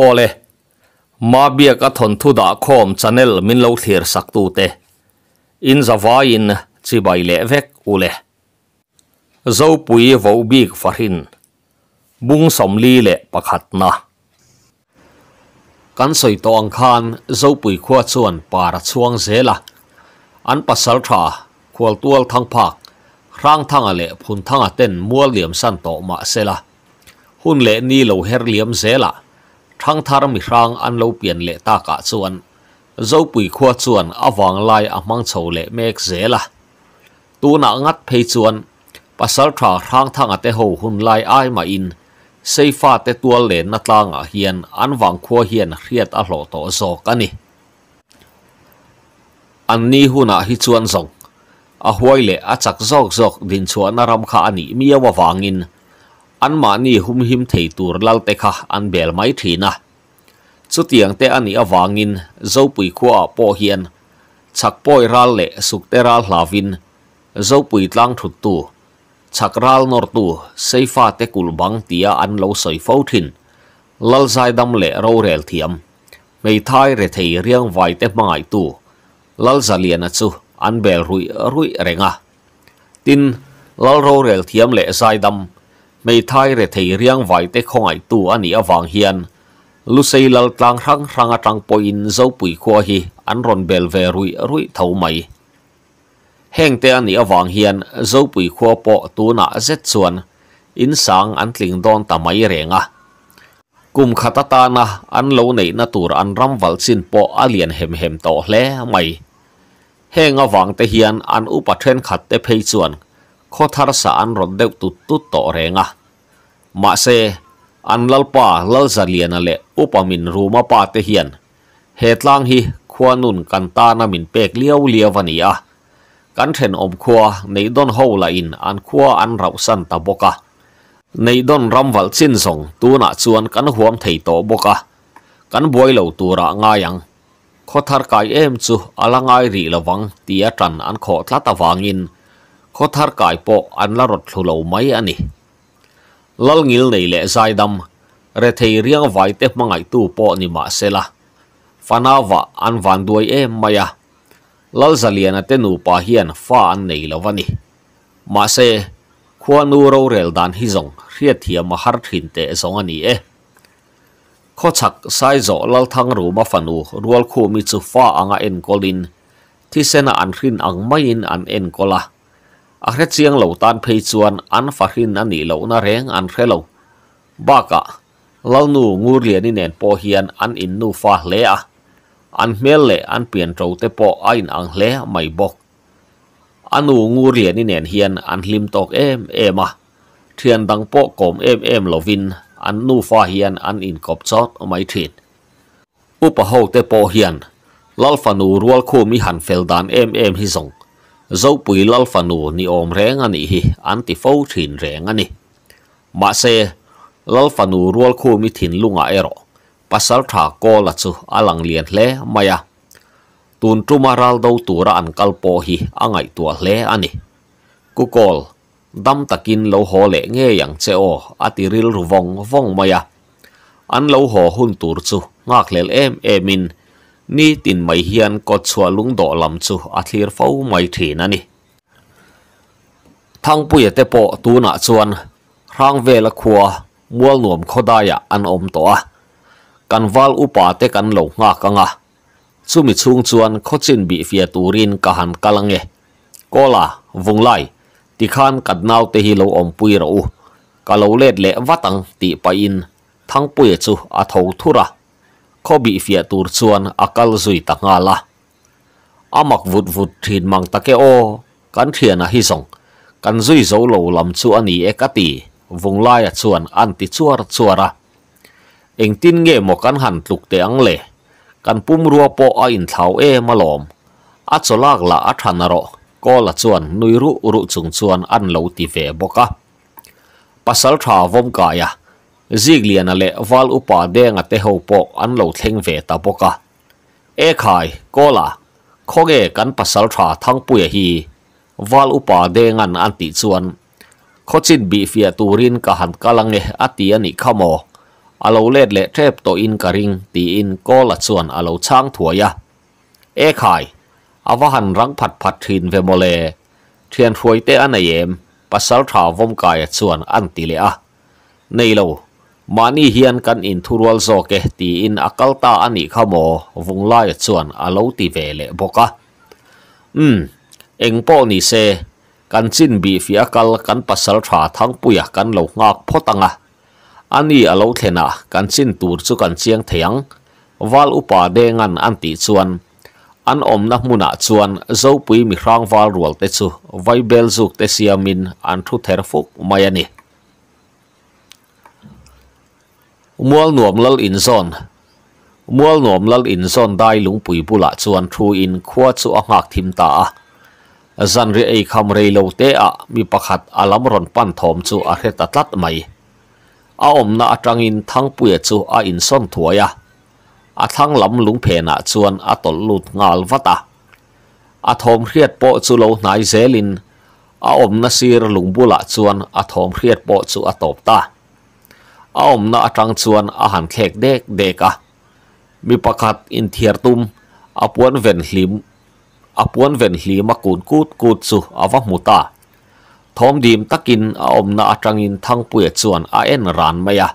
โอเลมาเบียกทนทุดาคอมชนเนลมินลลทีร์สักตูเตอินซาไวน์ที่ใบเล็กโอุเล่เจ้าปุยวูบิกฟาริน บุงสมลีเล่ประคตนะกันสอยตองคานเจ้าปุยขวดชวนปาระชวงเซล่ะอันปัสสลทาขวดตัวทังพักร่างทั้งเล่พุนทั้งเต็นมัวเหลี่ยมสันโตมาเซล่ะหุ่นเล่นี่เราเฮรเหลี่ยมเซล่ะ thang thar mi rang an lo pian le ta ka chuan zo pui khua chuan awang lai a mang chho le mek zela tu na ngat phei chuan pasal tha rang thang ate ho hun lai ai ma in seifa te tual le na tlang a hian an wang khua hian riat a hlo to zok ani an ni huna hi chuan zong a huai le a chak zok zok din chuan a ram kha ani mi awa wangin an mani hum him thầy tur lal te kha an bel mai thina chu tiang te ani awangin zo pui khuwa po hian chak poi ral le suk te ral hlavin zo pui tlang thut tu chak ral nor tu seifa te kul bang tia an lo soi fo thin lal zai dam le ro rel thiam mei thai re thei riang vai te mai tu lal zalian chu an bel rui rui renga tin lal ro rel thiam le zai dam mày thay để thấy riêng vài tế không ai tu anh ấy vàng hiền lúc xây lal tlang răng răng trăng poin dấu bụi khoa hi anh ron bel về rui rui thầu mày heng tế anh ấy vàng hiền dấu bụi khoa po tu nã rất chuẩn in sáng anh linh don ta mày rèn à cùng khát ta na anh lâu này na tu anh ram vật xin po alien hem hem to lẽ mày heng vàng tế hiền anh upa trên khát tế phê chuẩn ขอทารสานรถเด็กตุตุตเรงะมาเซอันลลปาลลซาเลียนเลอุปมินรูมาปาเตเฮียน เหตุลางฮีขวานุนกันตานามินเปกเลียวเลียวันีอะกันเทนอมขวาในดอนฮาลาอินอันขวาอันราสันตบกะ ในดอนรำวัลซินซงตูนาชวนกันหวมไทยโตบกะกันบวยเหลาตัวระงายังขอทารกายเอ็มจูอลังไอรีละวังเตียจันอันขอทลาตวางินขทารกายปอกอันละรถทุเลาไม่อันนี้ลัลงิลในเละใจดำเรเทียเรียงไว้เต็มไงตู้ปอนี่มาเสละฟานาวะอันวันด้วยเอ็มมายาลัลซาเลียนเตนูปาเฮียนฟ้าอันในละวันนี้มาเสควานูโรเรลดานฮิจงเรียเทียมหารินเตสองอันนี้เอข้อชักไซโซลัลทังรูมาฟันูรัวคูมิจูฟ้าอังเอ็นกอลิน ที่เซนอันรินอังไม่อินอันเอ็นกอลาอาเจียงเหล่าตานเพยชวนอันฟารินนันนี่เหล่านาเรงอันเคลาบ้ากะเหล่านูงูเรียนนี่เนนโอฮิยนอันอินนูฟ้าเลอะอันเมลเลอันเปลี่ยนโจเตโปอินอังเลไม่บอกอันนูงูเรียนนี่เนนเฮียนอันลิมตกเอ็มเอ็มอะเทียนดังโอกมเอ็มเอ็มเหล่าวินอันนูฟ้าฮิยนอันอินกบซอดไม่ทิดอุปโภคเตโปอฮิยนลัลฟานูรัวคูมิฮันเฟลดานเอ็มเอ็มฮิซง zo pui lal fanu ni om reng ani hi anti ti fo thin reng ani ma se lal fanu rual khu mi thin lunga ero pasal tha ko la chu alang lian hle maya tun tumaral do tura an kalpo hi angai tua hle ani ku kol dam takin lo ho le nge yang che o atiril ruvong vong maya an lo ho hun tur chu ngak lel em emin นี่ตินไม่เฮียนก็ชัวลุงดอลำจูอธิรฟ้าไม่ถีนั่นนี่ทั้งปุยเตโปตูน่ะชวนร่างเวลขัวมัวหลวมขดายอันอมตัวกันวาลอุปาเตกันหลงงากังะซูมิชุงชวนขจินบีเฟียตูรินกหันกลังเงก็ละวงไลติขานกัดนาวเตฮิโลอมปุยรูกะโลเลดเละวัตังติปอินทั้งปุยจูอธทวทุระ khó bị phía tùr chuan akal zui ta nga la amak vụt vụt thìn mang ta ke o kan thiền a hi song kan zui zo lo lam chu ani e ka ti vùng lai a chuan an ti chuar chuara eng tin nghe mo kan han tluk te ang le kan pum rua po a in thlau e ma lom a cholak la a thana ro ko la chuan nui ru ru chung chuan an lo ti ve boka pasal tha vom ka ya ziglian ale wal upa denga te ho pok an lo thleng ve ta boka e khai kola khoge kan pasal tha thang puya hi wal upa dengan an ti chuan khochin bi fia turin ka han kalange ati ani khamo alo let le thep to in karing ti in kola chuan alo chang thuaya e khai avahan rang phat phat thin ve mole thian huai te anayem pasal tha vom kaya chuan an ti le a nei lo mani hian kan in thurual zo ke eh, ti in akalta ani khamo lai eh, chuan alo ti ve le boka um hmm, engpo ni se kan chin bi fi akal kan pasal tha thang puya ah, kan lo ngak photanga ah. ani alo thena ah, kan chin tur chu kan chiang theyang wal upa dengan anti chuan an om na hmuna chuan zo pui mi rang wal rual te chu vai bel zuk te siamin an thu ther fuk mai ani มัวหนวมลลอินซอนมัวหนวมลลอินซอนได้ลุงปุยปุละชวนทรูอินขวดสุอ่างทิมตาจันเรไอคำเรียลเตะมีประคัดอลัมรอนปั้นถมสุอาเรตตัดไม่อาอมนาจังอินทั้งปุยสุอาอินซอนถัวยะอาทั้งลำลุงเพนะชวนอาตลลุดงาลวตาอาทอมเรียดโปจุโลนายเซลินอาอมนาซีรลุงบุละชวนอาทอมเรียดโปจุอาตบตาอาอมน่าจังชวนอาหารแขกเด็กเด็กอ่ะมีประคัดอินเทียร์ตุมอาปวนเวนหลิมอาปวนเวนหลิมากูนกูดกูดสุอาวะมุตาทอมดีมตะกินอาอมน่าจังอินทั้งเปียชวนอาเอ็นรานไม่ยะ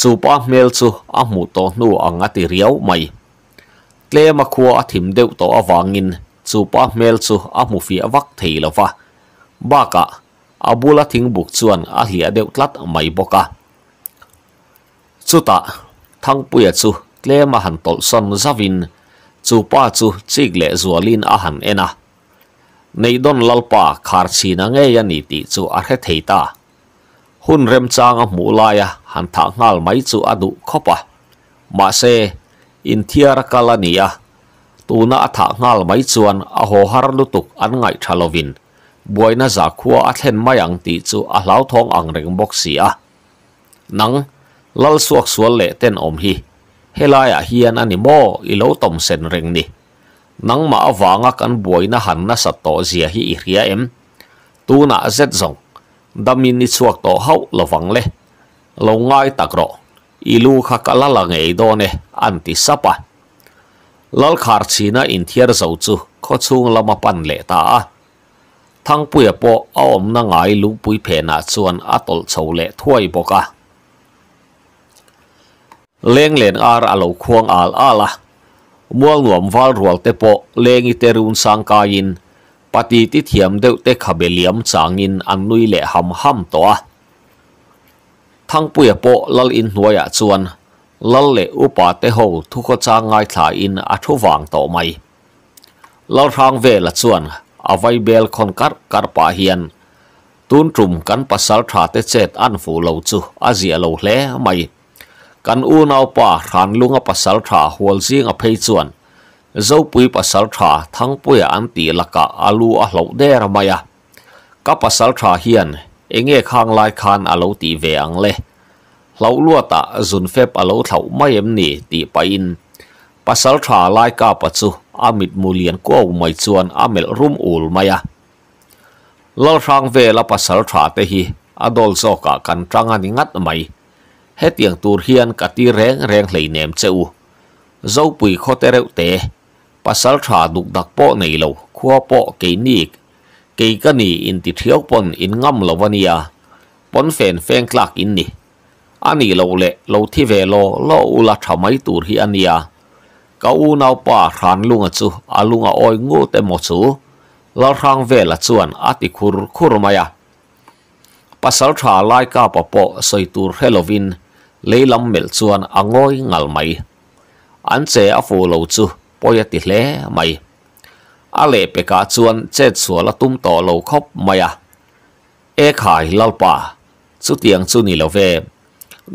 สูปาเมลสุอาหมูโตนูอังอติเรียวไม่เกลมาคัวถิมเดวโตอวางินสูปาเมลสุอาหมูฟีอวักเทลวะบ้ากะอาบุละทิ้งบุกชวนอาเหียเดวตลัดไม่บกะ chú tạ thăng bùi à chú lê mà hẳn tổ xâm ra vinh chú ba chú chỉ lệ rùa linh à hẳn ena à. Nei don lalpa khar chi na nge ya ni ti chu a khe thei ta hun rem chang a mu la ya han tha ngal mai chu adu khopa mà se in thiara kala ni ya tu na tha ngal chú an a ho har lu tuk an ngai thalovin buaina za khuwa a thlen mayang ti chú a hlau thong ang reng box si nang lal suak sual le ten om hi helaya hian ani mo i lo tom sen reng ni nangma awanga kan buaina hanna sato zia hi i ria em tuna zet zong damin ni chuak to hau lawang le lo ngai takro ilu kha kala la ngei do ne anti sapa lal khar china in thier zo chu kho chung lama pan le ta a thang puya po aom na ngai lu pui phe na chuan atol chho le thuai boka เลี้ยงเลนอาร์อาลูควงอาลอาละมัวหลวมวาลรัวเตโปเลงอิเตรุนสังกายินปฏิติเทียมเดวเตขเบเลียมสางินอันนุยเละหำหำตัวทั้งปุยโปลลินหัวยะจวนลลเลอุปาเตโฮทุกจางไงถ่ายอินอัทุวางต่อไม่ลลทางเวละจวนอาไวเบลคอนกัดกัดปะาเฮียนตุนจุ่มกันปัสสาวะเตเจตอันฟูเลวจูอาเซียเลวเล่ไม่กันอูนเอาป่าทานลุงอปัสสลทาหัวซีงอเพยส่วนเจ้าปุยปัสสลทาทั้งปุยอันตีลักกะอาลูอาหลูเดรมายะกับปัสสลทาเฮียนเองเอข้างลายคานอาลูตีเวังเลยหลูลวดตาจุนเฟปอาลูเถ้าไม่เอ็มนี่ตีไปอินปัสสลทาลายกาปัจจุอามิดมูเลียนก้าวไม่สวนอามิลรุมอูลมายะลลทางเวลาปัสสลทาเตหีอดอลโซกับการจางงานงัดไหม hết hetiang tur hian kati reng reng hlei nem cheu zo pui khote reu te pasal tha duk dak po nei lo khua po ke ni ke ka ni in ti thiau pon in ngam lo wania pon phèn phèn klak in ni ani lâu le lâu thi ve lo lo ula thamai tur hi ania ka u nau pa ran lunga chu alunga oi ngu te mo chu lo rang ve la chuan ati khur khur maya pasal à. tha lai ka pa po soitur helovin ลยลำเมลชวนอ่งโอยงัลไม่อันเชจ้อฟูหลูจูปอยติเล่ไม่อะเลเป็นการชวนเจ็ดส่วนละตุ้มต่อหลูครบไม่อะเอขายลลป่าสุดที่อังสุนีเลวเว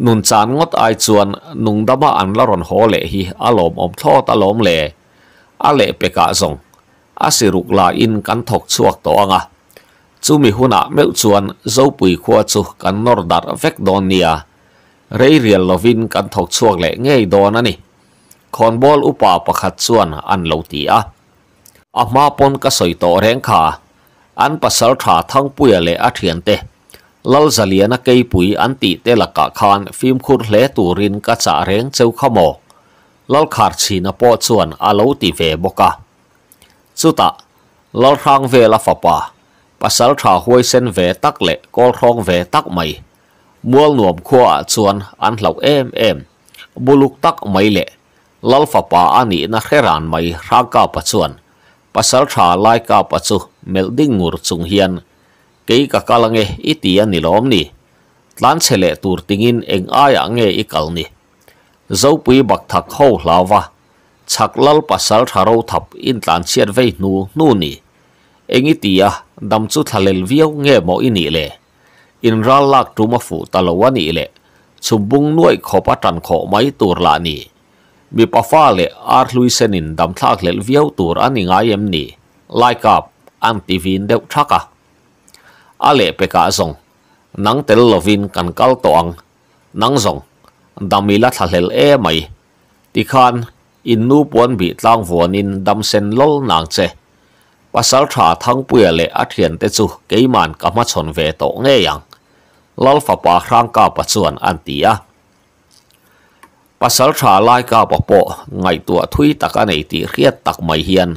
นุนจานงดไอชวนนุงดามาอันละรอนโฮเล่ฮีอารมณ์อมทอตะลอมเล่อะเลเป็นการส่งอาศิรุกลาอินกันถกชวกตัวงะจูมีหุนาเมื่อชวนเจ้าปุยขวัจุกันนอร์ดาร์เวกโดนเนียไรเรียลลวินกันถกช่วงเละง่ายดอนนี่คอนบอลอุปาประคัดส่วนอันเลวตีอะอามาปนก็สอยต่อแรงขาอันปัสสาวะทั้งปุยเละอเทียนเตลลจะเลียนักเกยปุยอันติเตลักกะคานฟิล์มคุดเลตูรินกัจาแรงเจ้าขโมลลขาดชีนปอส่วนอาเลวตีเฟบกะสุตะลลทางเวลาฟปาปัสสาวะห้วยเส้นเวตักเละกอลทองเวตักไม่ mua nuam khoa chuan ăn lẩu em em buluk tak lệ le pha pa ani na heran mai raka pa chuan pasal tha lai ka pa chu melding ngur chung hian ke ka kalange iti ani lom ni tlan chele tur tingin eng aya nge ikal ni zopui bak thak ho hlawa chak lal pasal tharo thap in tlan chiat ve nu nu ni engi tia dam chu thalel viu nge mo ini le อินรัลลักตูมาฟูตะลวันนี่เละชุบุงน่วยขอปัตันขอไม่ตัรลานีมีปะฟ้าเละอาร์ลุยเซนินดำทักเละวิวตัรอันนี้ไงเอ็มนี่ไลกับอันตีวินเดวชักอะอะเละเปกาซงนังเตลลวินกันกัลตองนังซงดำมีลัทเลเอไม่ที่ขันอินนูปวนบีตังวัวนินดำเซนลลนางเจภาษาชาทั้งเปลือยเละอเทียนเตจูเกี่ยมันกับมาชนเวโตเงี้ยยัง lalfa pa khrang ka pa chuan an ti a pasal tha lai ka pa po ngai tua thui tak a nei ti riat tak mai hian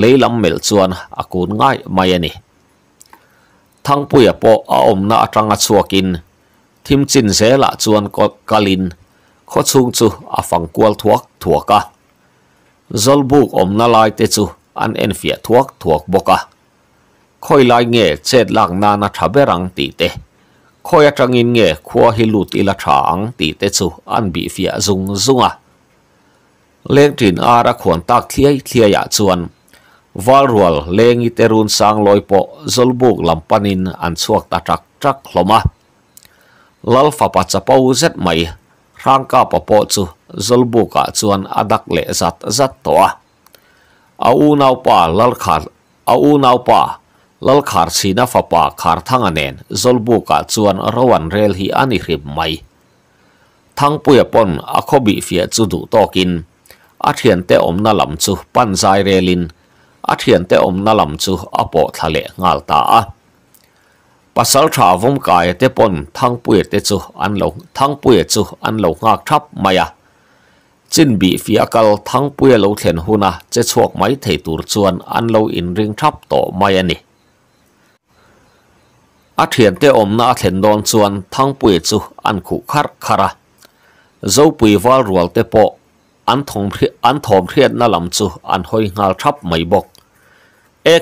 leilam mel chuan akun ngai mai ani thang puya po a om na atanga chuakin thim chin se la chuan ko kalin kho chung chu a fang kwal thuak thuaka zolbuk om na lai te chu an en fia thuak thuak boka khoi lai nge chet lak na na thaberang ti te ခေါ်ရတငင်းငယ်ခွာဟီလူတီလာထောင်တီတဲစုအန်ဘီဖီယာဇုံဇုံအလက်တင်အာရခွန်တက်ခိယခိယာချွန်ဝါရဝလ်လဲငီတေရွန်ဆန်းလွိုက်ပေါဇလ်ဘုတ်လမ်ပနင်အန်ဆွတ်တတ်တတ်ခလာင်ရနကျက်အဒကေဇ်ဇတတေောပ lal khar chi na fa pa khar thang anen zol bu ka chuan rowan rel hi ani rib mai thang pu ya pon a kho bi fia chu du tokin a thian te om na lam chu pan zai relin a thian te om na lam chu a po thale ngal ta a pasal tha vum ka ya te pon thang pu chu an lo thang pu chu an lo ngak thap mai a chin bi che chuak mai thei tur chuan an in ring thap to mai ani a thian te om thang pui chu an khu khar khara zo pui wal rual te an thong na lam chu an hoi ngal thap mai bok e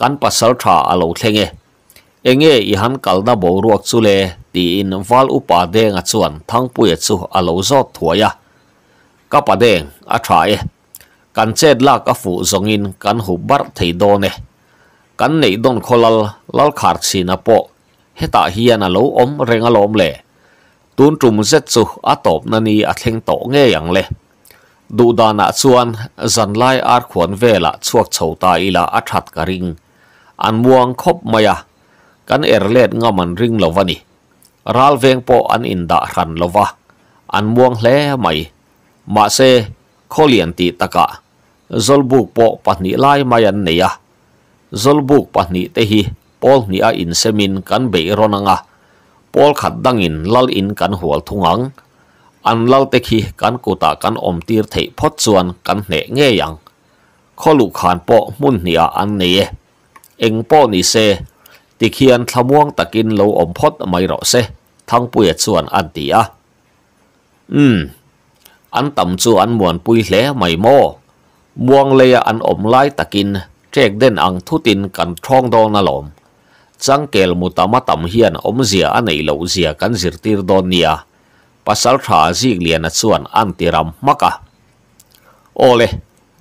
kan pasal alo thlenge enge i han kalda bo ruak chu ti in wal upa de nga chuan thang pui chu alo zo thoya ka pa de a thae kan chet ka fu zongin kan hu bar thei do ne กันในดอนคอลลลลคาร์ซีนาโปเหตุาฮียนาลูอมเรงอลอมเล่ตุนจุมเซจูอาตบนันีอัทเลงโตเงยังเล่ดูดานาชวนจันไลอาร์ควนเวลาชวกโชตายละอัทัดกริงอันมวงคบมายากันเอร์เลดงามันริงลาวานีราลเวงโปอันอินดารันลาวะอันมวงเล่ไม่มาเซโคเลียนตีตะกะจลบุกโปปันิไลมายันเนีย zolbuk p a h n i te hi pol ni a in semin kan be ron anga pol khat dangin lal in kan hual thungang an lal te khi kan kuta kan om tir thei phot chuan kan hne nge yang kholu khan po mun ni a an ne eng po ni se tikhian thlamuang takin lo om phot mai ro se thangpui y chuan an ti a um an tam chu an muan pui hle mai mo muang leya an om lai takin kek den ang thutin kan throng dawn na lawm changkel mutama tam hian omzia anei lo zia kan zirtir don nia pasal tha zik lian a chuan antiram maka ole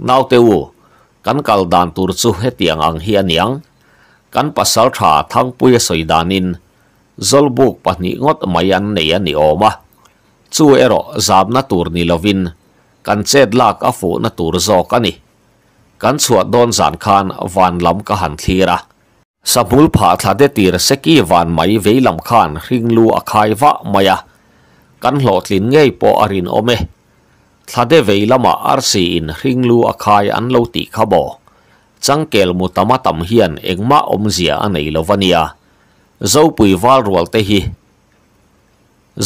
naute u kan kal dan tur chu hetiang ang hian yang kan pasal tha thang pui soidanin zolbuk pahni ngot mayan nei ani oma chu ero zabna tur ni lovin kan chet lak afu na tur zo kani กันสวดดอนสานคานวันลำกหันทีระสมุลผาทัาเดตีรสกีวันไม่เวลำคานริงลูอาคายวะมายะกันหลอดลินเงยปออรินโอเมทัาเดเวลมาอาร์ซีอินริงลูอาคายอันเลวติขบอจังเกลมุตมะตมเฮียนเองมาอมเสียอันในลวเนียเจ้าปุยวาลรวลเตหีเ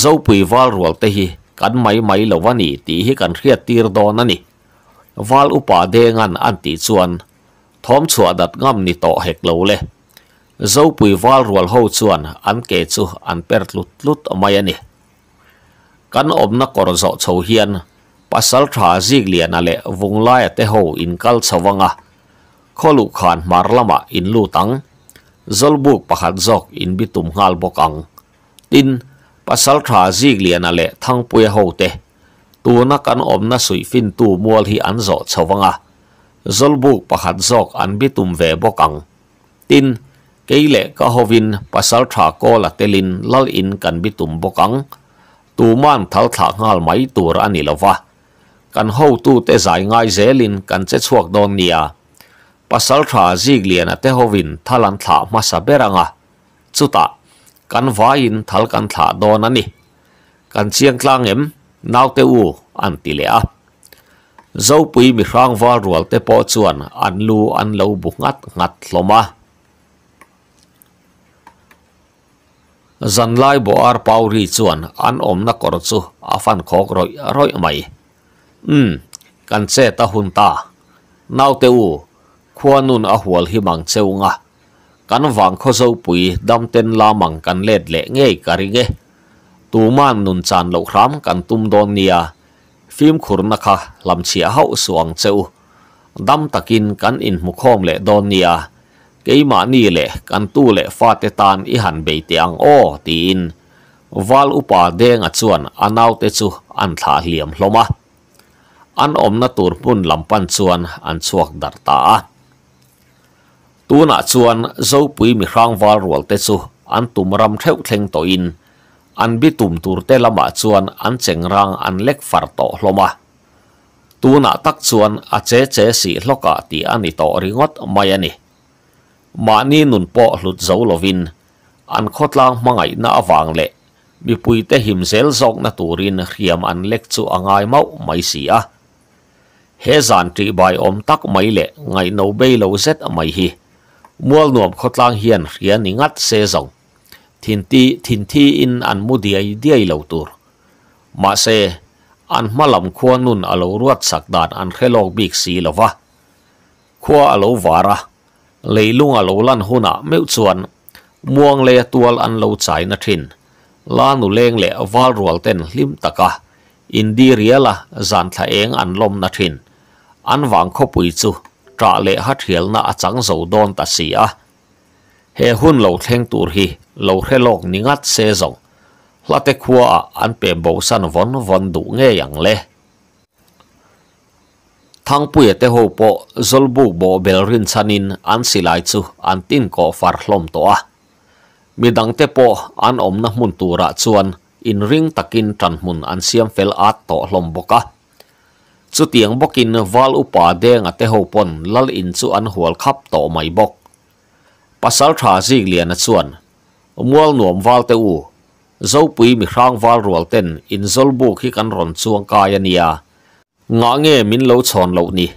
จ้าปุยวาลรวลเตหีกันไม่ไม่ลวนีตีให้กันเครียดตีรดอนนี่ val upa de ngan anti chuan thom chua ngam ni to hek lo le zo pui val rual ho chuan an ke chu an per lut lut mai ani kan ob na kor zo chho hian pasal tha zik lia na le vung lai te ho in kal chawanga kholu khan in lu tang zol bu in bitum ngal bokang tin pasal tha zik thang pui ho te tuna kan omna suifin tu mual hi an zawt chawanga vâng zolbuk à. pakhat zawk an bitum ve bokang tin keile ka hovin pasal tha ko la telin lal in kan bitum bokang tu man thal thla ngal mai tur ani lova kan ho tu te zai ngai zelin kan che chuak don nia pasal à. tha zig liana te hovin thalan thla masa beranga à. chuta kan vain thal kan thla don ani kan chiang tlang em nau tế u an ti lệ a zo pui mi rang vào rual tế po chuẩn an lu an lo bu ngắt ngat hloma zan lai bo ar pau ri chuẩn an om na kor chu a fan khok roi roi mai um kan xe ta hun ta nau tế u nun a huol hi mang cheunga kan wang kho zo pui dam ten lamang kan let le ngei ri ge ตูมานนุนจานเหลาครามกันตุมโดนเนียฟิล์มขุนนะคะลำเชียเฮาสวงเจ้าดำตะกินกันอินมุคอมเละโดนเนียเกี่ยมานี่เละกันตู้เละฟาเตตานอิหันเบยตียงโอตีนวาลอุปาเดงอัจวนอันเอาเตจูอันทาเหลี่ยมลมะอันอมนตูนพุ่นลำปันชวนอันชวกดัตตาตูนอัจวนเจ้าปุยมีครางวาลรวลเตจูอันตุมรำเทวาเทงตอิน an bi tum tur te lama ah chuan an cheng rang an lek far tawh hlawma ah. tuna ah tak chuan a che che si hlawka ti ani tawh ringot mai ani mani nun pawh hlut zo lovin an khawtlang hmangaih na avang le mipui te himzel zawkna turin hriam an lek chu angai mau mai si a he zan ti bai om tắc mai lệ ngay no be lo zet mai hi mual nuam khotlang hian hrian ni ngat se zong thinti thinthi in an mu diai diai lo tur ma se an malam khua nun alo ruat sak dan an khelok bik lo lova khua alo vara leilung alo lan à meu chuan muang le tual an lo chai na thin la nu leng le wal rual ten hlim taka indi riala zan tha eng an lom na thin an wang kho pui chu trả lệ hát thiel na chẳng zo don ta si a he hun lo thleng tur hi lo he lok ni ngat se zong la te khua an pe bo san von von du nge yang le thang pui te ho po zol bu bo bel rin sanin an silai chu an tin ko far hlom to a mi dang te po an om na mun tu ra chuan in ring takin tran mun an siam fel at to hlom boka chu tiang bokin wal upa deng ate ho pon lal in chu an hual khap to mai bok pasal tha zik lian chuan mual nuam val te u zau pui mi khang val rual ten in zol bu khi kan ron chuang ka ya nia nga nge min lo chon lo ni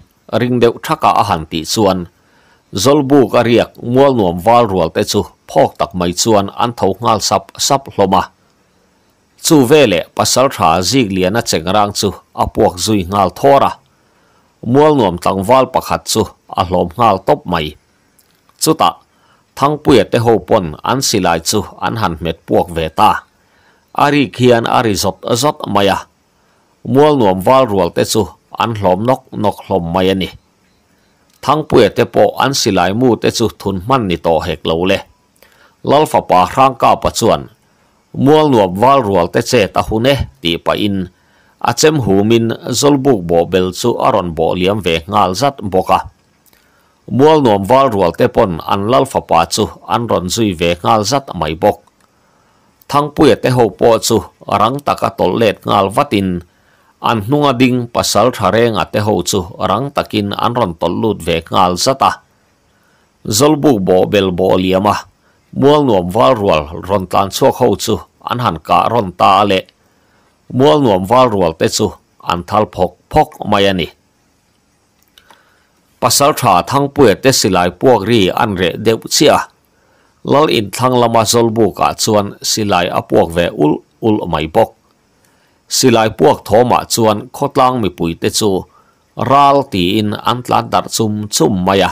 ring deu thaka a han ti chuan zol ka riak mual nuam val rual te chu phok tak mai chuan an tho ngal sap sap hloma chu vele pasal tha zik liana chengrang chu apuak zui ngal thora mual nuam tang val pakhat chu a hlom top mai chu ta thang puya te ho pon an lại chu an han met buộc ve ta ari khian ari zot zot maya mual nuam wal rual te chu an hlom nok nok hlom maya ni thang puya te po an silai mu te chu thun man ni to hek lâu le lal fa pa rang ka pa chuan mua nuam wal rual te che ta hu ne ti pa in achem humin zolbuk bo bel chu aron bo liam ve ngal zat boka mual nuam wal rual te pon an lal fa pa chu an ron zui ve ngal zat mai bok thang pui te ho po chu rang taka tol let ngal vatin an hnunga ding pasal tharenga te ho chu rang takin an ron tol lut ve ngal zata zolbu bo bel bo liama mual nuam wal rual ron tan chok ho chu an han ka ron ta le mual nuam wal rual te chu an thal phok phok mai ani pasal tha thang puet te silai puak ri an re deuh chia lal in thang lama zol bu ka chuan silai a puak ve ul ul mai bok silai puak thoma chuan khotlang mi pui te chu ral ti in an tlan dar chum chum maya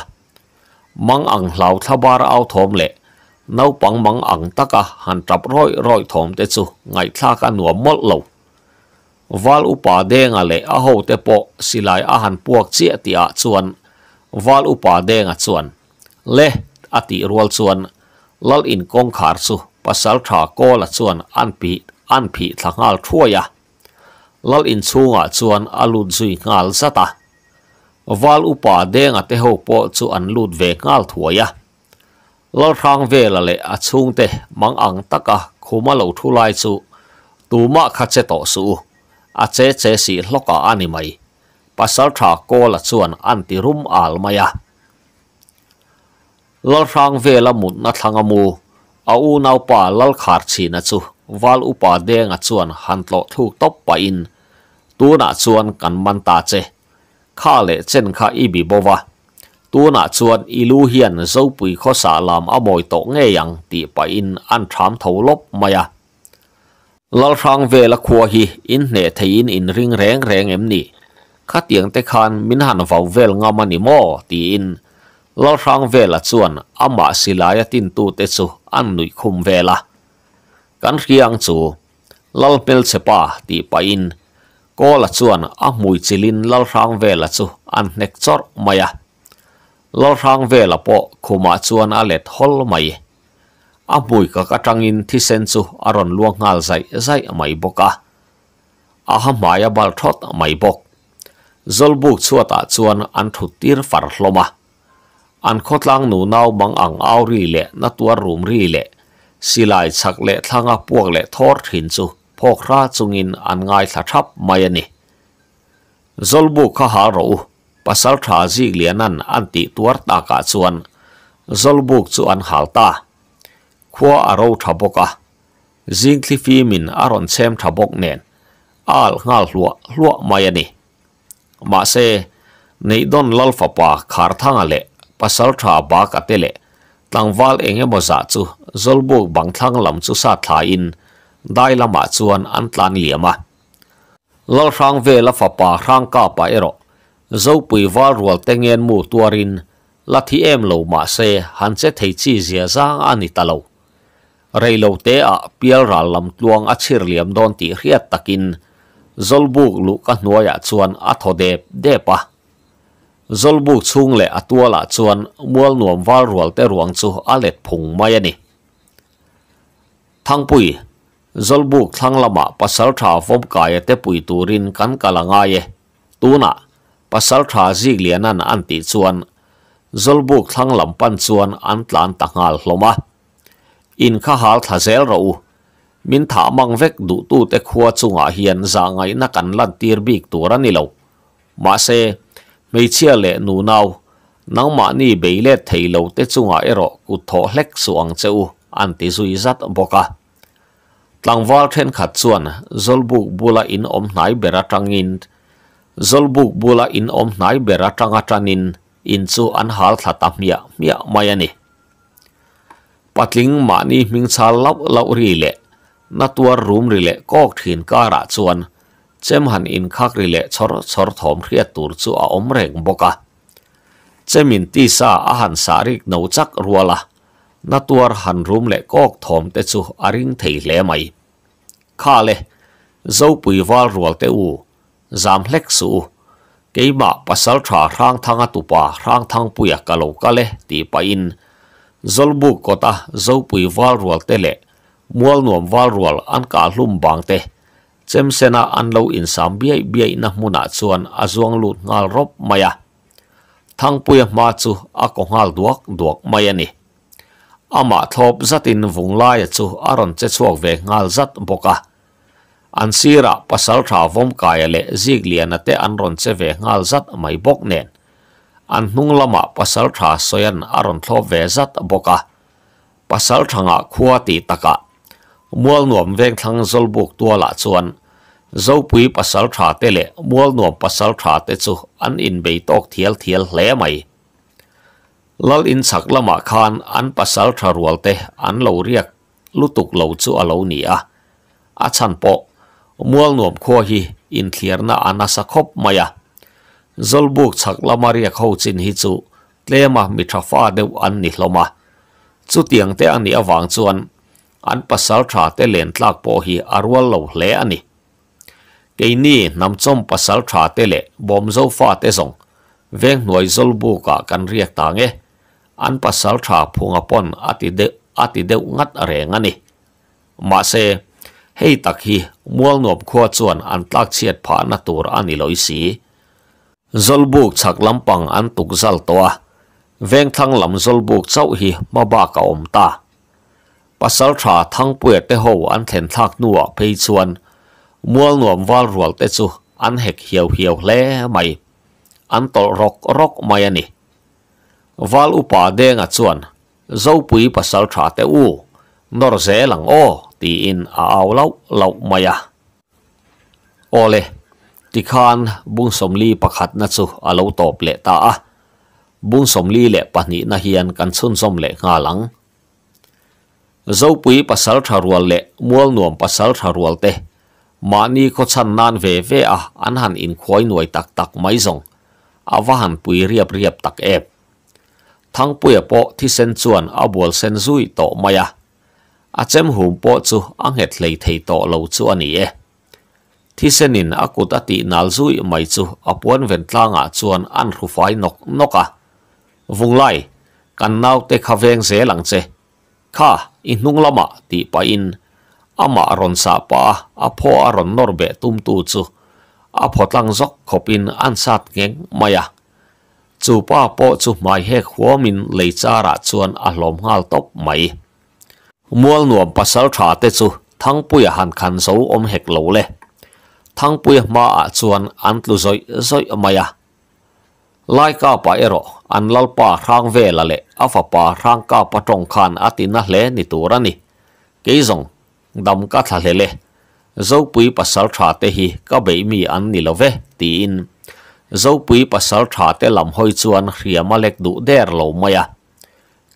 mang ang hlau thabar au thom le nau pang mang ang taka han tap roi roi thom te chu ngai thla ka nuam mol lo wal upa denga le a ho te po silai a han puak chia tia chuan val upa de nga chuan le ati rual chuan lal in kong khar chu pasal tha ko la chuan an pi an pi thangal thuaya lal in chunga chuan alut zui ngal zata val upa de nga te ho po chu an lut ve ngal thuaya lal thang ve la le a chung te mang ang taka khuma lo thulai chu tuma a che si hloka ani pasal tha ko la chuan an ti rum al maya lal rang vela mut na thlanga mu a u nau pa lal khar chi na chu wal upa denga chuan han tlo thu top pa in tu na chuan kan man ta che kha le chen kha i bi bowa tu na chuan i lu hian zo pui kho sa lam a moi to nge yang ti pa in an tham tho lop maya lal rang vela khuwa hi in ne thein in ring reng reng em ni khá tiếng tê khan min hẳn vào về ngò mà nỉ mò tì in lo sang về là chuan âm mà xì lá ya tin tu tê su ăn nụi khum về là cán riêng chu lal pel sepa tì pa in cô là chuan a mùi chỉ lin lal sang về là chu ăn nẹt chót mày à lal sang về là po khuma chuan a lẹt hol mày a mùi cả cả trăng in thi sen chu aron luang ngal zai zai mày boka à. a ha maya bal thot mày bốc zolbuk chuata chuan an thutir far hloma an khotlang nu nau bang ang au ri le na tua room ri le silai chak le thlanga puak le thor thin chu phok ra chungin an ngai thla thap mai ani zolbu kha ha ro pasal tha ji lianan an ti tuar ta ka chuan zolbuk chu an halta khua aro thaboka zingthli fi min aron chem thabok nen al ngal hlua hlua mai ani ma se nei don lal fa pa khar thanga le pasal tha ba ka te le tlangwal enge mo za chu zolbu băng thang lam chu sa tha in dai lama chuan an tlan liama lal rang ve la fa pa rang ka pa ero zo pui wal rual tengen mu tuarin lathi em lo ma se han che thei chi zia zang ani talo reilo te a pial ral lam tluang a chhir liam don ti hriat takin zolbuk lu ka nuaya chuan a de de pa zolbuk chung le atua la chuan mual nuam wal rual te ruang chu alet phung mai ani thangpui zolbuk thanglama pasal tha vom ka te pui turin kan kalanga ye tuna pasal tha zik lianan an ti chuan zolbuk thanglam pan chuan an tlan ta ngal in kha hal thazel ro u min tha mang vek du tu te khua chunga hian za ngai na kan lan tir bik tura ni lo ma se mei chia le nu nau nang ma ni be le thei lo te chunga ero ku tho hlek suang cheu an ti zui zat boka tlangwal then khat chuan zolbuk bula in om hnai bera tangin zolbuk bula in om hnai bera tanga tanin in chu an hal thlata mia mia mayani patling mani mingchal lau lau ri le natuar room rile kok thin kara chuan chem han in khak rile chor chor thom khriat tur chu a om reng boka chemin ti sa a han sarik no chak ruala natuar han room le kok thom te chu aring thei le mai khale zo pui wal rual te u zam hlek su keima pasal tha rang thanga tupa rang thang puya kalo kale ti pa in zolbu kota zo pui wal rual te le mual nuam wal rual an ka hlum bang te chem sena an lo in sam biai biai na hmuna ah chuan a zuang lut ngal rop maya thang pui ma chu a ko ngal duak duak mai ani ama thop zatin vung lai chu aron che chuak ve ngal zat boka an sira ah pasal tha vom kaya le zig liana te an ron che ve ngal zat mai bok nen an hnung lama ah pasal tha soyan aron thop ve zat boka pasal thanga khuati taka mual nuam veng thang zol buk tua la chuan. Zou pui pasal tra te le, mual nuam pasal tra te chu, an in bay tok thiel thiel le mai. Lal in chak lama khan, an pasal tra rual te, an lau riak, lutuk lau chu a lau ni a. A chan po, mual nuam kua hi, in thier na anasa khop maya. Zol buk chak lama riak hou hi chu, le ma mitra fa deu an ni loma. Chu tiang te an ni a vang chuan, an pasal tha te len tlak po hi arwal lo hle ani ke ni nam chom pasal tha te le bom zo fa te song veng noi zol bu ka kan riak ta nge an pasal tha phunga pon ati de ati de ngat re nga ni ma se hei tak hi mual nop kho chuan an tlak chiat pha na tur ani loi si zolbuk lampang an tuk zal to a thang lam zolbuk chau hi ma ka om ta ปัสสลทาทั้งเปือดแต่หูอันเถ็นทากนัวเพยส่วนมัวหนวมวาลรวลแต่สุอันเห็กเหี่ยวเหียวแลไม่อันตรกรกม่อนนวาลอุปาเดงอัดสวนเจ้ปุยปสลทาแต่อูนอร์เซลังโอตีอินอาวลาเลาไม่อะโอเลติคานบุงสมลีประคัดนัสุอาลตอบเลตาบุงสมลีเลปะนินเฮียนกันุนสมเลงา zopui pasal tharual le mual nuam pasal tharual te mani ko chan nan ve ve a an han in khoi noi tak tak mai zong awa han pui riap riap tak ep thang pui po thi sen chuan a bol sen zui to maya a chem hum po chu ang het lei thei to lo chu ani e thi sen in a nal zui mai chu apuan ven tlanga chuan an fai nok noka vung lai kan nau te khaveng se lang che kha i nung lama ti pa in ama ron sa pa a pho a ron nor be tum tu chu a pho tlang zok khop in an sat nge maya chu pa po chu mai he khuo min le cha ra chuan a hlom ngal top mai mual nuam pasal tha te thang pui han khan zo le thang pui ma a chuan zoi zoi maya lai ka pa ero an lal pa rang ve la le afa pa rang ka pa tong khan atina le ni ra ni ke zong dam ka tha le le zo pui pasal tha te hi ka be mi an ni lo ve ti in zo pui pasal tha te lam hoi chuan hriama lek du der lo maya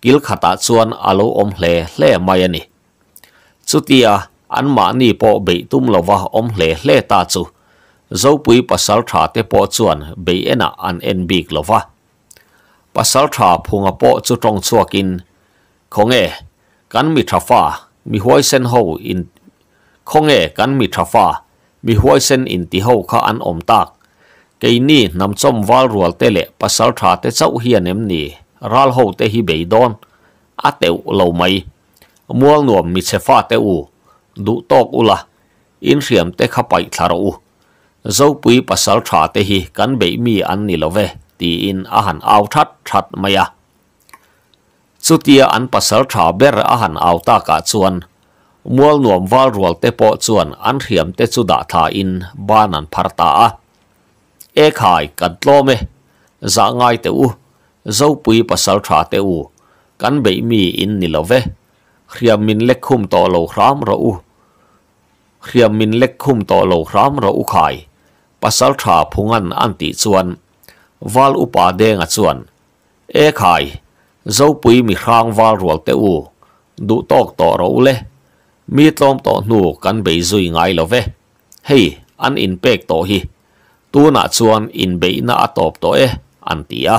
kil khata chuan alo om hle hle maya ni chutia an ma ni po be tum lova om hle hle ta chu zo pui pasal tha te po chuan be ena an en bik lova pasal tha phunga po chu tong chuakin khonge kan mi thafa mi huai sen ho in không khonge kan mi thafa mi huai sen in ti ho kha an om tak cái ni nằm trong vào ruột tế lệ bà thả tế tê cháu hiền em nì ral hậu tế hi bấy đón á tê lâu mây muôn nuồm mì chè pha tế u đủ tóc u là in riêng tế khá bậy thả u zo pui pasal tha te hi kan bể mi an ni love ti in a han au that that maya à. chutia an pasal tha ber a han ao ta cả chuan mual nuam wal rual te po chuan an riam te chu da tha in ban an phar ta a e khai kan tlo me za dạ ngai te u zo pui pasal tha te u kan be mi in ni khiêm minh lệch khum to lo ram ro u khiêm minh lệch khum to lo ram ro u khai pasal tha phungan anti chuan wal upa denga chuan e khai zau pui mi khang wal rual te u du tok to ro u le mi tlom to nu kan be zui ngai lo ve hei an in pek to hi tu na chuan in be na atop to e antia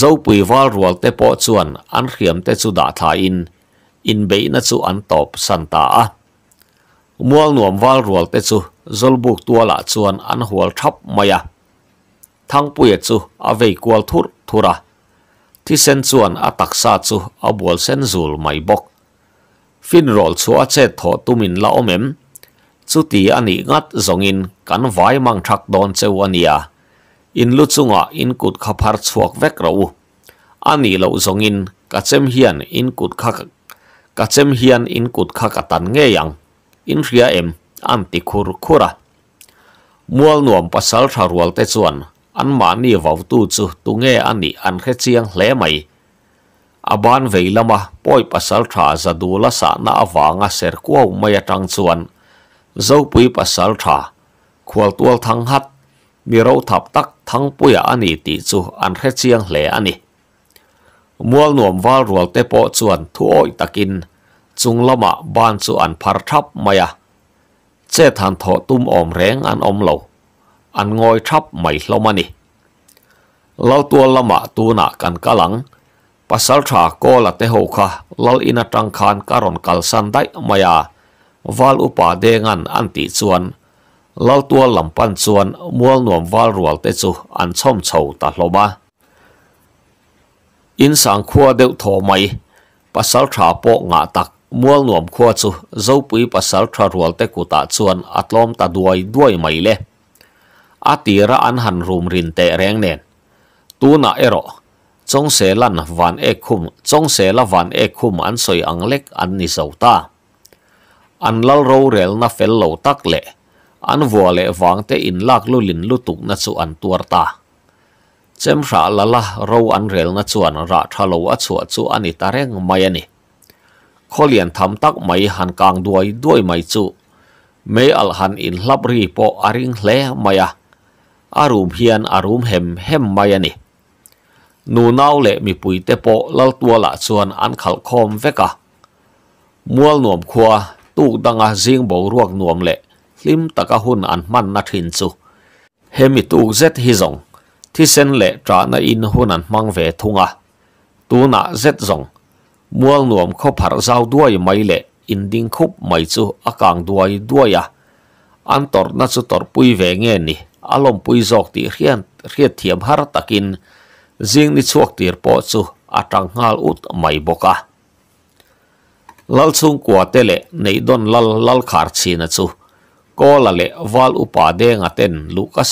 Zau pui wal rual te po chuan an khiam te chu da tha in in be na chu an top santa a mual nuam wal rual te chu zolbuk tuwala chuan anhuwal thap maya. Thang puye chu avei kual thur thura. Thi sen chuan ataksa chu abuol sen zul may bok. Fin rol chu ache tho tumin la omem. Chu ani ngat zongin kan vai mang thak don che wania. In lu chu nga in kut khapar chuak vek rau. Ani lau zongin ka hian in kut khak. Ka hian in kut khakatan ngeyang. In ria In ria em. anti khur khura mual nuam pasal tha rual te chuan an ma ni vau tu chu tu nge ani an khe chiang hle mai aban veilama poi pasal tha la sa na awanga ser kuau mai atang chuan zo pui pasal tha khwal tual thang hat mi ro thap tak thang puya ani ti chu an khe chiang hle ani mual nuam wal rual te po chuan thu oi takin chung lama ban chu an phar thap maya Chế thàn thọ tum om rén ăn om lâu. Ăn ngồi chắp mày lâu mà Lâu tua là mạ tu na cần cá lắng. Pasal trả cô là tế hồ khá. Lâu ina trăng khan cá rộn càl san đáy mày à. Val upa đê ngăn ăn tỷ chuan. Lâu tua lầm pan chuan. Mual nuồm val rual te chu. an chom chầu ta lâu ba. In sáng khua đều thọ mày. Pasal trả po ngã tắc mual nuam khua chu zo pui pasal thra rual te ku ta chuan atlom ta duai duai mai le a tira an han rum rin te reng nen tu na ero chong se lan van e khum chong se la van e khum an soi ang lek an ni zo ta an lal ro rel na fel lo tak le an vua le wang te in lak lu lin lu tuk na chu an tuar ta chem ra la la ro an rel na chuan ra thalo a chu chu ani ta reng mai ani ข้อเลียนทำตักไม่หันกลางด้วยด้วยไม่จุเมอัลหันอินลับรีปออาริงเล่ไม่อะอารมณ์เฮียนอารมณ์เห็มเห็มไม่นี่นูนาวเละมีปุ๋ยเตปอลลตัวละส่วนอันขัลคอมเวกะมัวหน่วมครัวตูกดังอาซิงบอกรวกหน่วมเละลิมตะกะหุ่นอันมันนัดหินจุเฮมิตูกเซตฮิจงที่เส้นเละจานาอินหุ่นอันมังเวทุงะตูนาเซตจง mual nuam kho phar zau duai mai le in ding khup mai chu akang duai duai Antor na chu tor pui ve nge ni alom pui zok ti hrian hriat thiam har takin zing ni chuak tir po chu atang ngal ut mai boka lal chung kwa tele nei lal lal khar chi na chu ko la le wal upa de nga ten lu nga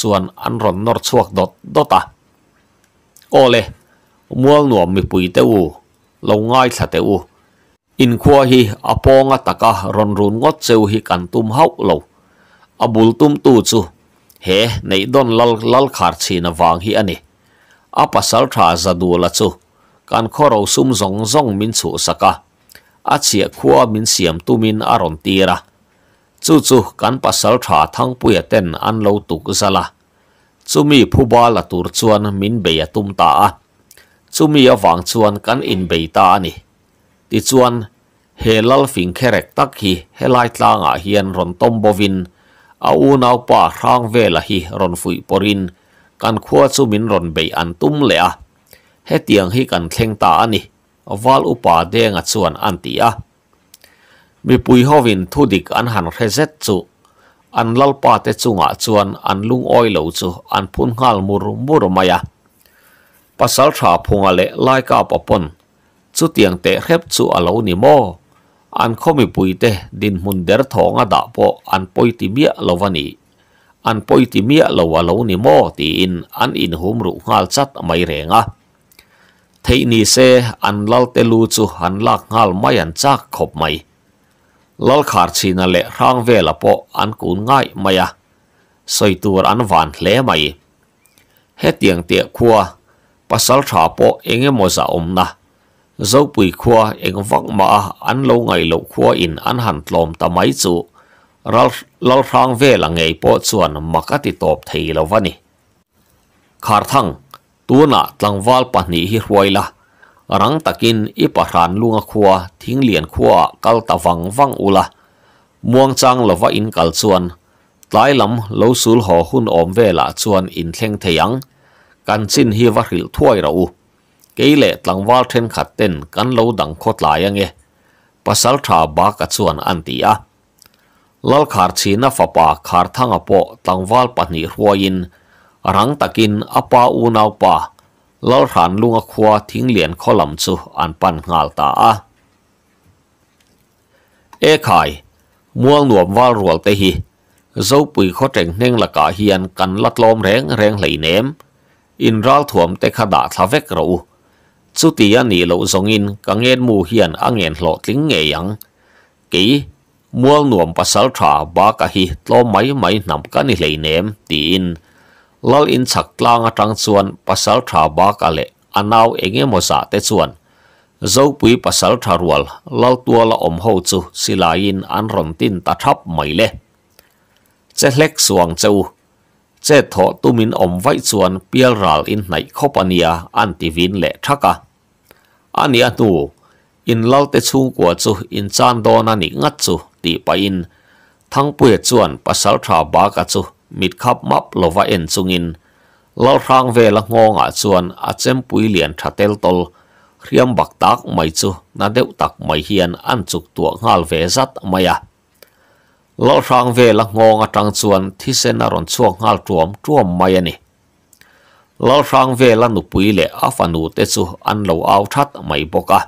chuan an ron nor chuak dot dota ole mual nuam mi pui te u lo ngai tha te u in khuwa hi aponga taka ron run ngot cheu hi kan tum hau lo abul tum tu chu he nei don lal lal khar chi na wang hi ani a pasal tha za du la chu kan khoro sum zong zong min chu a chia khuwa min siam tu min aron tira kan pasal tha thang puya ten an lo la tur min beya tum chumi awang chuan kan in bei ta ani ti chuan helal fing kherek tak hi helai tlanga ah hian ron tom bovin a u nau pa rang vela hi ron fui porin kan khua chu min ron bei an tum le a he tiang hi kan thleng ta ani wal upa denga chuan an ti a mi pui hovin thudik an han rezet chu an lalpa te chunga chuan an lung oi lo chu an phun ngal mur mur maya ปัสสาวะพงะเลไลกาปะปนสุเตียงเตะเข็บสุอโลนิโมอันเขามีปุยเตะดินมุนเดรทองอดาปออันปอยติเมียลวานีอันปอยติเมียลวาโลนิโมตีอินอันอินหุมรุงาลชัดไมเรงะเทนีเซอันลาลเตลูจุหันลากงาลไมอันจากขบไมลาลขาดชินเลรางเวลปออันกูนง่ายไมอะสอยตัวอันวานลไม pasal thả bộ anh em mua om na dấu bùi khoa anh vắt mà ăn lâu ngày lâu khoa in ăn hàn lòm ta máy chủ lal thang về là ngày bộ chuẩn mà cái thì top thì lâu nè khar thăng tu na tlang val pa ni hi huai la rang kinh ít pa ran lunga khua thing lian khua kal ta wang wang ula muang chang vậy in kal chuan tlai lam lâu sul ho hun om ve la chuan in thế theyang กันสินฮีวะหิลถ้วยเราเกลเลตังวาลเทนขัดเต้นกันเลาดังโคตรลายังเงปัสสาวะบากัดส่วนอันตีอะลลขาดชีนฟปาขาดทั้งอปอตังวาลปนิหัวยินรังตะกินอปาอูนาวปาลลหานลุงอควาทิ้งเหรียญคอลัมซูอันปันงาลตาอะเอขายม่วงหนวมวาลรวลเตหี dấu bùi khó trình nên là cả hiền cần lát lom rén rén lầy ném in ral thuam te kha da thla vek ro chu ti ani lo zong in ka ngen mu hian angen hlo tling nge yang ki mual nuam pasal tha ba ka hi tlo mai mai nam ka ni lei nem ti in lal in chak tlang atang chuan pasal tha ba ka le anau enge mo sa te chuan zo pui pasal tha rual lal tua la om ho chu silain an ron tin ta thap mai le che hlek suang cheu thọ tho tumin om vai chuan ral in nai khopania an tivin le thaka ani atu in lalte chung kwa chu in chan dona ni ngat chu ti pa in thangpui chuan pasal tha ba ka chu mit khap map lova en chungin lo rang ve la ngonga ah chuan a chem pui lian thatel tol riam bak tak mai chu na deu tak mai hian an chuk tu ngal ve zat maya lo rang ve la ngong atang chuan thi sen a ron chuak ngal tuam tuam mai ani à lo rang ve lệ, nu pui le a fanu te lâu áo lo au that mai boka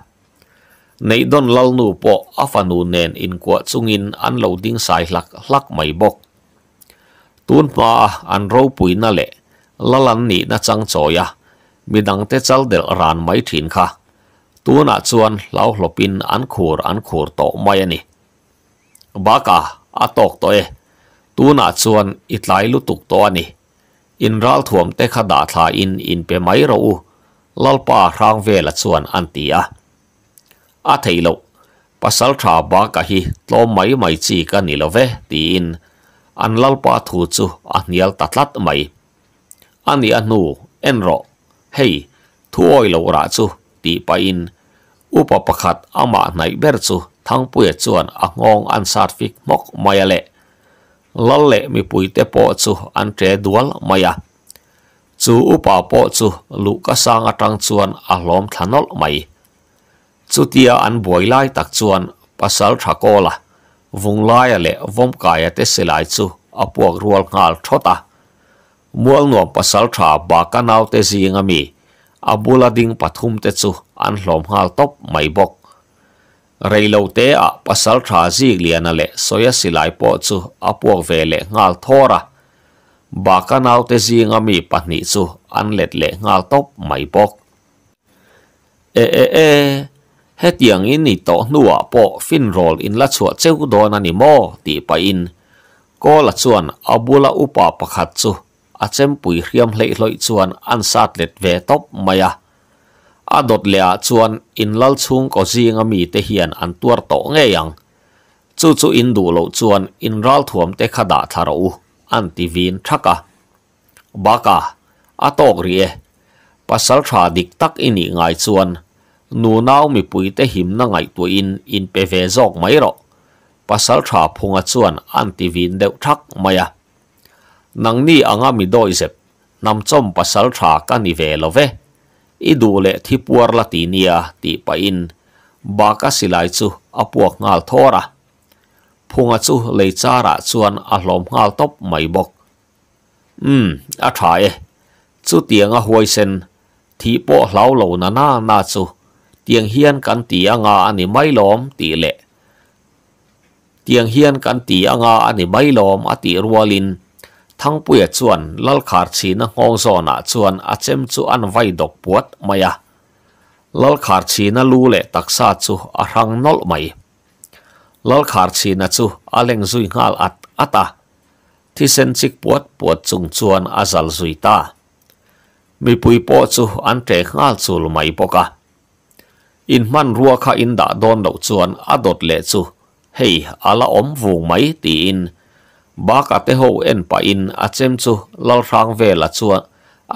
nei don lal nu po a fanu nen in in lâu chungin an lo ding sai hlak hlak mà bok râu pa nà lệ, pui na le nà ni na à, choya midang te chal del ran mai thin kha tu na chuan lau hlopin an khur an khur to mai ani à baka atok to e tu na chuan itlai lu tuk to ani in ral thuam te kha da tha in in pe mai ro u lalpa rang ve la chuan an ti a a thei lo pasal tha ba ka hi to mai mai chi ka ni lo ve ti in an lalpa thu chu a tatlat mai ani a nu en ro hey thuoi lo ti pa in upa pakhat ama nai thang pui a a ngong an sat fik maya le lal le mi pui te po chu an dual maya chu upa po chu lu ka sang atang a lom thanol mai chu tia an boi lai tak chuan pasal thakola vung lai le vom kai te selai chu a puak rual ngal mual nuam pasal tha ba kanaw te zingami abula ding pathum te chu an hlom hal top mai bok reilote a pasal thazi gliana le soya silai po chu apo vele ngal thora ba kanau te zi nga mi anlet le ngal top mai bok e e e het yang in ni to nuwa po fin roll in la chua cheu dona ni mo ti pa in ko la chuan abula upa pakhat chu achem pui hriam hlei hloi chuan ansat let ve maya adot lea chuan in lal chung ko zi nga mi te hian an tuar to nge yang. Chu chu in du lo chuan in ral thuam te khada tharo u an ti vin thaka. Baka, atok rie, pasal tra dik tak ini ngay chuan, nu nao mi pui te him ngay tu in in zog may Pasal tra punga chuan an ti vin deo thak maya. Nang ni anga mi doi zep, pasal tra ka ni ve i d u l e t i p u a r latinia ti pa in baka silai su apuak ngal thora พุงอซูเลยจาระส่วนอารมณ์งาตบไม่บกอืมอะไรเอซุเตียงอหวยเซนทีโปเหลาเหลานาน่านาซูเตียงเฮียนกันตียงาอันนี้ไม่ล้อมตีเละเตียงเฮียนกันตียงาอันนี้ไม่ล้อมอติรัวลิน thang puya chuan lal khar chi na ngong zona chuan achem chu an vai dok buốt maya lal khar chi na lu le taksa chu a rang nol mai lal khar chi na chu aleng zui ngal at ata thi sen chik buốt puat chung chuan azal zui ta mi pui po chu an te ngal chul mai poka in man rua kha in da don lo chuan adot le chu hei ala om vung mai ti in bak ate ho en pa in achem chu lal rang ve la chuan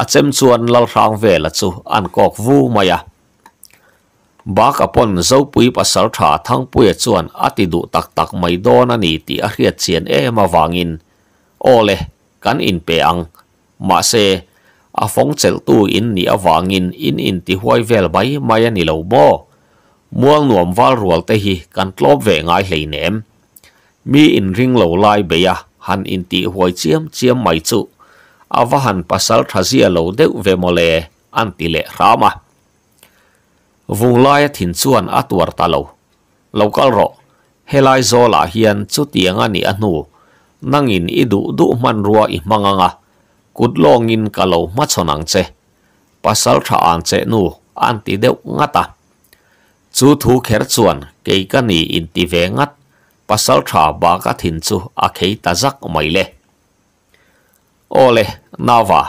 achem chuan lal rang ve la chu an kok vu maya bak apon zo pui pasal tha thang pui chuan ati du tak tak mai don ani ti a hriat chien e ma wangin le kan in pe ang ma se a phong chel tu in ni awangin in in ti huai vel bay mai ani lo bo mual nuam wal rual te hi kan tlop ve ngai hlei nem mi in ring lâu lai bây à han in ti huai chiam chiam mai chu awa à, han pasal thazia lo deu ve mole an ti le rama vùng lai thin chuan atwar talo local ro helai zola hian chu tianga ni anu nangin idu du man rua i manganga kudlongin kalo machonang che pasal tha an che nu an ti ngát à chu thu kher chuan ke ka ni in ti ve ngat pasal tra ba ka thin chu a khei ta zak mai le ole nawa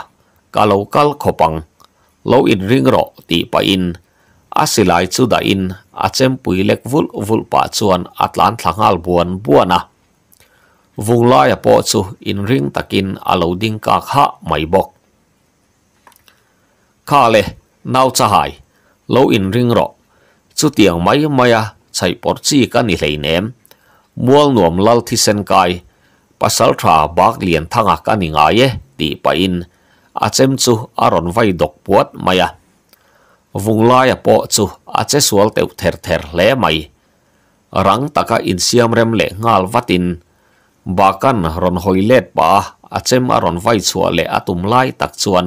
ka lokal khopang lo in ring ro ti pa in a silai chu da in a chem pui lek vul vul pa chuan atlan thlangal buan buana vunglai a po chu in ring takin a lo ding ka kha mai bok kale nau cha hai lo in ring ro chu tiang mai maya chai por ka ni lei mual nuam lal thi sen kai pasal tha bak lien thanga ka ni nga ye ti pa in a chem chu aron vai dok puat maya vung lai po chu a che sual teu ther ther le mai rang taka in siam rem le ngal vatin bakan ron hoilet pa a chem aron le atum tak chuan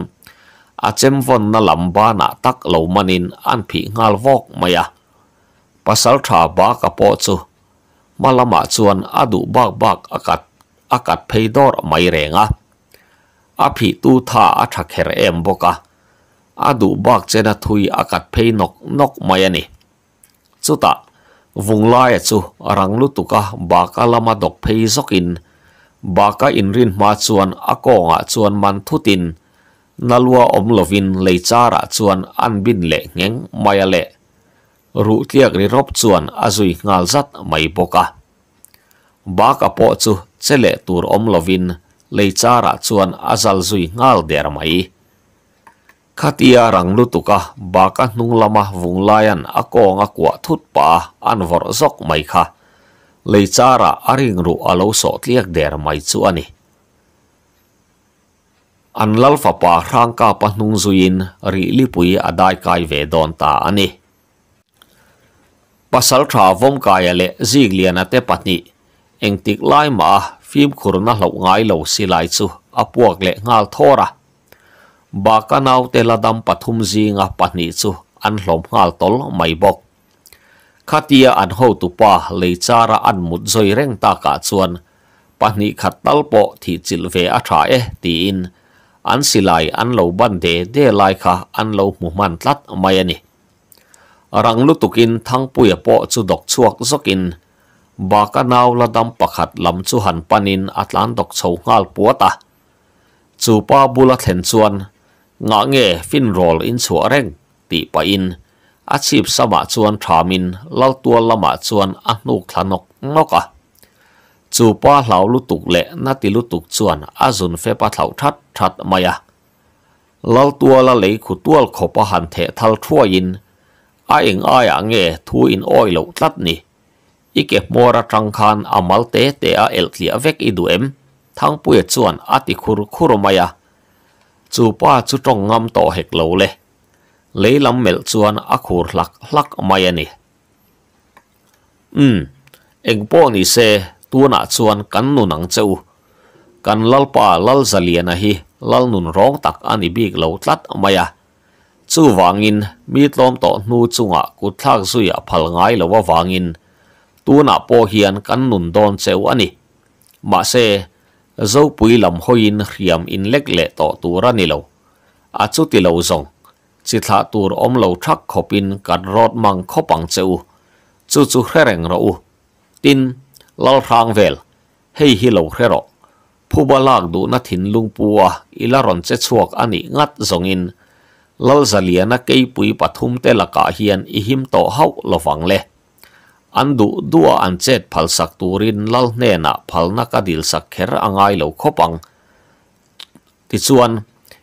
a von na lamba na tak lo manin ngal vok maya pasal tha po chu malama chuan adu bak bak akat akat peidor mai renga aphi tu tha atha kher em boka adu bak chena thui akat pei nok nok mai ani chuta vunglai chu arang lu tuka baka lama dok pei sokin baka inrin ma chuan akonga chuan man thutin nalwa om lovin leichara chuan anbin le ngeng maya le ru tiak ri rop chuan a à zui ngal zat mai boka bak a po chu chele tur om lovin leichara chuan azal à zui ngal der mai khatia rang lutuka baka hnung lama vung laian akong à akwa thut pa anvor zok mai kha leichara aring ru alo so tiak der mai chu ani an lalfa pa rangka pa hnung zuin ri lipui adai kai ve don ta ani pasal tha vom ka ya le zik lian a te patni eng tik lai ma lo ngai lo si lai chu apuak le ngal thora ba ka nau te la dam pathum zi nga patni chu an hlom ngal tol mai bok khatia an ho tu pa le chara an mut zoi reng ta ka chuan pahni khat tal po thi chil ve a tha e ti in an silai an lo ban de lai kha an lo mu man rang lu tukin thang pui po chu dok chuak zokin baka naw la dam pakhat lam chu han panin atlan dok chho ngal puata chu pa bula thlen chuan nga nge fin roll in chu reng ti pa in achip sama chuan thamin lal tua lama chuan anu nu thlanok noka chu pa hlau lu tuk le na ti lu tuk chuan azun fe pa thlau that that maya lal tua la lei khu tual khopa han the thal thuain aing aya nge thu in oil lo tat ni ike mora tang khan amal te te a el khlia vek i du em thang pu ye chuan ati khur khur maya chu pa chu tong ngam to hek lo le le lam mel chuan a lak lak maya ni um ni se tu na kan nu nang cheu kan lalpa lal zalian a lal nun rong tak ani big lo tlat maya จู่วางินมีต้อมต่อหนูจุงะกุทากสุยาพัลงายเลววางินตัวน่ะโอเฮียนกันนุนโดนเซวอันนี้มาเซเจ้าปุยลำหอยินเขียมอินเล็กเละต่อตัวรัน่เลวอาจุติเลวซงจิตลาตัวอมเลวทักขบินกันรอดมังขปังเซวจู่จู่แครงเราตินลลทางเวลให้ฮิเลวแครงผู้บลากดูนัดหินลุงปัวอิลารอนเจชวกอันนี้งัดซงอิน lal zalia kei pui pathum te laka hian ihim to hau lovang le andu dua an chet phal lal ne na phal na ka dil sak kher angai lo khopang ti chuan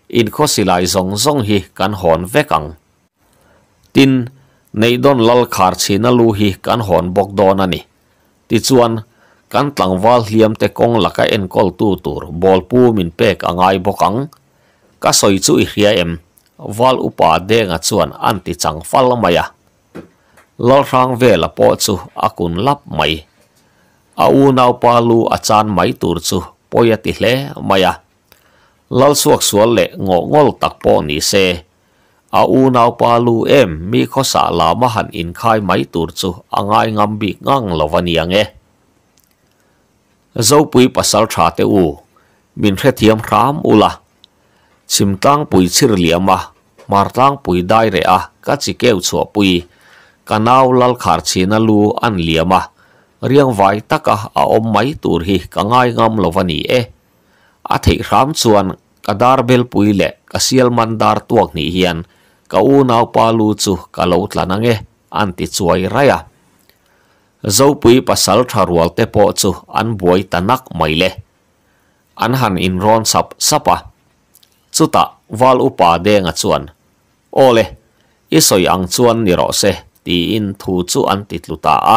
in kho silai zong zong hi kan hon vekang tin nei don lal khar china lu hi kan hon bok don ani ti chuan kan tlang wal hliam te kong laka enkol kol tu tur bol pu min pek angai bokang ka soi chu i hria wal upa de nga chuan anti chang fal maya lo rang ve la po chu akun lap mai a u suak sual le ngol tak ni se a u nau pa lu em mi kho sa la ma han in khai mai tur chu angai ngam ni ang e zo pui pasal min re thiam kham chim pui chir liama mar tang pui dai re a ka chi keu chu pui kanau lal khar na lu an liama riang vai taka a om mai tur hi ka ngai ngam lovani e a the ram chuan ka dar bel pui le ka sial dar tuak ni hian ka u nau pa lu chu ka lo tlanange an ti chuai raya zo pui pasal tharwal te po chu an boi tanak mai le an han inron ron sap sapa chu ta upa de nga chuan ole i ang chuan ni ro se ti in thu chu an ti tluta a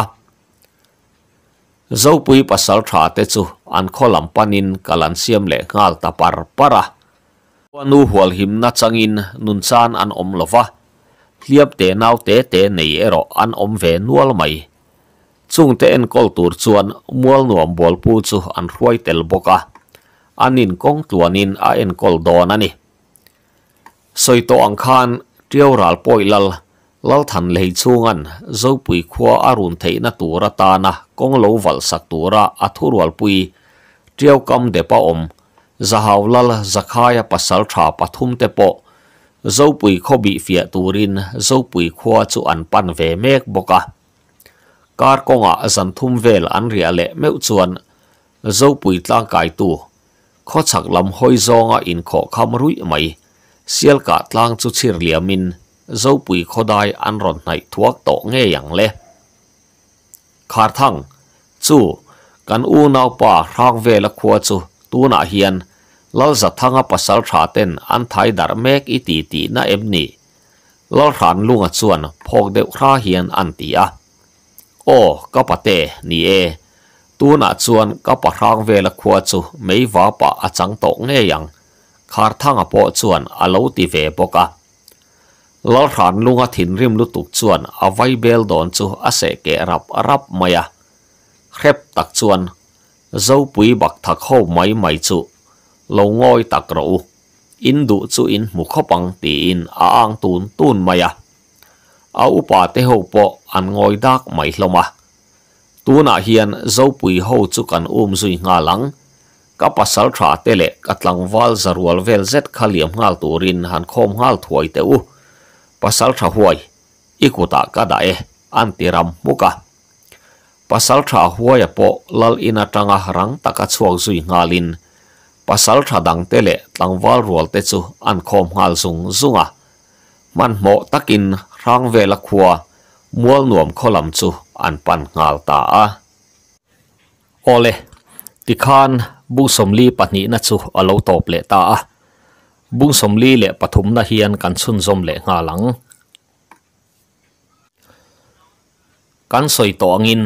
zo pui pasal tha te chu an kholam panin kalan siam le ngal ta par para nu hual him na changin nun chan an om lova hliap te nau te te nei ero an om ve nual mai chung te en kol tur chuan mual nuam bol pu chu an hruai tel boka anin kong tuanin a en kol don Soi to ang khan tiawral poilal lal than lei chungan zo pui khua arun thei theina tura ta na kong lo wal sak tura athural pui tiaw kam de pa om zahawlal zakhaya pasal tha pathum te po zo pui kho bi phía turin zo pui khua chu an pan ve mek boka kar konga zan thum vel an ria le meu chuan zo pui tlang kai tu khó chạc lầm hôi do ngã in khổ kham rủi mày sial cả tlang chu chir liamin dâu bùi khó đai ăn rộn này thuốc tổ nghe yàng le khả thăng chú kan u nau bà rang về là khua chu tu na hiền lal giật thăng a pasal trả tên ăn thái dar mek iti ti na em ni lal ran lunga chuan phok deuh ra hiền an tia o kapate ni e tu na à chuan ka pahrang vela khua chu mei va pa achang à to nge yang khar thanga po à chuan alo ti ve boka lal ran lunga thin rim lu tuk chuan a vai bel don chu a se ke rập rap à, khép tak chuan zo pui bạc thak ho mai mai chu lo ngoi tak ro in du chu in mu khopang ti in a ang tun tun maya a upa te ho po an ngoi dak mai hloma tuna hian zopui ho chu kan um zui nga lang ka pasal tha tele katlang wal zarual vel zet khaliam ngal turin han khom ngal thuai te u pasal tha huai ikuta ka da e antiram muka pasal tha huai à po lal ina à tanga harang à taka chuak zui ngalin pasal tha dang tele tlangwal rual te chu an khom ngal zung zunga man mo takin rang vela khua มวลนวมขลำจูอันปันงาลตาอโอเลติคานบุงสมลีปันินัจูอโลาตบเลตา บุงสมลีเลปฐุมนาเฮียนกันซุนซมเลงาหลัง กันสอยตองิน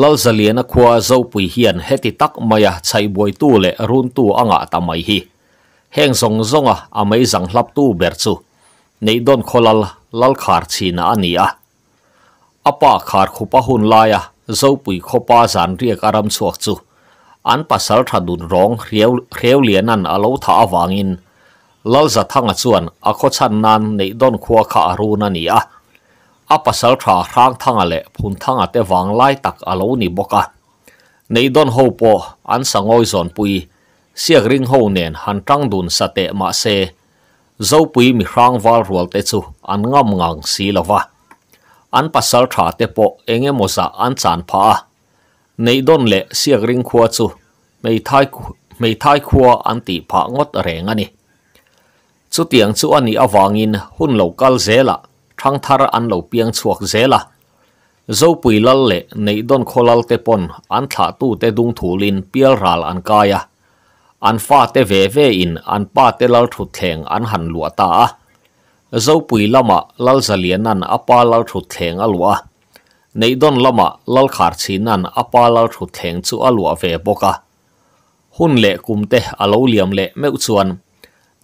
ลลเลียนควาเจ้าปุยเฮียนเฮติตักมายาใช้บวยตู้เลรุนตู้อ่างตาไม่ฮีแห่งซงสงอ่ะอเมยสังหลับตู้เบิร์ซูในดอนคอลลลลขาร์ชีนาอันนี้อ่ะ apa khar khopa hun laya zo pui khopa zan riak aram suak chu an pasal tha dun rong reu reu lian an alo tha awangin lal za thanga chuan a kho chan nan nei don khuwa rù aruna ni a a pasal tha rang thanga lệ, phun thanga te vang lai tak alo ni boka nei don ho po an ngôi zon pui siak ring hô nen han trang dun sa te ma se zo pui mì rang wal rual te chu an ngâm ngang si lova an pasal tha te po enge moza an chan pha nei don lệ siêng ring khua chu mei thai mei thai khua an ti pha ngot reng ani chu tiang chu ani awangin hun local zela thang thar an lo piang chuak zela zo pui lal le nei don kholal te pon an tha tu đung dung thulin biếng ral an kaya an fa te ve ve in an pa te lal thu theng an han lua ta à. จ้าปุยลามะลัลสเลียนันอปาลัลชุดแทงอลัวในดอนลามะลัลขาดชินันอปาลัลชุดแทงจู่อลัวเฟบกะหุ่นเละกุมเตะอลูเลียมเละไม่อุจวน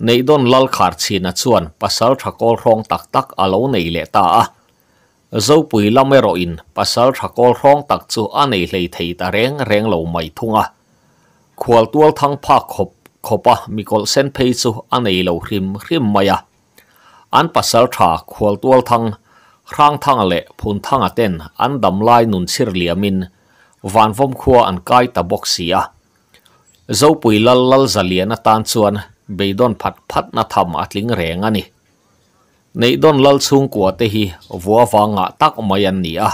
ในดอนลัลขาดชินัจวนปัสสาวะกอลรองตักตักอาลูในเละตาเจ้าปุยลามะรออินปัสสาวะกอลรองตักจู่อันในเลยไทยตะแรงแรงเลาไม่ทุ่งอะควอลตัวทั้งภาคขบขบะมีกอลเซนเพย์จู่อันในเลาริมริมมาอะ an pasal tha khwal tual thang rang thang le phun thang aten an dam lai nun sir liamin van vom khua an kai ta boxia zo pui lal lal zalian tan chuan beidon phat phat na tham atling reng ani nei don lal chung kwa te hi vua wanga tak mayan ni a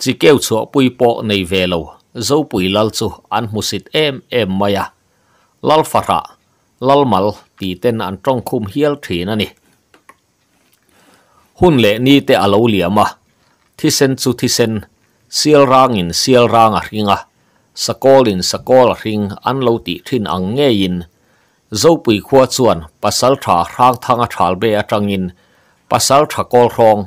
chi keu chu pui po nei velo zo pui lal chu an musit em em maya lal fara lal mal ti ten an trong khum hial thrin ani hun lệ ni te alo liama thi sen chu thi sen sial rang in sial rang a ringa sakol in sakol ring an lo ti thin ang nge in zo pui khua chuan pasal tha rang thanga thal be in pasal tha kol rong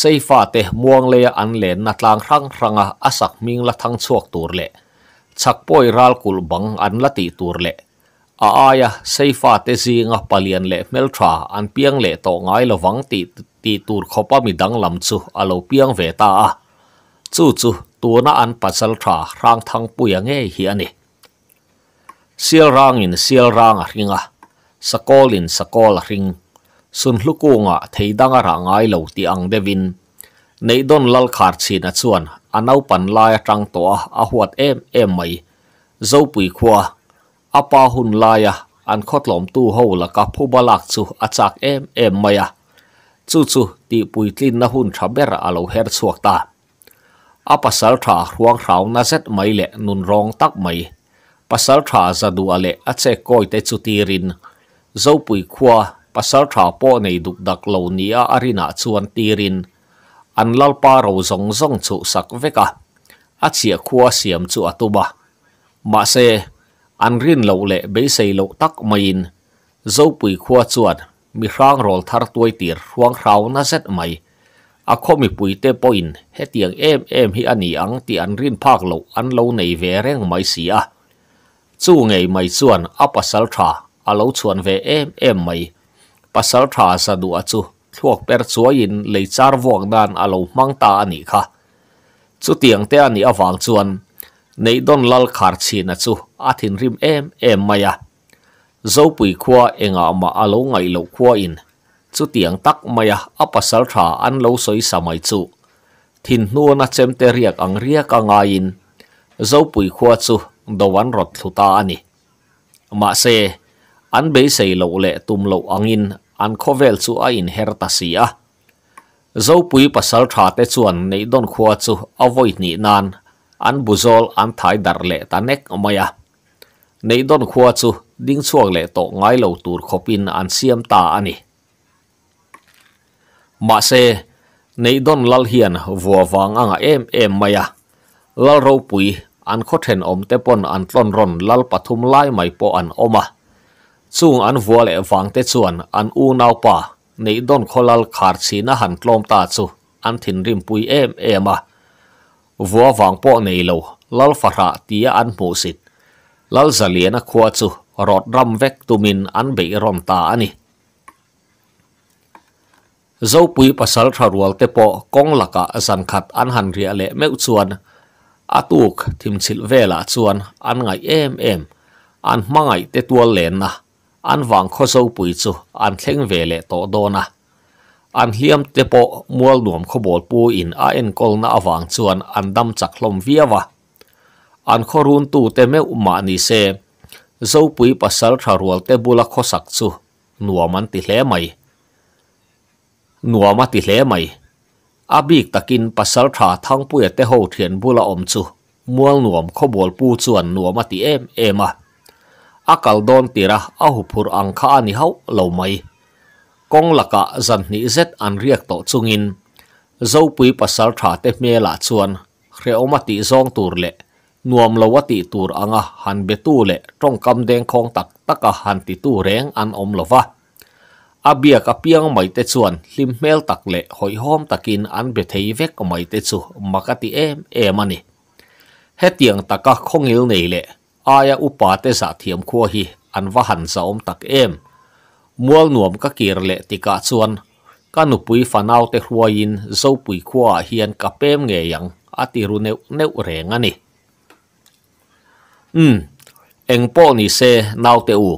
sei fa te muang le an le na tlang rang a asak ming la thang chuak tur le chak poi ral kul bang an la ti tur le a aya sei fa te zinga palian le mel tha an piang le to ngai lo wang ti ti tur khopa mi dang lam chu alo piang ve ta a chu chu na an pasal tha rang thang puya nge hi ani sial rang in sial rang a ringa sakol in sakol ring sun hlukunga theidanga ra ngai lo ti ang devin nei don lal khar chi na chuan anau pan lai tang to a huat em em mai zo pui khwa apa hun lai an khotlom tu ho la ka phu balak chu achak em em mai a chú chú ti pui tlin na hun tha ber a lo her chuak ta a pasal tha ruang rau na zet mai le nun rong tak mai pasal tha za du ale a che koi te chu ti rin zo pui khua pasal tha po nei duk dak lo ni a arina chuan ti rin an lal pa ro zong zong sạc sak veka a chia khua siam chu atuma Mà se an rin lâu le bế sei lâu tak mai in zo pui khua chuan มีร่างรอลทารตัวตีร่วงเราน่าเซ็ตใหม่อาคมีปุยเตปอินเฮตียงเอ็มเอ็มฮิอันยีังตีอันรินภาคโลอันโลในเวเร่งไม่เสียจู่ไงไม่ส่วนอัปสัลทราอาโลชวนเวเอ็มเอ็มไม่ปัสสัลทราสะดวกจู่ทวกเปิดสวยินเลยจารวงดานอาโลมังตาอันนี้ค่ะจู่เตียงเตอันนี้อวังชวนในดอนลลขาดชินะจู่อาทินริมเอ็มเอ็มไม่อะ zo pui khua enga mà alo ngai lâu khua in chu tiang tak maya apasal à, à tha an lo soi samai chu thin nu na chem te riak ang riak anga à in zo pui khua chu dowan rot thuta ani mà se an be sei lâu lệ tum lo angin an khovel chu a in her ta si a zo pui pasal tha te chuan nei don khua chu avoid ni nan an buzol an thai dar le ta nek maya ในด้นขวจูดิ้งช่วงเละโตง่ายเหลาตูดขบินอันเสียมตาอันนี้มาเซในด้นลัลเฮียนวัววังอัางเอ็มเอ็มมาอลัลรูปุยอันคดเห็นอมเตปอนอันต้นร่นลัลปฐุมไล่ไม่พออันอมาซุ่งอันวัวเละวังเตชวนอันอูนาวป่าในด้นขลัลขาดสีนหันกลมตาจูอันถิ่นริมปุยเอ็มเอ็มมาวัววังพอในเหลาลัลฟฝระที่อันมูสิตลลซาเลียนควาจุรอดรำเวกตุมินอันเบรอมตาอนี่เจ้าปุยปัสสทรวลเตปอกงลักะสันขัดอันหันเรียเลเมื่อชวนอาตุกทิมชิลเวลาชวนอันไงเอ็มเอ็มอันมังไงเตตัวเลนนะอันวังข้อเจ้าปุยจุอันเข่งเวเลโตโดนะอันเลียมเตปอมวลหนุ่มขบอลปูอินอาเอ็นกอลนาวังชวนอันดำจักลมเวียวะอันขรุนตูเตเมอุมานีเซเจ้าปุยปัสสาวะทารวลเตบุลขศักซุนัวมันติเล่ไม่นัวมันติเล่ไม่อาบีกตะกินปัสสาวะทาทั้งปุยเตโฮเทียนบุลาอมซุมัวลนัวมขบวลปูส่วนนัวมันติเอมเอมาอากลดนตีระอหุพุรอังคาอนิฮาเลาไม่กองลักะจันนิเซตอันเรียกโตจุงินโจปุยปัสสาทาเตเมลาชวนเรอมาติซองตูรเล nuam lo ti tur anga han betu le trong kam deng khong tak taka han ti tu reng an om lova abia ka piang mai te chuan hlim mel tak le hoi hom takin an be thei vek mai te chu makati em em ani hetiang taka khongil nei le aya upa te sa thiam khuwa hi an va han sa om tak em mual nuam ka kir le tika chuan kanu pui fanau te hruain zo pui khuwa hian kapem nge yang ati ru neu neu reng ani ืมเอ็งป้อนี่เซนาวเตอู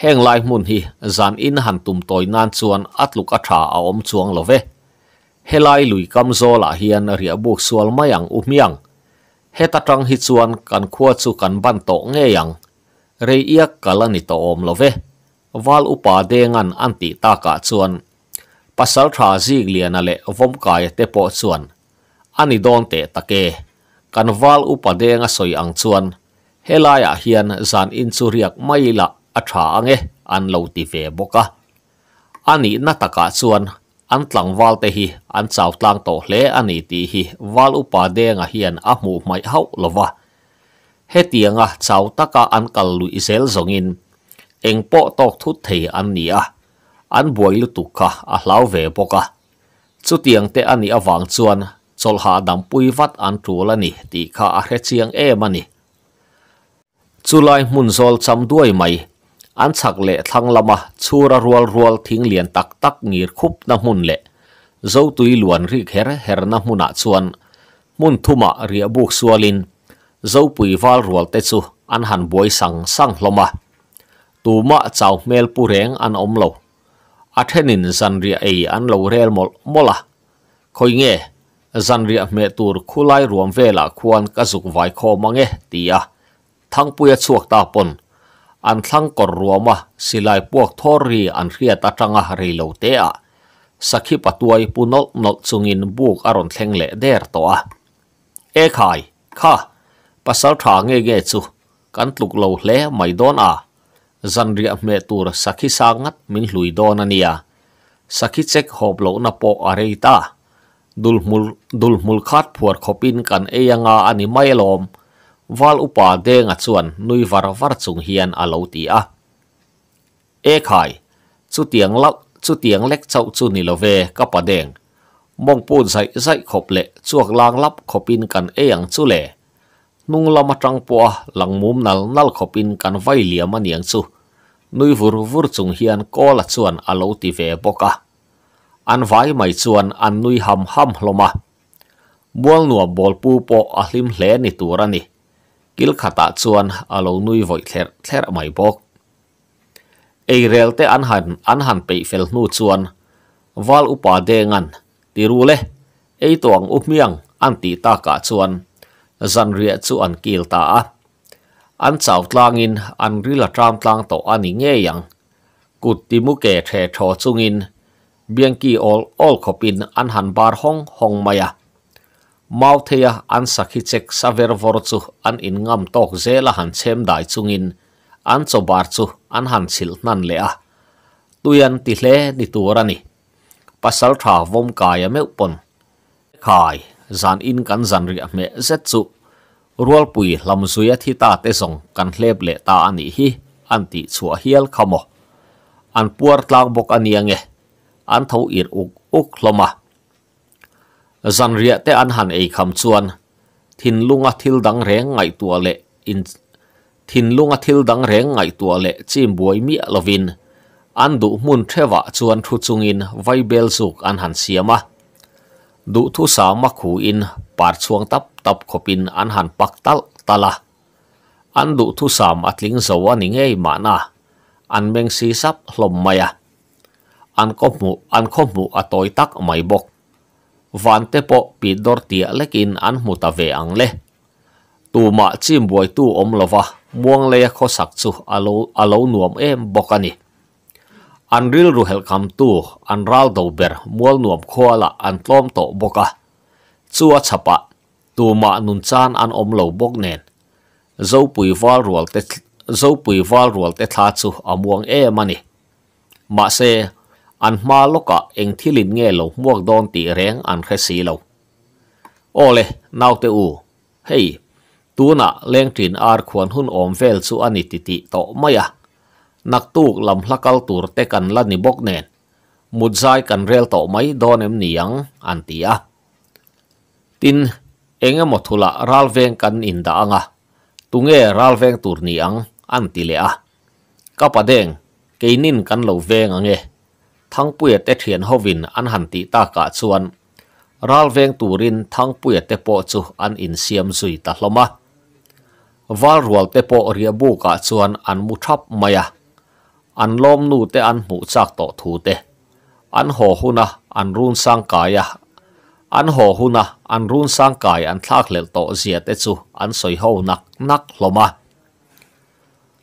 แห่งลายมุนฮิจานอินหันตุมตอยนานชวนอัตลุกอัฐาอาอมชวงลเวเฮลายลุยกัมโซลาเฮียนรียบวกสวลมายังอุมยังเฮตะจังฮิชวนกันควัสุกันบันโตเงยังเรียกกะลนิตอมลเววาลอุปาเดงันอันติตากะชวนปัสลทาซีกเลียนะเลวมกายเตปอชวนอานิดอนเตตะเกกันวาลอุปาเด helaya ah hian zan in chu riak mai la a tha ange an lo ti ve boka ani na taka chuan an tlang wal te hi an chau tlang to hle ani ti hi wal upa denga hian a mu mai hau lova he tianga ah, chau taka an kal lu isel zongin engpo tok thu thei an nia ah. an buai tuka tukha a hlau ve boka chu tiang te ani awang chuan chol ha dam pui vat an tu lani ti kha a hre chiang em ani chulai mun zol cham duai mai an chak le thang lama chura rual rual thing lian tak tak ngir khup na mun le zo tui luan ri kher her na muna chuan mun thuma ria buk sualin zo pui wal rual te chu an han boi sang sang loma tu ma chau an om lo a ria ei an lo rel mola khoi nge zan ria me tur khulai ruam vela khuan ka zuk vai mange tia ทั้งปุยชวกตาปนอันทั้งกรรัวมะสิลายพวกทอรีอันเรียตจังหรีเลวเตะสักขีปตัวปุนลนลซุงินบุกอารุณเทงเลเดอร์ตัวเอกายข้าปัสสาวะเงเงจูกันตุกเลวเล่ไม่โดนอ่ะจันเรียเมตุรสักขีสังัดมินลุยโดนนี่ยสักขีเช็คหอบโลนปอกอะไรตาดุลมุลดุลมุลคาดผัวขบินกันเอียงอาอันนี้ไม่ลอม wal upa de nga chuan nui var var chung hian alo ti a e khai chu tiang lau chu tiang lek chau chu ni lo ve ka pa deng mong pun sai sai khop le chuak lang lap khopin kan e ang chu le nung lama tang po lang mum nal nal khopin kan vai liam aniang chu nui vur vur chung hian ko la chuan alo ti ve boka an vai mai chuan an nui ham ham hloma mual nuam bol pu po a hlim hle ni turani kil tạ chuan alo nui voi thler thler mày bok ei rel te an han an han pe fel nu chuan wal upa de ngan ti ru le ei tong u miang an ti ta ka chuan zan ria chu kil ta a an chau tlangin an rila tram tlang to ani nghe yang kut ti mu ke the tho chungin biang ki ol ol khopin an han bar hong hong maya mau theya an sakhi chek saver vor chu an in ngam tok zela han chem dai chungin an chobar chu an han sil nan le a tuyan ti hle ni turani pasal tha vom kaya me pon khai zan in kan zan ri me zet chu rual pui lam zuya thi ta te song kan hlep le ta ani hi an ti chua hial khamo an puar tlang bok aniange an tho ir uk uk hloma Zan ria te an han ei kham chuan. lung lunga thil dang re ngay tua lệ, in lung lunga thil dang re ngai tua le chim buai mi lovin. An du mun thewa chuan thu chungin vai bel zuk an han siama. Đủ thu sa ma khu in par chuang tap tap khopin an han pak tal tala. An đủ thu sam atling zawa ni ngei mà na. An meng si sap hlom maya. An kop mu an kop mu atoi tak mai bok vante po pidor tia lekin an muta ve ang le tu ma chim boy tu om lova muang le kho sak chu alo alo nuam em bokani an ril ru hel kam tu an ral do ber mual nuam khoala an tlom to boka chua chapa tu ma nun chan an om lo bok nen zo pui wal rual te zo pui wal rual te tha chu amuang em ani ma se อันมาลกะเองที่ลินเง่เหลงมวกโดนตีแรงอันแคสีเหลาโอเลยนาวเตอูเฮ้ยตวน่ะเลงถินอาร์ควรหุ่นอมเฟลสุอันิติติโตม่ยะนักตูกลำลักลตูรเตกันลันนิบกเนนมุดายกันเรียลโตไม่โดนเอ็มนียงอันตีอะตินเองหมดทุละรัลเวงกันอินดาอ่ะตุงเอรัลเวงตูรนียงอันติเลอะกบประเด็งเกนินกันเหลาเวงอ่ะเงี้ thang puya te thiền ho vin an han ti ta ka chuan ral veng rin thang puya te po chu an in siam zui ta hloma wal rual te po ria bu cả chuan an mu thap maya an lom nu te an mu chak to thu te an ho huna an run sang kaya an ho huna an run sang kai an thak lel to zia te chu an soi ho nak nak hloma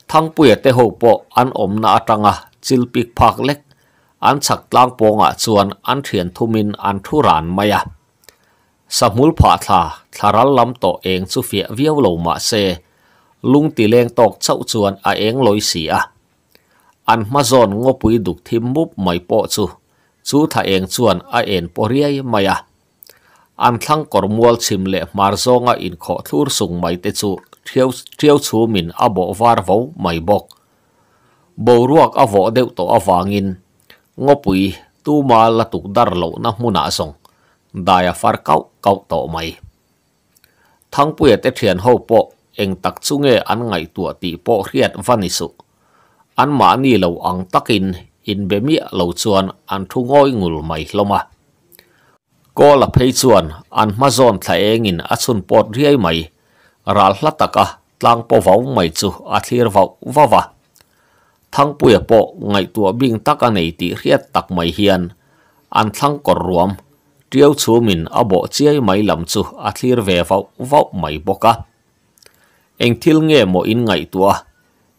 thang puya te ho po an om na chil chilpik phak lek an chak tlang pawngah chuan an thian thumin an thu ran mai a samul pha tha thlaral lam to eng chu fia viau lo ma se lung ti leng tok chau chuan a eng loi si a an ma zon ngo pui duk thim mup mai po chu chu tha eng chuan a en poriai mai a an thlang kor mual chim le mar zonga in kho thur sung mai te chu thiêu thiêu chu min a bo var vo mai bok bo ruak a vo deuh to awangin ngopui tu ma la tuk dar lo na muna song daya far kau kau to mai thang pui te thian ho po eng tak chu nge an ngai tua ti po riat vani su an ma ni lo ang takin in bế mi lo chuan an thu ngoi ngul mai hloma ko là phei chuan an ma thay thla engin a chun pot riai mai ral hla taka tlang po vau mai chú a thlir vau va va thang pui a ngày ngaih tua bing tak a nei tih tắc tak hiền anh an thlang kawr ruam tiau chumin a bawh chiai mai lam chu a thlir ve vauh vauh mai bawk a eng thil nge maw in ngày tua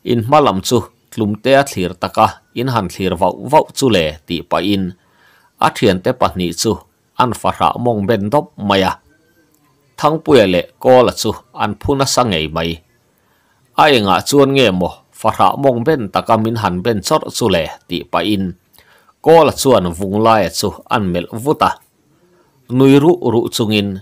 in hma lam chu tlum te a tắc taka in han thlir vauh vauh chu le tih pa in a thian te anh chu an mông bên ben dop à a thang lệ le ko la chu an phuna sa ngei mai ai nga chuan nghe mô phát hạ mong bên ta cam mình hẳn bên sót su lệ tị bà in có là chuẩn vùng lai su ăn mệt vô ta nuôi rụ rụ chung in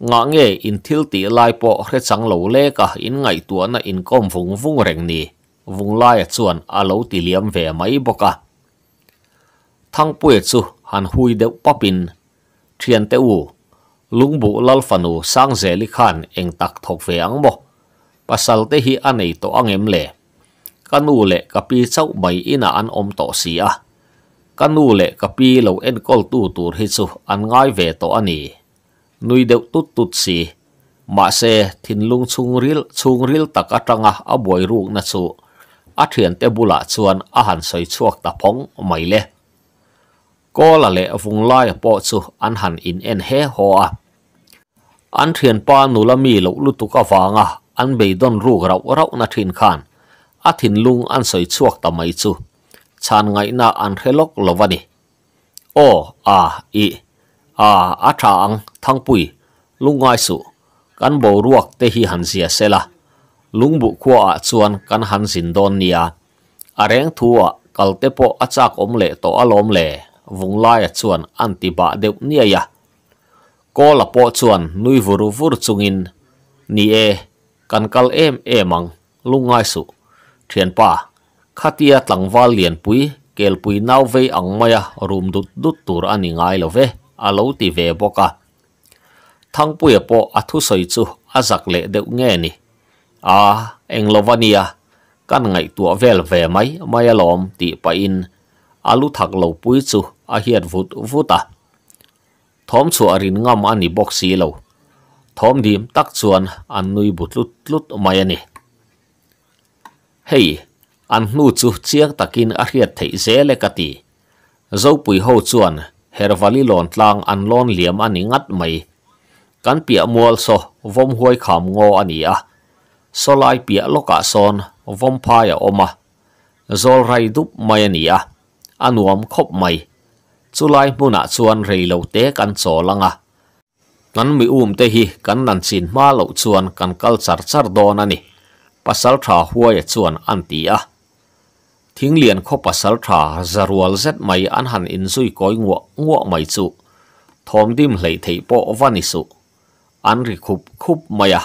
ngã nghe in thiếu tị lai bộ hết sáng lâu lê cả in ngày tuần na in com vùng vùng rèn nì vùng lai chuẩn à lâu tỷ liêm về máy bọc cả thăng bụi su hàn hui đeo papin thiền tế u lung bụ lal phanu sang dễ lịch hàn anh tắc thuộc về ăn bọc pasal te hi anei to angem le kanu le kapi chau mai ina an om to si a kanu le kapi lo en kol tu tur hi chu an ngai ve to ani nui deuh tut tut si ma se thin lung chung ril chung ril tak atanga a boi ruk na chu a thian te bula chuan a han soi chuak ta phong mai le ko la le vung lai po chu an han in en he ho a an thian pa nulami lo lutuka wanga an beidon ruk rau rau na thin khan a thin lung an soi chuak ta mai chu chan ngay na an helok lovani o a à, i a à, a tha ang thang pui ngay su kan bo ruak te hi han zia sela lung bu qua a chuan kan han zin don nia a à. reng thua kal te po a chak om le a alom le vùng lai a chuan an ti ba deuh nia ya ko la po chuan nui vuru vur chungin ni e kan kal em em ang ngay su thiền pa khatia tlangwal liền pui kel pui nau ve ang maya rum đút đút tour anh ngay lo về, alo ti ve boka thang pui à po athu soi chu azak le deu nge ni a englovania căn ngày tua về về mai maya lom ti pa in alo thằng lo pui chu a hiat vut vuta thom chu arin ngam ani boxi lo thom dim tắc chuan an nui but lút lut mai ani hei an nu chu chiak takin a hriat thei zele ka ti zo pui ho chuan hervali lon tlang an lon liam ani ngat mai kan pia mual so vom huai kham ngo ani a solai pia loka son vom phai a oma zol rai dup mai ani a anuam khop mai chulai muna chuan rei lo te kan cholanga kan mi um te hi kan nan chin ma lo chuan kan kal char char don ani pasal tha huai chuan an ti a thing lian kho pasal tha zarual zet mai an han in zui koi ngua ngua mai chu thom dim hlei thei po vani su an ri khup khup mai a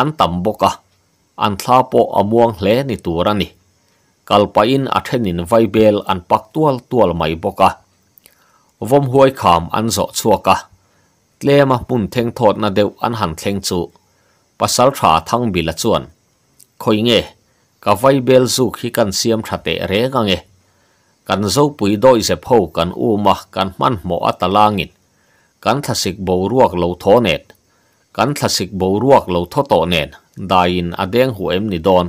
an tam boka an thla po amuang hle ni turani kalpain athenin vaibel an paktual tual mai boka vom huai kham an zo chuaka tlema mun theng thot na deuh an han thleng chu pasal tha thang bila chuan khoi nghe ka vay bel zu khi kan siam tha te re ga nge kan zo pui doi se pho kan u ma kan man mo atalangin kan thasik bo ruak lo tho net kan thasik bo ruak lo tho to nen dain adeng hu em ni don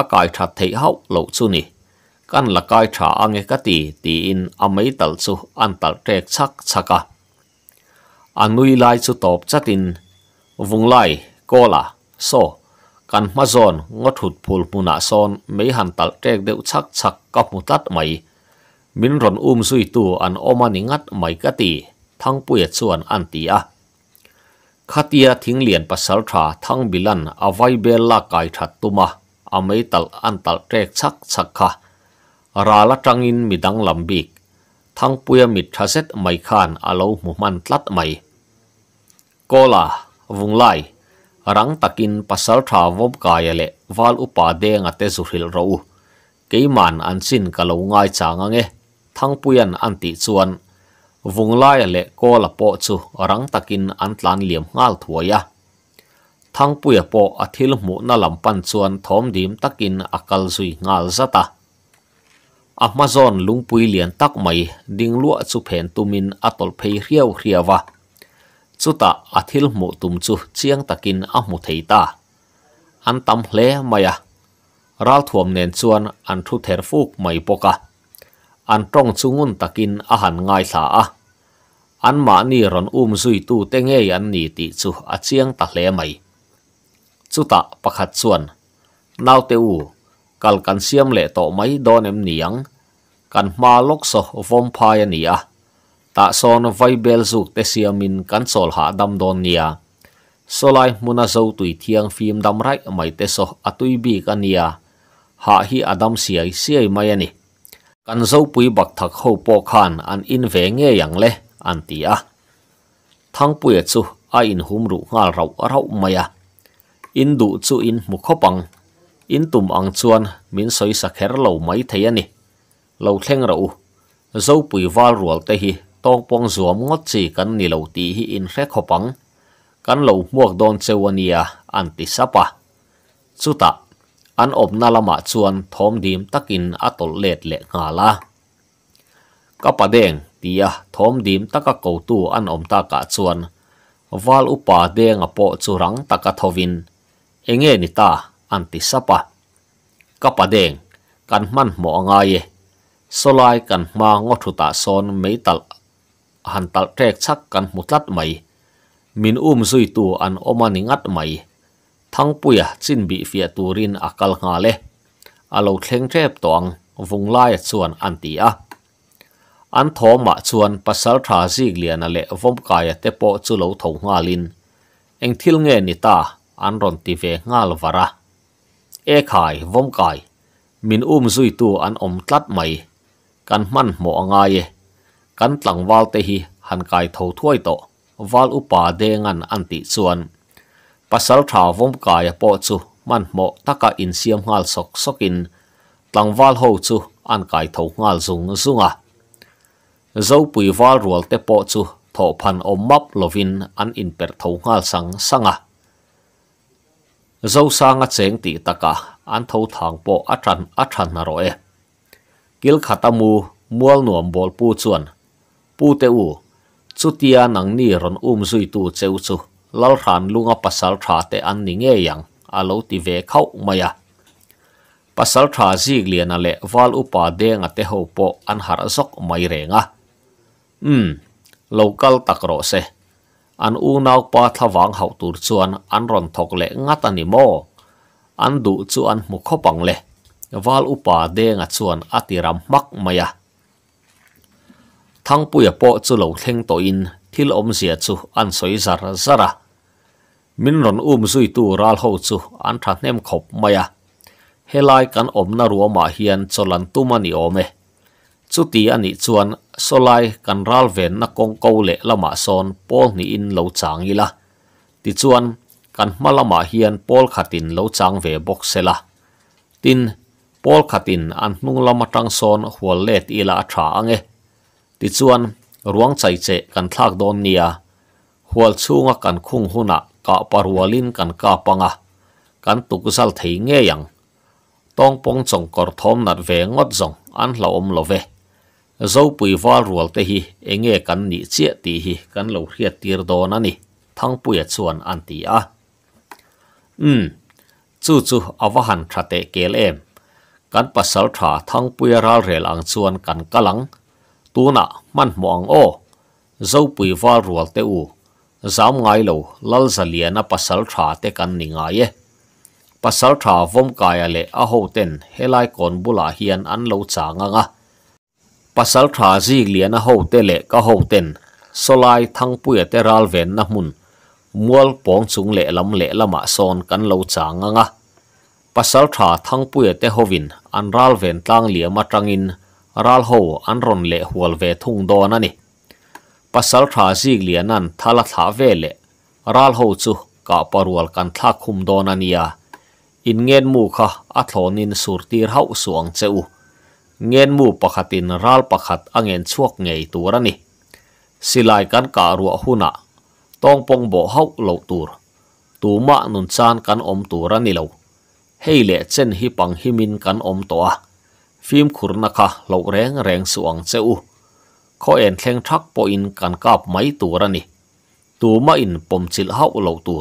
akai tha thei hau lo chu ni kan lakai tha ange ka ti ti in amei tal chu an tal sắc chak chaka anui lai chu top in vùng lai cola so กันมาซอนงดหุดพูลมุนาซอนไม่หันตัดแจกเดือดชักชักกับมุตัดไม่มินรอนอุ้มซุยตัวอันโอมานิงัดไม่กติทั้งปุยส่วนอันตียคาเตียทิ้งเหรียญปัสสาวะทั้งบิลันอวัยเบลล่ากายถัดตัวมาอเมตัลอันตัดแจกชักชักค่ะราละจังอินมิดังลำบิกทั้งปุยมิดทัศเซตไม่ขานอาลูมุมันตัดไม่กลาวุ่นไล rang takin pasal tha vom kayale wal upa de ngate zuhil ro u keiman ansin kalo ngai changa nge thangpuyan anti chuan vunglai le kola po chu rang takin antlan liam ngal thuaya thangpuya po athil na lampan chuan thom takin akal zui ngal zata amazon lungpui lian tak dinglua chu tumin atol riau riawa chuta a thil hmuh tum chu chiang takin a hmu thei ta an tam hle mai a ral thuam nen chuan an thu ther fuk mai poka an tong chungun takin a han ngai thla a an ma ni ron um zui tu te nge an ni ti chu a chiang ta hle mai chuta pakhat chuan nau te u kal kan siam le to mai don em niang kan ma lok so vom phai ani a ta son vai bel zuk te siamin kan sol ha dam don nia solai muna zo tui thiang phim dam rai mai te so atui bi kan nia ha hi adam siai siai mai ani kan zo pui bak thak ho po khan an in ve nge yang le an ti a thang pui chu a in hum ru ngal rau rau mai a in du chu in mu in tum ang chuan min soi sakher kher lo mai thei ani lo thleng rau zo pui wal rual te hi tawk pawng zuam ngot chi kan ni lo ti hi in hrek khopang kan lo muak don chewania an ti sapa chuta an opna lama chuan thom dim takin atol let le nga la kapadeng tia thom dim taka ko tu an om ta ka chuan wal upa deng apo churang taka thovin enge ni ta an ti sapa kapadeng kan man mo nga ye solai kan ma ngo thu ta son meital han tal trek chak kan mutlat mai min um zui tu an oma ningat mai thang puya chin bi fia turin akal nga le alo thleng thep tong vung lai chuan an an tho ma chuan pasal tha zik liana le vom ka ya te po nga lin eng thil nge ni an ron ti ve ngal vara e vom kai min um zui an om tlat mai kan man mo angai e. kan tlang wal te hi han kai tho thuai to wal upa de ngan an ti chuan pasal tha vom kai po chu man mo taka in siam ngal sok sokin tlang wal ho chu an kai tho ngal zung zunga zo pui wal rual te po chu tho phan om map lovin an in per tho ngal sang sanga zo sanga cheng ti taka an tho thang po atran atran na roe kil khatamu mual nuam bol pu chuan pute u chutia nang ni ron um zui tu cheu chu lal ran lunga pasal tha te an ni nge yang a lo ti ve khau maya pasal tha ji gliana le wal upa de nga te ho po an har zok mai hmm, takro se an u nau pa tha wang thok le nga ta ni mo an le wal upa de atiram mak maya thang puya po chu lâu thleng to in thil om zia chu an soi zar zara min ron um zui tu ral ho chu an tha nem khop maya helai kan om na ruama hian cholan tuma ni ome chu ti ani chuan solai kan ral ven na kong lệ le mạ son pol ni in lâu lo chang ila ti chuan kan malama hian pol khatin lo chang ve bok sela tin pol khatin an hnung lama tang son hual let ila tha ange Ti zuwan, ruang chay che kan thak don ni a, huwal chu ngak kan khung hunak ka aparua lin kan ka panga, kan tukuzal thay nge yang. Tong pong zong kor thom nat ve ngot zong, an la om lo ve. Zau pui va rual te hi, e kan ni cie ti hi, kan lau ria tir do na ni, thang puya zuwan an ti a. Ngu, hmm, zu zu avahan rate ke em, kan pasal tra thang puya ra re lang zuwan kan kalang. tu na man muang o zo pui wal rual te u zam ngai lo lal zalia na pasal tha te kan ni nga ye pasal tha vom kaya le a ho ten helai kon bula hian an lo cha nga nga pasal tha ji lian a ho te le ka ho ten solai thang pui te ral ven na mun mual pong chung le lam le lama son kan lo cha nga nga pasal tha thang pui te hovin an ral ven tlang liama in ral ho anron le hual ve thung do na ni pasal tha ji li anan thala tha ve le ral ho chu ka parwal kan tha khum do na ni ya in ngen mu kha a thlon in sur tir hau suang che u ngen mu pakhatin ral pakhat angen chuak ngei tura ni silai kan ka ru huna tong pong bo hau lo tur tu ma nun chan ฟิล์มขุนนะคะเรล่าแรงแรงสวงเจ้าข้อเอ็นแข่งทักปอินกันกาบไม้ตัวนี่ตัวมาอินปมจิลเฮาเรลาตัว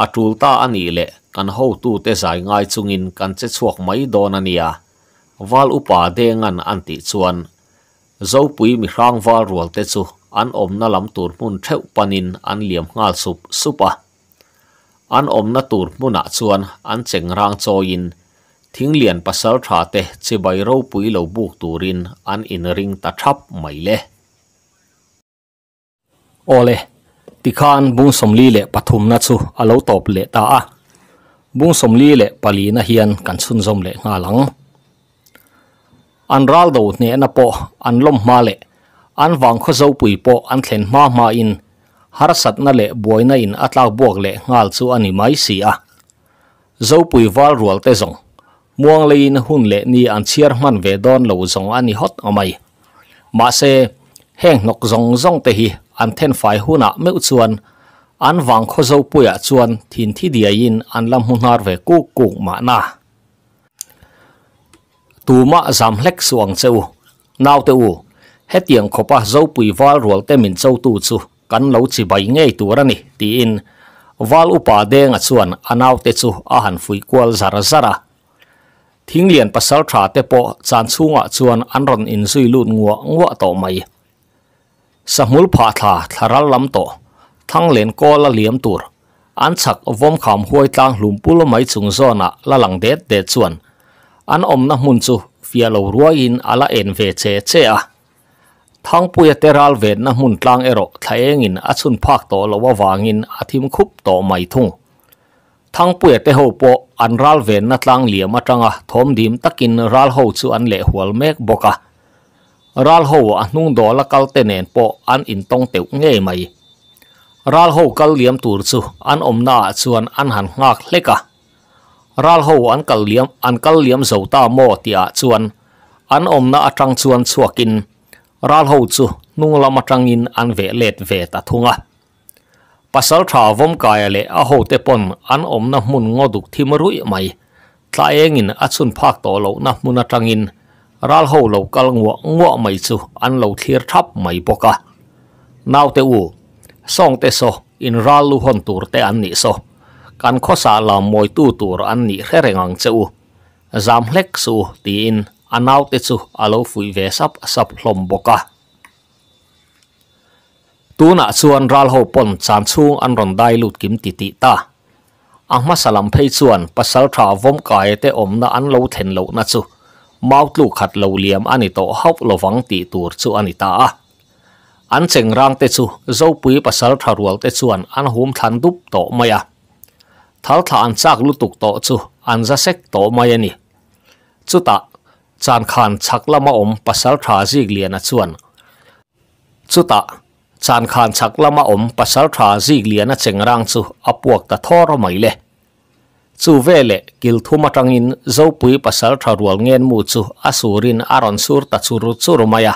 อาทูลตาอันนี้แหละกันเฮาตัวเตสายง่ายจุงินกันเจ็ดชวกไม้ดอนันยาวาลอุปาเดงันอันติชวน เจ้าปุยมีร่างวาลรัวเตจูอันอมนั่งลำตัวมุนเทวาปนินอันเหลี่ยมงาสุบสุปะอันอมนั่งตัวมุนอาชวนอันเจงรางโจยิน thing lian pasal tha te che bai ro pui lo buk turin an in ring ta thap mai le ole tikhan bu somli le pathum na chu alo top le ta a bu somli le pali na hian kan chun zom le nga lang an ral do ne na po an lom ma le an wang kho zo pui po an thlen ma ma in har sat na le boina in atlak buak le ngal chu ani mai si a zo pui wal rual te zong muang lein hun le ni an chiar man ve don lo zong ani hot omai ma se heng nok zong zong te hi an then fai huna me chuan an wang kho zo puya chuan thin thi dia in an lam hun har ve ku ku ma na tu ma zam hlek suang cheu nau te u he tiang khopa zo pui wal rol te min chau tu chu kan lo chi bai ngei tu rani ti in wal upa denga chuan anaute chu ahan fui kwal zara zara ทิ้งเหรียญปัสสาวะเตปอจานซุงอ่ะชวนอันรอนอินซุยลุดงัวงัวต่อไม่สมุลผาถาทารัลัำโตทั้งเลนกอละเหลี่ยมตัวอันสักวอมขามห้วยตางหลุมปุ่ลไม่สุงซอนะละหลังเด็ดเด็ดส่วนอันอมนักมุนซูเฟียลรัวอินอลาเอ็นเวเจเชอะทั้งปุยเตราลเวดนะมุนตางเอโรทายงินอัชุนภาคโตละวะวางินอาทิมคุปโตไม่ทุ่งทั้งปุยเตโฮป an ral ven na tlang liam atanga thom dim takin ral ho chu an le hual mek boka ral ho a hnung do la kal te nen po an in tong teu nge mai ral ho kal liam tur chu an om na chuan an han ngak leka ral ho an kal liam an kal liam zo ta mo tia chuan an om na atang chuan chuakin ral ho chu nung lama tangin an ve let ve ta thunga pasal tha vom kai le a ho te pon an om na mun ngoduk thimrui mai tla engin achun phak to lo na mun atangin ral ho lo kal ngwa ngwa mai chu an lo thlir thap mai poka naw te u song te so in ral lu hon tur te an ni so kan kho sa la moi tu tur an ni re rengang che u zam hlek su ti in anaw te chu alo fui ve sap sap hlom boka ตูนักส่วนรัลโฮปนสันซูงอันรนได้ลุดกิมติติตาอังมาสลัมเพย์ส่วนพัสสาวาวมกายเตอมน่ะอันเลวเทนเลวนั่นสุมาวตุขัดเลวเลียมอันนี้โตฮับเลวังติตูร์สุอันนี้ตาอันเซ็งรังเตสุเจ้าปุยพัสสาวะรัวเตส่วนอันหุมทันดุบโตมายาทัลทานจักลุตุกโตสุอันจะเซ็กโตมายานีสุตาจานขันชักละมาอมพัสสาวะจีกเลียนนั่นส่วนจุตา chan khan chak lama om pasal tha ji liana chengrang chu apuak ta thor mai le chu vele kil thu matang in zo pui pasal tha rual ngen mu chu asurin aron sur ta chu ru chu romaya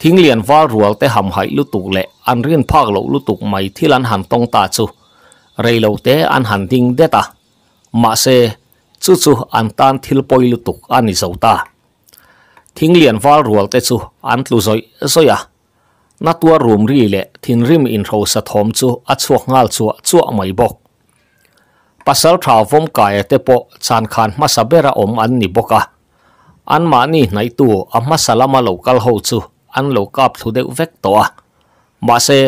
thing lian wal rual te ham hai lu an rin phak lo mai thilan han ta chu rei te an han ding ma se chu chu an tan thil poi lu tuk ani lian wal rual te chu an na tua room ri le thin rim in ro sa thom chu a chuak ngal chu chu mai bok pasal tha vom kai te po chan khan ma sa bera om an ni boka an ma ni nai tu a ma salama local ho chu an lo kap thu de vek to a ma se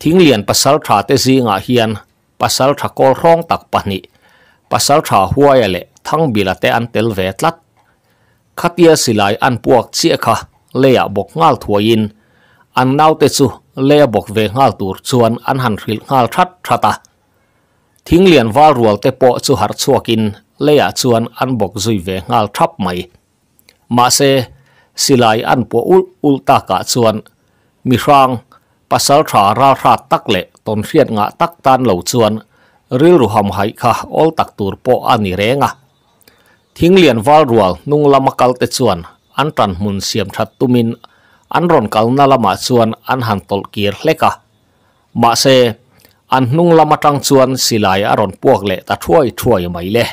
thing lian pasal tha te zinga ah hian pasal tha kol rong tak pani pasal tha huaya le thang bila te an tel ve tlat khatia silai an puak chi kha leya bok ngal in an nau te chu le bok ve ngal tur chuan an han ril ngal that thata thing lian wal rual te po chu har chuakin le a chuan an bok zui ve ngal thap mai ma se silai an po ul ul ta ka chuan mi rang pasal tha ra ra tak le ton riat nga tak tan lo chuan ril ru ham hai kha ol tak tur po ani renga thing lian wal rual nung lamakal te chuan an tan mun siam that tumin an ron kalna lama chuan an han tol kir hleka ma se an hnung lama tang chuan silai a ron puak le ta thuai thuai mai le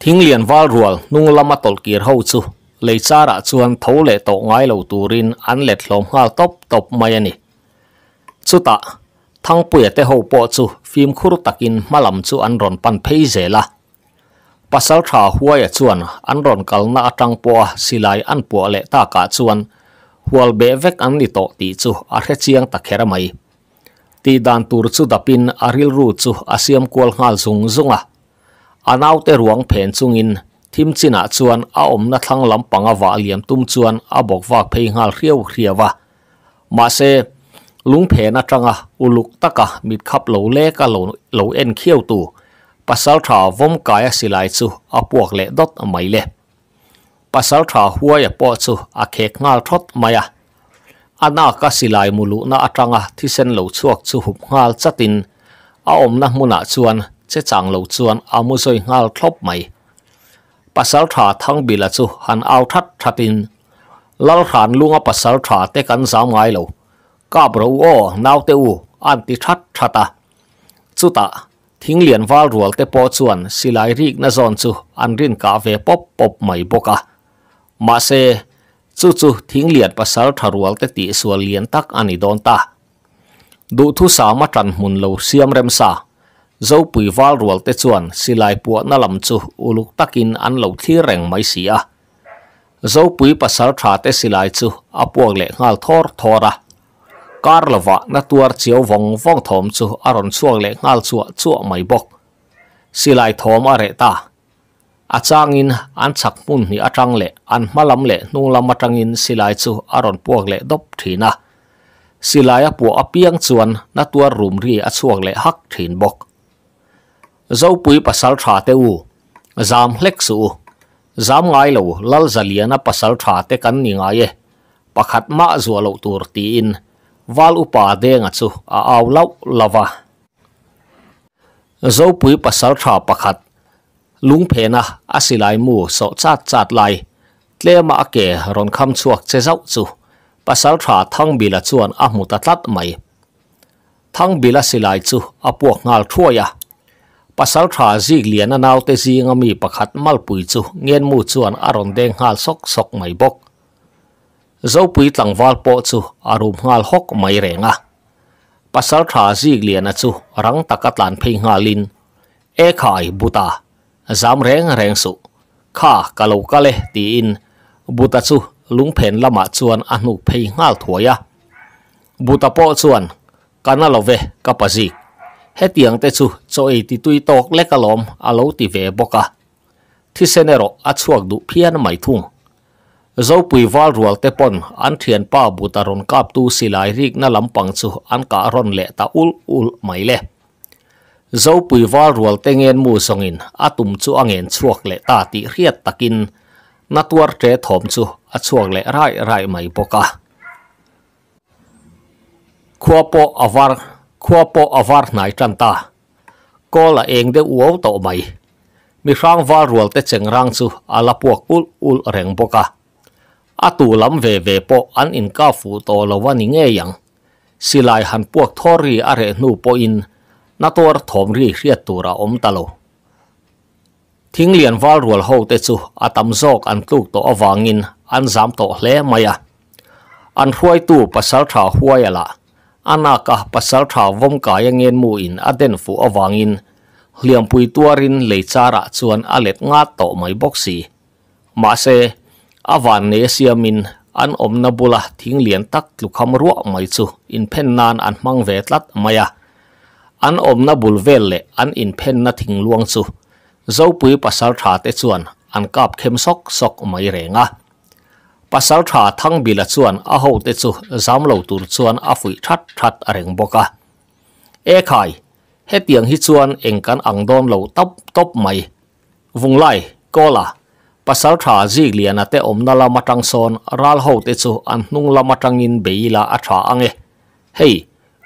thing lian wal rual nung lama tol kir ho chu lei chara chuan tho le to ngai lo turin an let hlom hal top top mai ani chuta thang puya te ho po chu phim khur takin malam chu an ron pan phei zela pasal tha hua ya chuan an ron kal na atang po silai an po le ta ka chuan hual be vek an ni to ti chu a re chiang ta khera mai ti dan tur chu da pin aril ru chu asiam kol ngal zung zunga anau te ruang phen chung in thim china chuan a om na ปัสสาวะวมกายสิไลซูอพวกเล็ดดตดไม่เล่ปัสสาวะหัวยปอดซูอเคกงาทดไม่อะอนาคตสิไลมุลุน่าตรังะที่เส้นเหลาชวกซูหุบงาจัดินอาอมนักมุนักชวนเจ้าจังเหลาชวนอามุซอยงาทบไม่ปัสสาวะทั้งบิลซูหันเอาทัดทัดินลลขานลุงอปัสสาวะเตกันสามไงเหลากับรัวนาวเตวอันติทัดทัดตาสุดตา thing lian wal rual te po chuan silai rik na zon chu an rin ka ve pop pop mai boka ma se chu chu thing lian pasal tharual te ti sual lian tak ani don ta du thu sa ma tran mun lo siam rem sa zo pui wal rual te chuan silai pu na lam chu uluk takin an lâu thi reng mai sia zo pui pasal tha te silai chu apuang le ngal thor thora kar lawa à à à na tuar chiao vong vong thom chu aron chuang lệ ngal chu chu mai bok silai thom are ta in an chak mun ni atang le an malam le nung lam in silai chu aron puak le dop thina silai a pu apiang chuan na tuar rum ri a chuang le hak thin bok zo pui pasal tha te u zam hlek su zam ngai lo lal zaliana pasal tha te kan ni ngai e pakhat ma zualo tur ti in val upa de nga chu a au lau lava zo pui pasar tha pakhat lung phe na asilai mu so chat chat lai tle ma ke ron kham chuak che zau chu pasal tha thang bila ya pasal tha zi na naw te zi nga mi pakhat pui chu ngen mu chuan a ron deng hal sok sok zo pui tlangwal po chu arum ngal hok mai renga pasal tha zik lian chu rang takatlan phei ngalin e khai buta zam reng reng su kha kalau kale ti in buta chu lung phen lama chuan anu phei ngal thuaya buta po chuan kana love kapazi hetiang te chu choi ti tui tok lekalom alo ti ve boka thisenero achuak du phian mai thung zo pui wal rual te pon an thian pa butaron kap tu silai rik na lampang chu an ka ron le ta ul ul mai le zo pui wal rual te ngen mu songin atum chu angen chuak le ta ti riat takin na tuar tre thom chu a chuak le rai rai mai boka khuapo avar khuapo avar nai chanta kola eng de uo to mai mi rang wal rual te cheng rang chu ala puak ul ul reng boka อาตูลำเวเวปออันอินก้าฟูโตลวันิเงยังสิลายหันพวกทอรีอะไรนูปอินนาตัวถมรีเรียตัวระอมตะโลทิ้งเลียนวาลรัวเฮาเตจูอาตำซอกอันตุกตัววางินอันสามตัวเล่มายะอันห้วยตู้ปัสสาวะห้วยละอันนักปัสสาวะวมกายังเงินมูอินอเดนฟูอวางินเลียมปุยตัวรินเลยจาระชวนอเล็ดงาโตไม่บอกสีมาเซ awan ne siamin an omna bula thing lian tak lukham ruak mai chu in pen nan an mang ve tlat maya an omna bul vel le an in pen na thing luang chu zo pui pasal tha te chuan an kap khem sok sok mai renga pasal tha thang bila chuan a ho te chu zam lo tur chuan a fui that that a reng boka e khai he tiang hi chuan engkan angdon lo top top mai vung lai kola pasal tha zik lian ate à, omna la matang son ral hậu tết chu an nung la matang à à in la a tha ange hei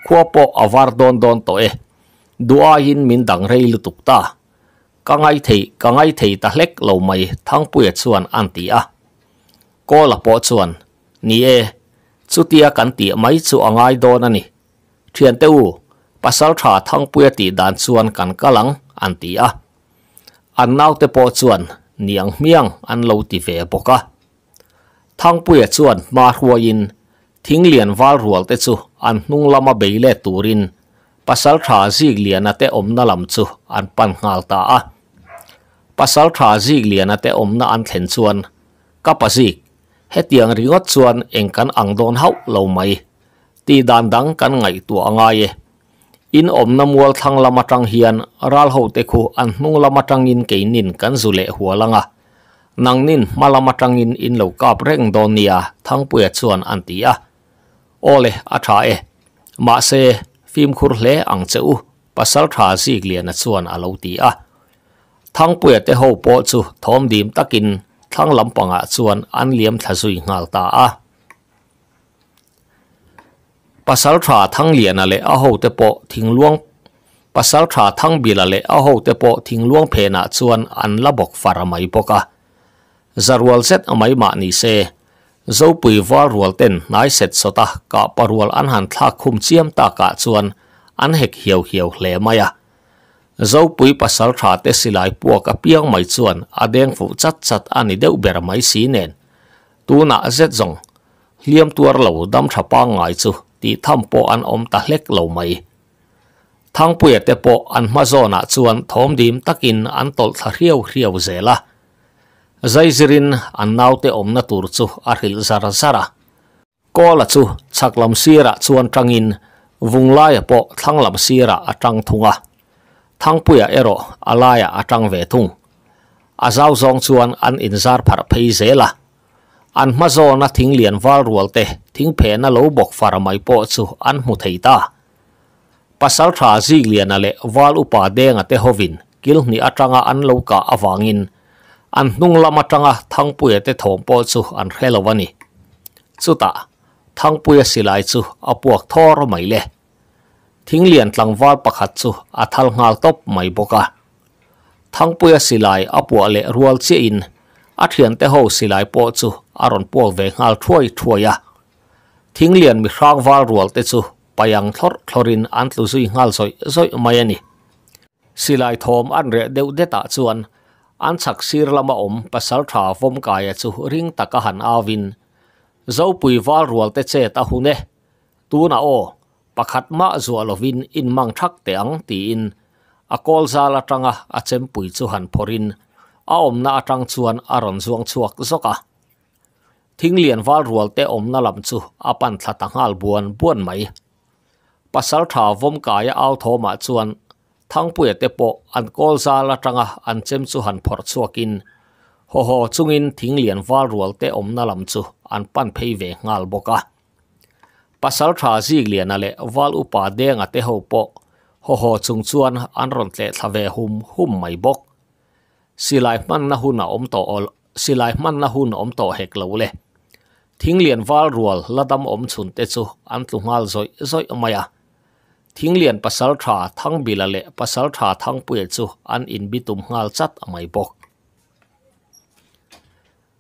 khuapo awar don don to e dua in min dang rei lutuk ta kang ai thei kang ai thei ta hlek lo mai thang pui chuan an ti a ko la po suan ni e chutia kan ti mai chu angai don ani thian te u pasal tha thang pui ti dan suan kan kalang an ti a an nau te po suan niang miang an lo ti ve boka thang puya chuan ma hua in thính liền wal rual te chu an hnung lama beile turin pasal liền zik liana te na lam chu an pan ngal ta a pasal liền zik liana te na an thlen chuan kapazik hetiang ringot chuan engkan angdon hau lo mai ti dan dang kan ngai tu anga ye in om nam wal thang lama tang hian ral ho te khu an hnung lama tang in ke nin kan zu le hua nang nin malama tang in in lo kap reng donia nia thang pue chuan an ti a ole a tha e ma se phim khur hle ang cheu pasal tha zik lian a chuan a lo ti a thang pue te ho po chu thom dim takin thang lampanga chuan an liam thazui ngal ta a pasal tha thang lian ale a ho te po thing luang pasal tha thang bil ale a ho te po thing luang phe na chuan an la bok faramai poka zarwal set amai ma ni se zo pui wal rual ten nai set sota ka parual an han thla khum chiam ta ka chuan an hek hiau hiau hle maya zo pui pasal tha te silai puak a piang mai chuan adeng fu chat chat ani deu ber mai si nen tu na zet zong liam tuar lo dam thapa ngai chu ti tham po an om ta hlek lo mai thang pu te po an ma zo na chuan thom dim takin an tol tha riau riau zela zaizirin an nau te om na tur chu a hil zara zara ko la chu chak lam sira chuan tangin vung lai po thang sira a tang thunga ero alaya a tang ve thung a an in zar zela an ma zo na thing lian wal rual te thing phe na lo bok far mai po chu an mu thei ta pasal tha ji lian ale wal upa de nga te hovin kil ni atanga an lo ka awangin an nung la ma tanga thang pu te thom po chu an thang pu ya silai apuak thor mai le thing lian tlang wal pakhat chu athal top mai boka thang pu ya silai le rual che in athian te ho silai po aron po ve ngal throi throya à. thing lian mi hrang wal rual te chu payang thlor thlorin an tlu zui ngal soi soi mai ani silai thom an re deu de ta chuan an chak sir lama om pasal tha vom kaya chu à ring taka han avin zo pui wal rual te che ta hune tu na o pakhat ma zualovin in mang thak te ang ti in akol à zala tanga achem pui chu han porin. a na atang chuan aron zuang chuak zoka ทิ้งเลียนวาลรัวเตอมนลำจูอปันทังหัลบวนบวนไหมปัสสาวะวมกายเอาโทมาชวนทั้งปุยเตโปอันโกลซาละจังอันเจมสูหันพอร์ชัวกินโฮโฮจุงินทิ้งเลียนวาลรัวเตอมนลำจูอันปันเพยเวงาลบกะปัสสาวะจีเลียนอะไรวาลอุปาเดงอเตโฮโปโฮโฮจุงชวนอันรอนเตทเวหุมหุมไม่บกสิไลมันนะหุนอมโตอลสิไลมันนะหุนอมโตเฮกเลวเล thing liền wal rual ladam om chun te chu an tlu ngal zoi zoi maya thing lian pasal tha thang bila le pasal tha thang pui chu an in bitum ngal chat amai bok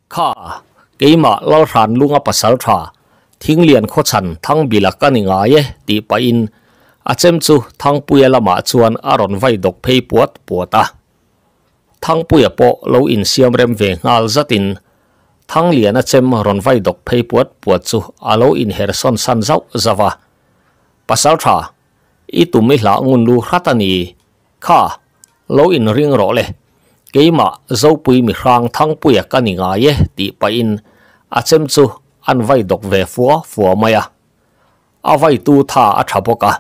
kha keima lal ran lunga pasal tha thing lian kho chan thang bila kaninga ye ti pa in achem chu thang pui ma chuan aron vai dok phei puat puata thang pui po lo in siam rem ve ngal zatin thang liền a chem ron vai độc phei buốt buốt chu alo in herson san zau zawa pasal tha i tu mi hla ngun lu khatani kha lo in ring ro le keima zo pui mi rang thang pui ka ni nga ye ti pa in a chem chu an vai dok ve phua phua maya a vai tu tha a tha boka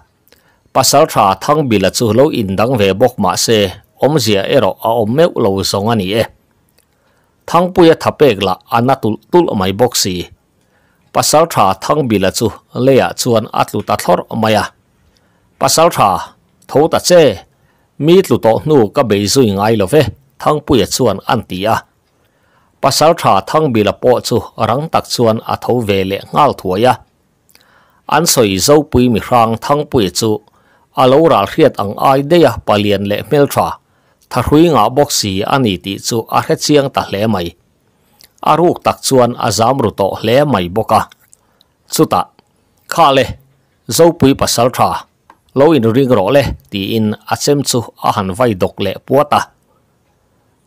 pasal tha thang bila chu lo in dang về bok ma se om zia ero a om meu lo zonga ni e thangpu ya thapek la ana tul tul mai boxi pasal tha thang bila chu leya chuan atlu ta thlor maya pasal tha tho ta che mi tlu to nu thang bila rang tak chuan a le ngal thua ya an soi zo pui mi rang thangpu ya chu ang ai palian le mel thà huy ngã bốc xì anh ý tí chú à hết chiang ta lẽ mày à ruột tắc chuan à giám rủ tổ lẽ mày bốc à chú ta khá lê dâu bùi bà sal trà lâu in riêng rõ lê tí in à chém chú à hẳn vay độc lệ bó ta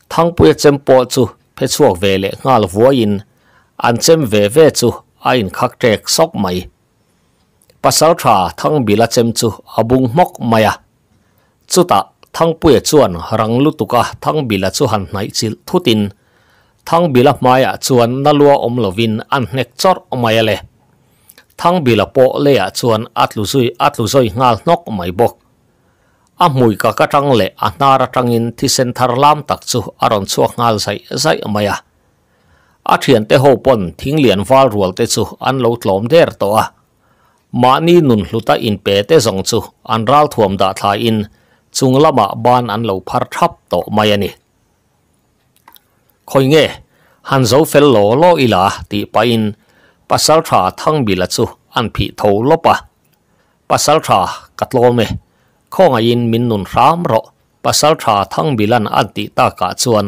thằng bùi chém bó chú phê chuộc về lệ ngà lạ vua in anh chém về về chú à in khắc trẹc sóc mày bà sal trà thằng bì la chém chú à bùng mốc mày à chú ta thang puya chuan rang lutuka thang bila chu han nai chil thutin thang bila maya chuan nalua om lovin an hnek chor omaya le thang bila po le a chuan atlu zui atlu zoi ngal nok mai bok a mui ka ka tang le a nara tangin thi sen thar lam tak chu aron chuak ngal sai sai omaya a thian te ho pon thing lian wal rual te chu an lo tlom der to a mani nun hluta in pe te zong chu an ral thuam da tha in chung lama ban an lo phar thap to mai ani khoi nge han zo fel lo lo ila ti pa in pasal tha thang bi la chu an phi tho lo pa pasal tha kat lo me khong in min nun ram ro pasal tha thang bilan an ti ta ka chuan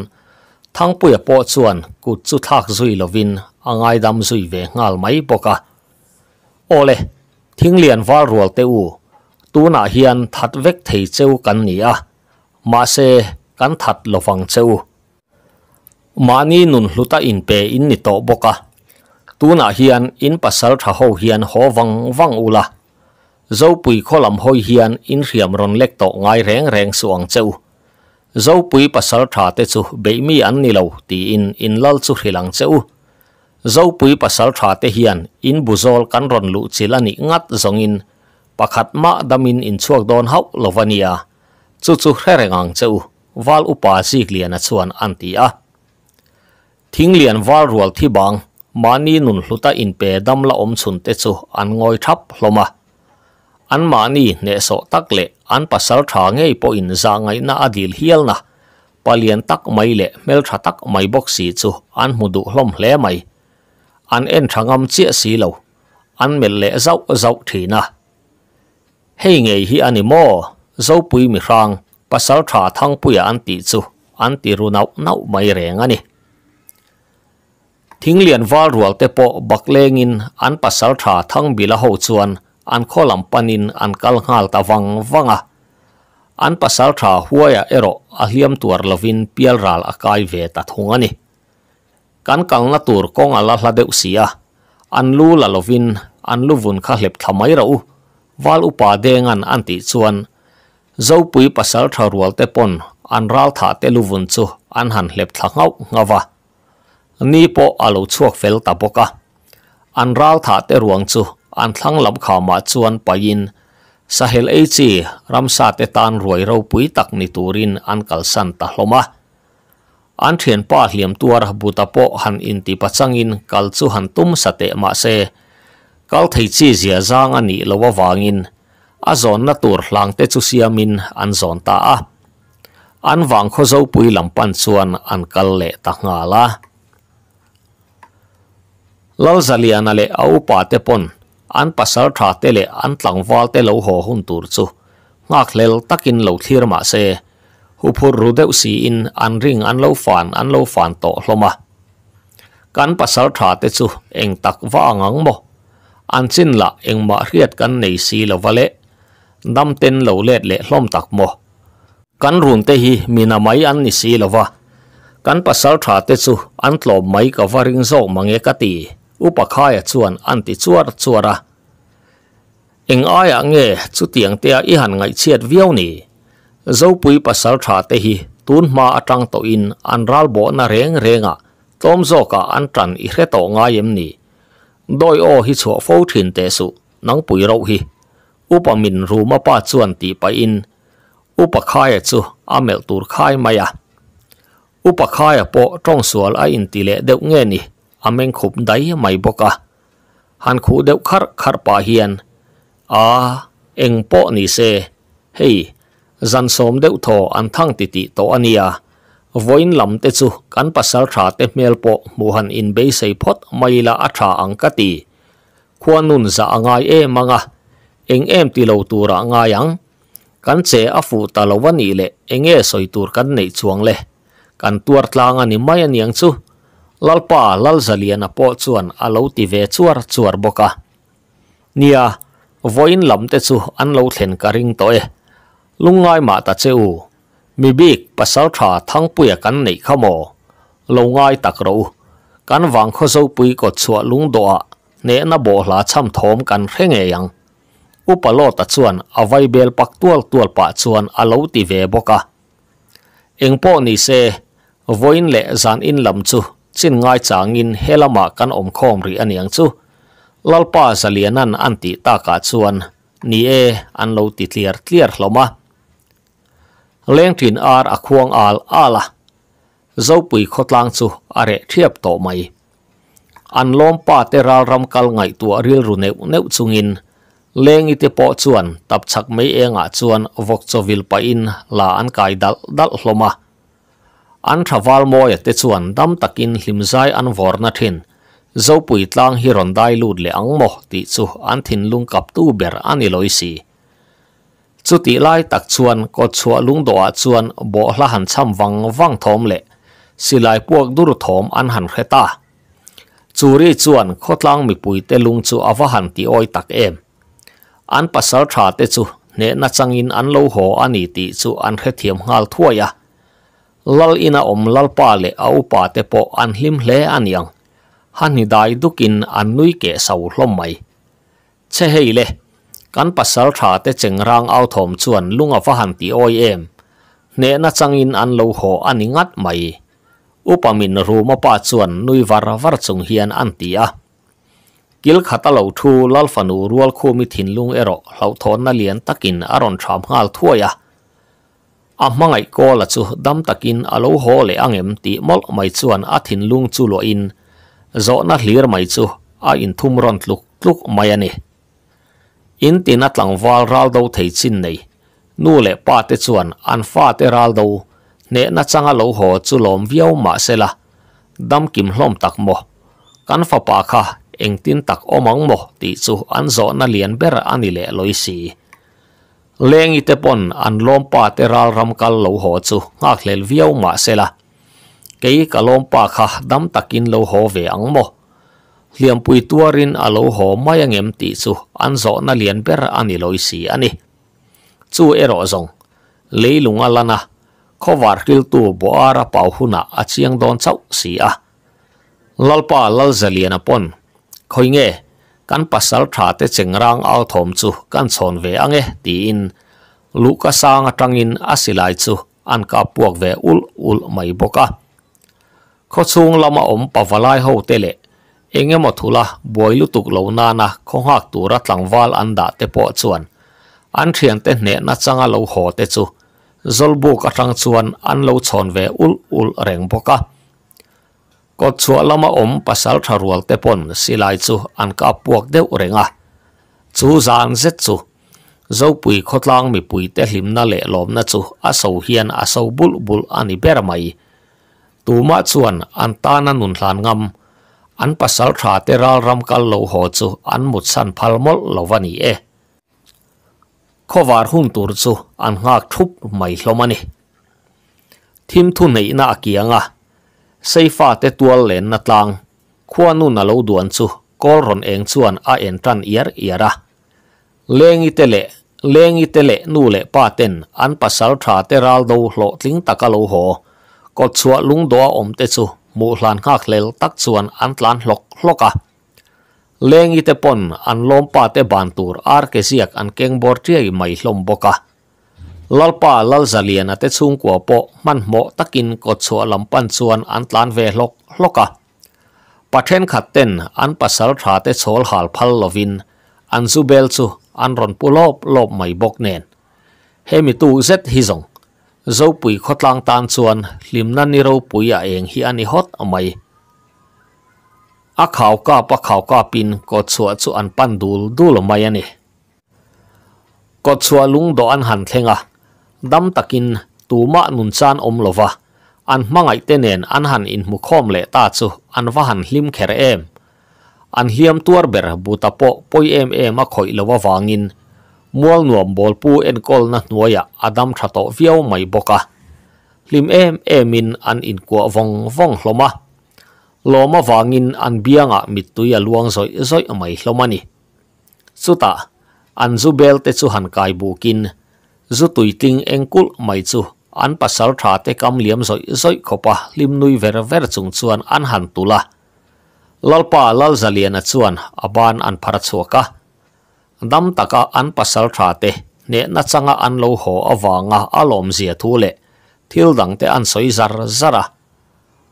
thang puya po chuan ku chu thak zui lovin angai dam zui ve ngal mai poka ole thing lian wal rual te u tuna hian that vek thei cheu kan ni a ma se kan that lovang cheu mani nun ta in pe in bốc à boka na hian in pasal tha ho hian ho wang wang ula zo pui kholam ho hian in riam ron lek to ngai reng reng suang cheu zo pui pasal tha te chu mi an ni lo ti in in lal chu hilang cheu zo pui pasal tha te hian in buzol kan ron lu chilani ngat zongin in 巴 khatma damin in chuak don ha lovania chu chu hre rengang chu wal upa sik lian a chuan anti a thing lian wal rual thibang mani nun hlu in pe dam la om chhun te chu an ngoi thap hlom an mani ne so tak le an pasal thang ei po in za ngai na adil hial na palian tak mai le mel thak tak mai boxi chu an mudu hlom hle mai an en thangam che si lo an mel le zau zau thina hei ngei hi ani mo zo pui mi rang sáu tha thang pui anh ti chu anh ti ru nau nau mai reng ani thing lian wal rual te po bak leng in an pasal tha thang bila ho chuan an kholam panin anh kal ngal ta wang wanga an pasal tha huaya ero a hiam tuar lovin pial ral akai ve ta thungani kan kal na tur kong ala hla deusia an lu la lovin an luvun kha hlep thamai ra u wal upa de ngan anti chuan zo pui pasal tharwal te pon anral tha te luwun chu an han lep thla ngau ngawa ni po alo chuak fel ta poka anral tha te ruang chu an thlang lam kha ma chuan payin sahel ei chi ramsa te tan ruai ro pui tak ni turin kal san hloma an thien pa tuar buta po han in kal chu han tum sa te kal thei chi zia zang ani lowa wangin a zon na tur hlang te chu siamin an zon ta a an wang kho zo pui lampan chuan an kal le ta nga la lal zaliana le au pa te pon an pasar tha te le an tlang wal te lo ho hun tur chu ngak lel takin lo thlir ma se huphur rudeu si in an ring an lo fan an lo fan to hloma kan pasar tha te chu eng tak wa ngang mo an chin la engma riat kan nei si lo vale dam ten lo let le hlom tak mo kan run te hi mina mai an ni si lova kan pasal tha te chu an tlob mai ka varing zo mange ka ti upakhaya chuan an ti chuar chuara eng aya nge chu tiang te i han ngai chiat viau ni zo pui pasal tha te hi tun ma atang to in an ral bo na reng renga tom zo ka an tran i hre to nga yem ni โดยโอฮิชัวฟูถินเตสุนังปุยโราฮีอุปมินรูมาป้าจวนตีไปอินอุปคายจูอเมลตูร์คายมายาอุปคายปอตรงสวนไออินติเลเดวเงนิอเมงขุบได้ไม่บกะหันคูเดวคารคาร์ปาเฮียนอาเอ็งปอนีเซเฮยจันสมเดวทออันทั้งติติโตอันยา voin lam te chu kan pasal tha te Melpo, po muhan in be sei phot maila a tha ang ka khuanun za angai e manga eng em ti lo tura nga yang kan che a fu ta lo wani le enge soi tur kan nei chuang le kan tuar tlang ani mai an yang chu lalpa lal zaliana po chuan alo ti ve chuar chuar boka nia voin lam te chu an lo thlen ka ring to e lungai ma ta cheu มีบีกปัสสาชาทั้งปุยกันในขโมลงง่ายตักรูกันวังข้อสู้ปุยกดสวลุงดัวเนนบอหลาช่ำทอมกันเร่งเอยังอุปโลตัดส่วนเอาไว้เบลปักตัวตัวปะส่วนอาลูติเวบกะเองพ่อนีเซวินเละจานอินลำจูจินง่ายจางอินเฮลมากันอมคอมรีอันยังจูลลป้าเสลียนันอันติตากาส่วนนี่เออันลลติเลียร์เลียร์หลมา leng tin ar a khuang al ala zo pui khotlang chu are thiap to mai an pa te ral ram kal ngai tu ril ru ne ne chungin leng ite po chuan tap chak mei anga chuan vok chovil pa in la an kai dal dal hloma an thawal moi te chuan dam takin hlimzai an vor na thin zo pui tlang hi ron dai lut le ang mo ti chu an thin lung kap tu ber ani loisi si จุี่ไล่ตักชวนกดชวนลุงดวชวนบกละหันช้ำวังวังทอมเละสิลายพวกดุรถมอันหันเคตาจูรีชวนโคตลังมีปุยเตลุงจูอวหันตีอ้อยตักเอ็มอันปัสสาวะเตจูเนนัจังอินอันโลหออันนี้ติจูอันเคเทียมงาลทั่วยะลลอินาอมลลปาเลเอาปาเตปออันหิมเลอันยังฮันนิดายดุกินอันนุยเกสาวลมไม่เชเฮเล kan pasal tha te chengrang au thom chuan lunga fa han ti oi em ne na changin an lo ho aningat mai upamin ru ma pa chuan nui var var chung hian an ti a kil khata lo thu lal fanu rual kho mi thin lung ero hlau thon na lian takin aron tham hal thuaya a mangai ko la chu dam takin alo ho le angem ti mol mai chuan a thin lung lo in zo na hlir mai chu a in thum ron tluk tluk mai ani in tin at lang wal ral do thei chin nei nu le pa te chuan an fa te ral do ne na changa lo ho chu lom viau ma sela dam kim hlom tak mo kan fa pa kha eng tin tak omang mo ti chu an zo na lian ber ani le loi si lengi te pon an lom pa te ral ram kal lo ho chu ngak lel viau ma sela ke ka lom pa kha dam takin lo ho ve ang mo liam pui tuarin alo ho mai em ti su an zo na lian ber ani loi si ani chu ero zong leilunga lana khovar kil tu bo ara pau huna achiang don chau si a lalpa lal zalian apon khoinge kan pasal tha te chengrang au thom chu kan chon ve ange ti in luka sang atangin asilai chu an ka puak ve ul ul mai boka kho chung lama om pavalai ho tele enge mo thula boilu tuk lo na na khongak tu ra tlangwal an da te po chuan an thian te ne na changa lo ho te chu zolbu ka tang chuan an lo chon ve ul ul reng boka ko chua lama om pasal tharual te pon silai chu an ka puak de urenga chu zang ze chu zo pui khotlang mi pui te hlim le lom na chu a so hian a so bul bul ani ber mai tuma chuan an ta na ngam ānpa sāl rātē rāl rāmka lōhō tsū ān mūtsān palmo lōwa nī'e. Kovār hūntūr tsū ān ngā khūp mai hlōma nī. Timtu nī na ākiyā ngā, saifā te tuwa lēn na tāng, kuwa nū na lō duwan tsū, kō ron āng tsū ān āyēntān iar iarā. Lēngi te le, lēngi te le muhlan kaklel tatsuan antlan lok loka. Lengite pon an lompa te bantur arke siak an kengbor tiei mai lomboka. Lalpa lalzaliena te tsunkua po manmo takin kotsua lampan suan antlan ve lok loka. Paten katten an pasal tra te sol hal pallovin an zubelsu an ron pulop lop mai bokneen. Hemi tuu zet hizong. zo pui lang tan chuan limna ni râu pui a eng hi ani hot amai a khaw ka pa khaw ka pin ko chua chu an pan dul dul mai ani ko chua lung do an han thlenga dam takin tuma nun chan om lova an mangai tenen an han in mu khom le ta chu an va han hlim kher em an hiam tuar ber po poi em em a khoi lova wangin mual nuam bol pu en kol na hnuaiah adam tha tawh viau mai bawk a hlim em emin an inkuah vong vong hlawma lawm awangin an biangah mituia luang zawih zawih mai hlawm ani chutah an zu bel te chu han kai bukin zu tuiting engkul mai chu an pasal tha te kam liam zoi zoi khopa lim nui ver ver chung chuan an han tula lalpa lal zaliana chuan aban an phara chuaka dam taka an pasal tha te ne na changa an lo ho awanga alom zia thu lệ thil đằng te an soi zar zara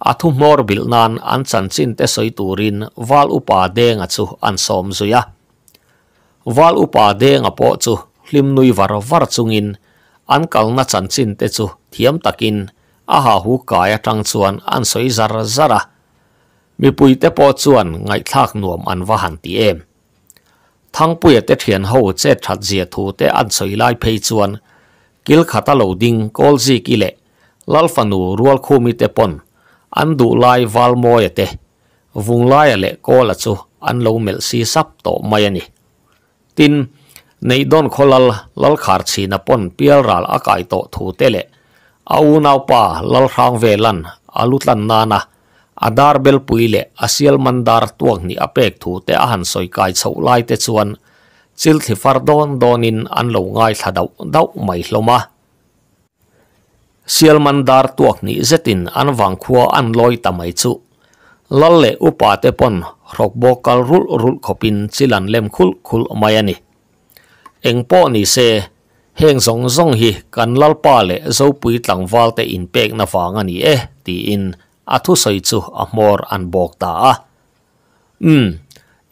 athu mor bil nan an chan chin te soi turin val upa de nga chu an som zuya val upa de nga po chu hlim nui var var chungin an kal na chan chin te chu thiam takin aha hu kaya tang chuan an soi zar zara mi pui te po chuan ngay thak nuam an wa han ti thang puye te thian ho che that je thu te an soi lai phei chuan kil khata lo ding kol ji ki le lal fanu rual khu mi te pon an du lai wal mo ye te vung lai le ko la chu an tin nei kholal lal khar pon pial ral akai to au nau lal khang ve lan adar bel puile asial mandar tuak ni apek thu te ahan soi kai lai te chuan chil thi far donin an lo ngai thada dau mai hloma sial mandar tuak ni zetin an wang khuwa an loi ta mai chu lalle upa te pon rok bo kal rul rul khopin chilan lem khul khul mai ani eng ni se heng zong zong hi kan lal pa le zo pui tlang wal te in pek na wang ni e ti in athu soi chu amor an bok ta a um hmm,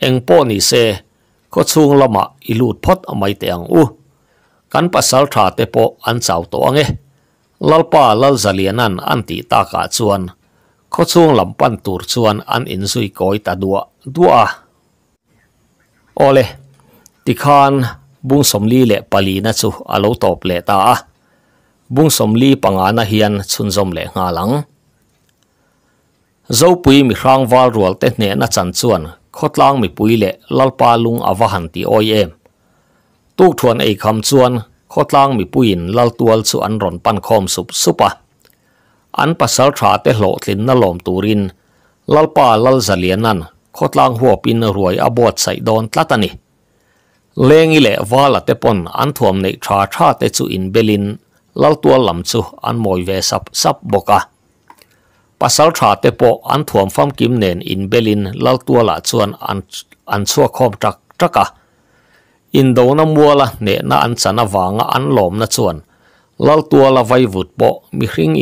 eng po ni se ko chung lama ilut phot amai te ang u kan pasal tha te po an chau to ange lalpa lal zalianan anti chuan ko chung chuan an in ta dua dua ole ti khan le pali na chu alo le ta bung som li panga na le nga lang จ้าปุยมีครา้งวารัวลเตะเนนัจันชวนขดลางมีปุยเล่ลลปาลุงอวหันตีออยเอมตุกทวนไอคำชวนขดลางมีปุยนลลตัวสุอันรอนปันคอมสุบสุปะอันปัสสาวะเตะโหลดลินนลอมตูรินลลปาลลจะเลียนันขดลางหัวปินรวยอบอดใส่ดอนตลตันิเลงอีเล่วาลเตปอนอันทวมในชาชาเตจูอินเบลินลลตัวลำชูอันมอยเวสับสับบกะ pasal tha te po an thuam fam kim nen in belin lal tuala chuan an an chua khom tak taka in do na muala ne na an chana wanga an lom na chuan lal tuala vai vut po mi hring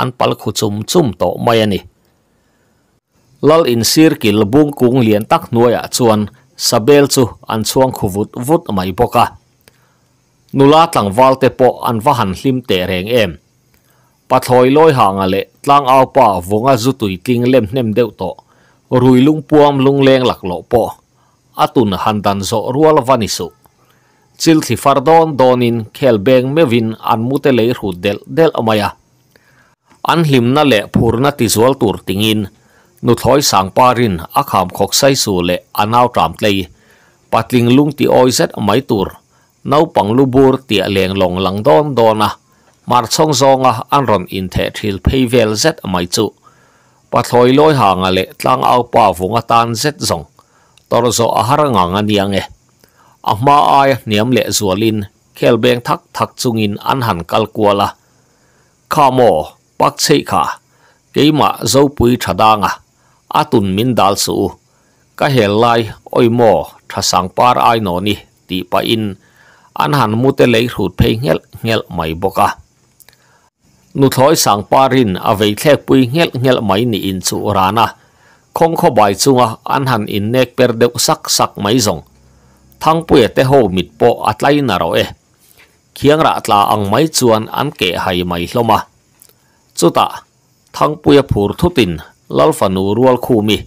an pal khu chum lal in sir kil kung lien tak nuya chuan an chuang khu vut vut mai an wahan hlim reng em lôi pathoi loi hanga le tlang au pa vonga tuổi ting lem nem đeo to rui lung puam lung leng lak lo po atun handan zo rual vanisu chil thi fardon donin khel beng mevin an mute le ru del del amaya an hlim na le phurna ti zual tur tingin nu thoi sang parin akham khok sai su le anau tram tlei patling lung ti oizet mai tur nau pang lubur ti leng long lang don dona mar chong zonga an ron in the thil phei vel zet mai chu pathloi loi hanga le tlang au pa vunga tan z zong torzo a à, haranga nga niange ahma à, ai à, niam le zualin khel beng thak thak chungin an han kal kuala khamo pak sei kha keima zo pui thadanga atun min dal su ka helai oimo thasang par ai no ni ti pa in an han mu te lei hrut phei ngel ngel mai boka นุทอยสังปารินอเวทเลกปุยเงลเงลไม่นี่อินสุรานะคงเข้าใบจุงอันหันอินเนกเปิดเดือสักสักไม่จงทั้งปุยเตโฮมิดโปอัตไลนาเราเอเคียงระตลาอังไม่จวนอันเกะไฮไม่ลมาจุตาทั้งปุยผูร์ทุตินลลฟานูรัวคูมี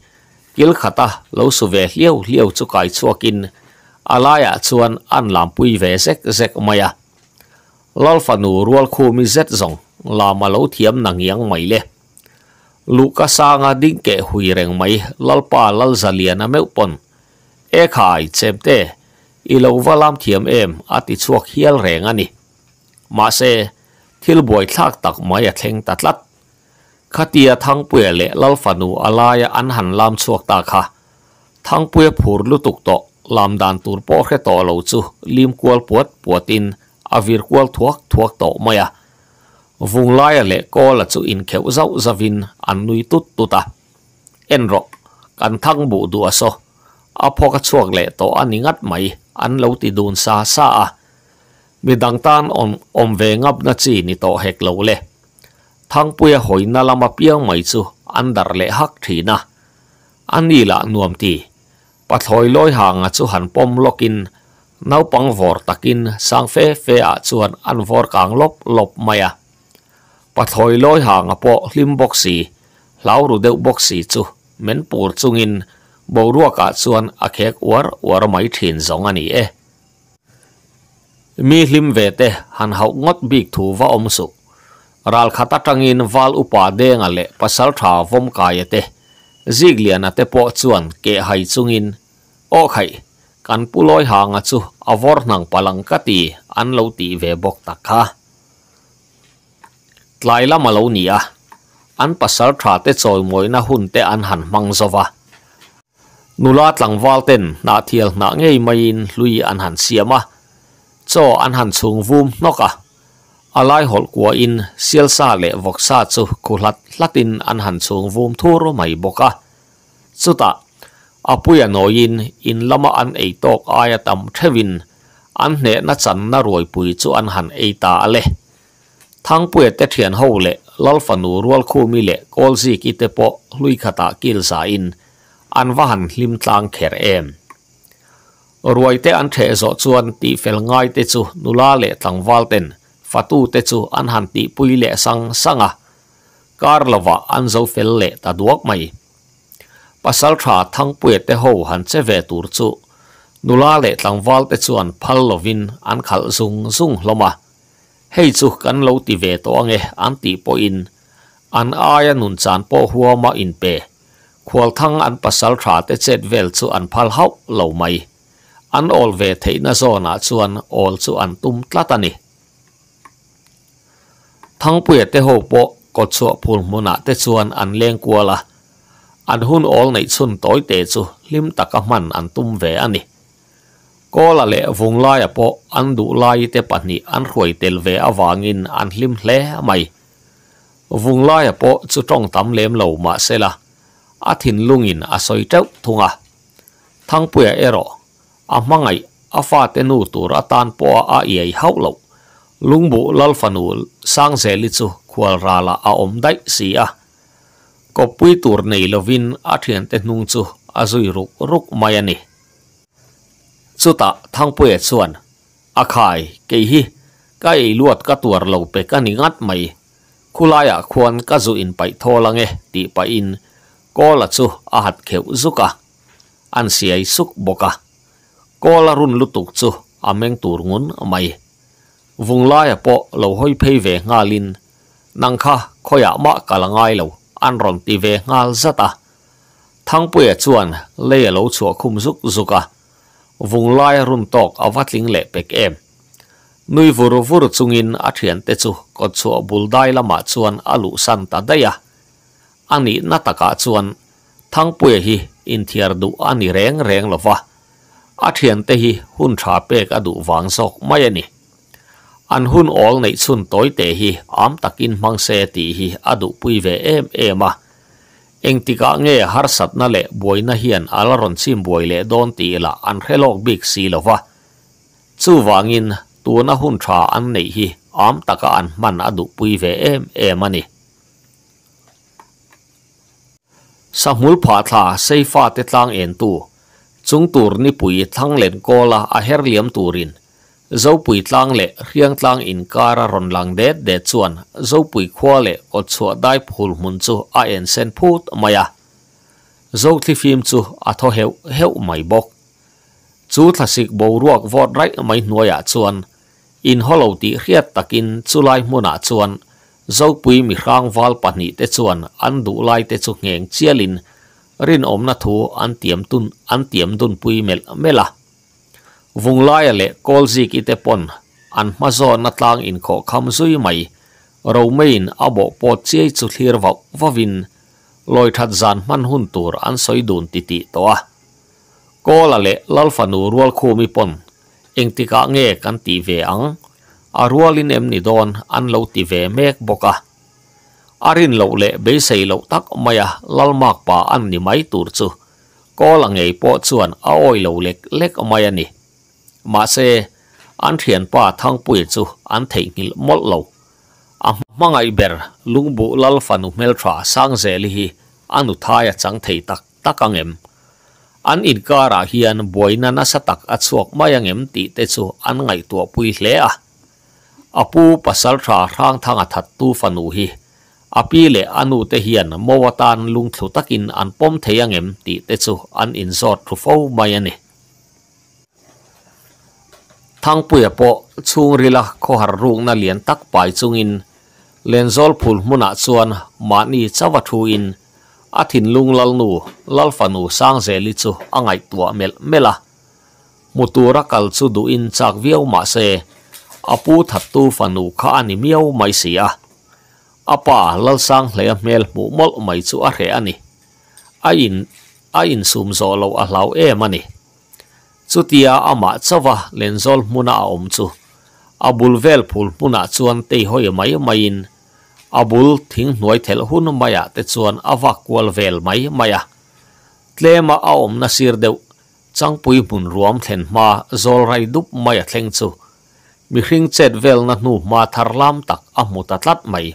กิลขัตาเลวสุเวเลี้ยวเลี้ยวจุกายชัวกินอะไรอะชวนอันลำปุยเวเซกเซกมายาลลฟานูรัวคูมีเซตจงลามาลูเทียมนังยังไม่เลยลูกก็สางาดิ้งเกะหุยแรงไม่ลลปาลัลซาเลียนะเมื่อปนเอขายเจมเตอีลูกว่าลามเทียมเอ็มอาทิตย์ชักเฮียลแรงอันนี้มาเซทิลบอยทักตักไม่เทงตัดลัดขัดเียทั้งเปลือยเละลลฟันูอะไรอันหันลามชักตาคาทั้งเปลือยผูรุตุกโตลามดันตูร์โปเคตโตเลวจูลิมควอลปวดปวดอินอวิร์กวลทวกทวกโตไม่ vùng lai lệ co là chú in kéo dấu ra vin ăn nuôi tút tụt ta en rộng căn thăng bộ đùa so apo các chuộc lệ tổ ăn ní ngắt mày ăn lâu tì đồn xa xa à mi đăng tan om om về ngập na chi ni tổ hẹt lâu lệ thăng bùi à hồi na làm mà piang mày chứ ăn đar lệ hắc thì na ăn đi là nuông tì bắt hồi lôi hàng à chú hẳn pom in nấu pang vor takin sang phê phê à chuan an vor kang lop lop à पतहय लॉय हांग अपो ख्लिम बक्सी लाउरु देउ बक्सी छु मेनपुर चुंगिन बोरुवा का चोन अखेक वार वार माइ थिन जोंगानी ए मि ख्लिम वेते हान हाउ गोट बिक थुवा ओमसु राल खाता टांगिन वाल उपा देङाले पसल थावम कायेते जिग्लियाना ते पो चोन के हाइ चुंगिन ओ खाइ कान lại lắm mà lâu nhỉ à anh Pasar trả tết rồi mỗi na hun tết anh hẳn mang zova nụ loa tlang val tên nã thiel nã ngay mai in lui anh hẳn xiêm cho anh hẳn xuống vum nó cả à lại hột in siêu sa lệ vọc xa chu cô lát Latin in anh hẳn xuống vum thua rồi mày bọc à chú ta à bây nói in in lắm mà anh ấy tóc ai tầm trevin anh nè nó chẳng nó rồi bùi cho anh hẳn ấy ta ale ทั้งป่วยแต่เถียนหูเละลลฟันูรัวคู่มิเละกอลซีกิเตปอลุยขตากิลสาอินอันว่าหันลิมตางเขรเอมรวยเตอันเทสอจวนตีเฟลง่ายเตจูนุลาเละตังวัลเตนฟัตูเตจูอันหันตีปุยเละสังสังะการลวะอันเจ้าเฟลเละตาดวกไม่ปัสสาวะทั้งป่วยแต่หูหันเจเวตูรจูนุลาเละตังวัลเตจวนพัลลวินอันขัลซุงซุงลมา he c h u kan lo ti ve to nge an ti po in an a ya nun chan po huwa ma in pe khwal thang an pasal tha te chet vel chu an phal hau lo mai an ol ve theina zona chuan ol chu an tum tlatani thang pu ate ho po ko chu phul mo na te chuan an l e a a an hun o u n toi c h a u có là lẽ vùng lai a po an du lai te pahni an ruai tel vàng awangin an hlim hle mai vùng lai a po chu tong tam lem lo ma sela a lung lungin a soi teu thunga thang puya ero a mangai a fa te nu tur a tan po a ei hau lo lungbu lal fanul sang se lít chu khwal ra la a om dai si có ko pui tur nei lovin a thian te hnung chu a zui ruk ruk mai ani à สุตะทางเปิดส่วนอาขายเกฮีใกล้ลวดก็ตัวเราไปกันงัดใหม่คุลายควรก็จูอินไปทอลังเอตีไปอินก็ละจูอาหัดเขียวสุกะอันเสียสุกบกะก็ละรุนลุตุกจูอาเมงตูรงุนไม่ vùng lai po lâu hoi phê về nga lin nang kha khoya ma cả là ngai lâu an rong ti về nga zata thang puya chuan le lo chua khum zuk zuka vùng lai rung tọc ở vắt linh lệ bệnh em. Nui vô rô vô rô chung in á thuyền tê chú, có chú ở bùl đai là mạ chuan á lũ sàn tà đây à. Anh ní nát tạ cả chuan, thang bùi hì, in thiar đủ anh ní rèng rèng eng tika nge har satna le boina hian alaron chim boi le don ti la an khelok big si lova chu wangin tuna hun tha an nei hi am taka an man adu pui ve em em ani samul pha tha sei fa te tlang en tu chung tur ni pui thang len kola a her liam turin zopui tlang le riang tlang in kara ron lang de de chuan zopui khua le o chua dai phul mun chu a en sen phut maya zo thi phim chu a tho heu heu mai bok chu thasik bo ruak vot rai mai noya chuan in holoti riat takin chulai m o n a chuan zopui mi rang wal pani te chuan an du lai te chu ngeng chialin rin omna thu an tiam tun an tiam dun pui mel mela vùng lai à lệ col zik ite pon an ma zo na tlang in kho kham zui mai romain abo po che chu thlir vok vavin loi that zan man hun tur an soi dun ti ti to a ko à la le lal fanu rual khu mi pon eng ti ka nge kan ti ve ang a rual in em ni don an lo ti ve mek boka à. arin lo le be sei lo tak maya lal mak pa an ni mai tur chu ko la ngei po chuan a oi lo lek lek maya ni mà xe an thiền pa thang pui chu an thei ngil mol lo a à, mangai ber lungbu lal fanu mel tha sang zeli hi anu thaya à chang thei tak takangem an in kara hian boina na satak achuak mayangem ti te chu an ngai tua pui hle a apu pasal tha rang thang thanga à that tu fanu hi api le anu te hian mowatan lung thu ăn an pom theyangem ti te chu an in zot thu fo mayani thang puya po chung rila ko har rung na lian tak pai chung in lenzol phul muna chuan mani chawa thu in athin lung lal nu lal fanu sang zeli chu angai tua mel mela mutura kal chu du in chak viau ma se apu that tu fanu kha ani miau mai sia apa lal sang hle mel mu mol mai chu a re ani a in a in sum zo lo a hlau em ani chutia ama chawa lenzol muna om chu abul vel phul muna chuan te hoi mai mai in abul thing hnuai thel hun maya te chuan awa kwal vel mai maya tlema a om na sir deuh changpui hmun ruam thlen ma zol rai dup maya thleng chu mi hring chet vel na hnu ma tharlam tak a mu ta tlat mai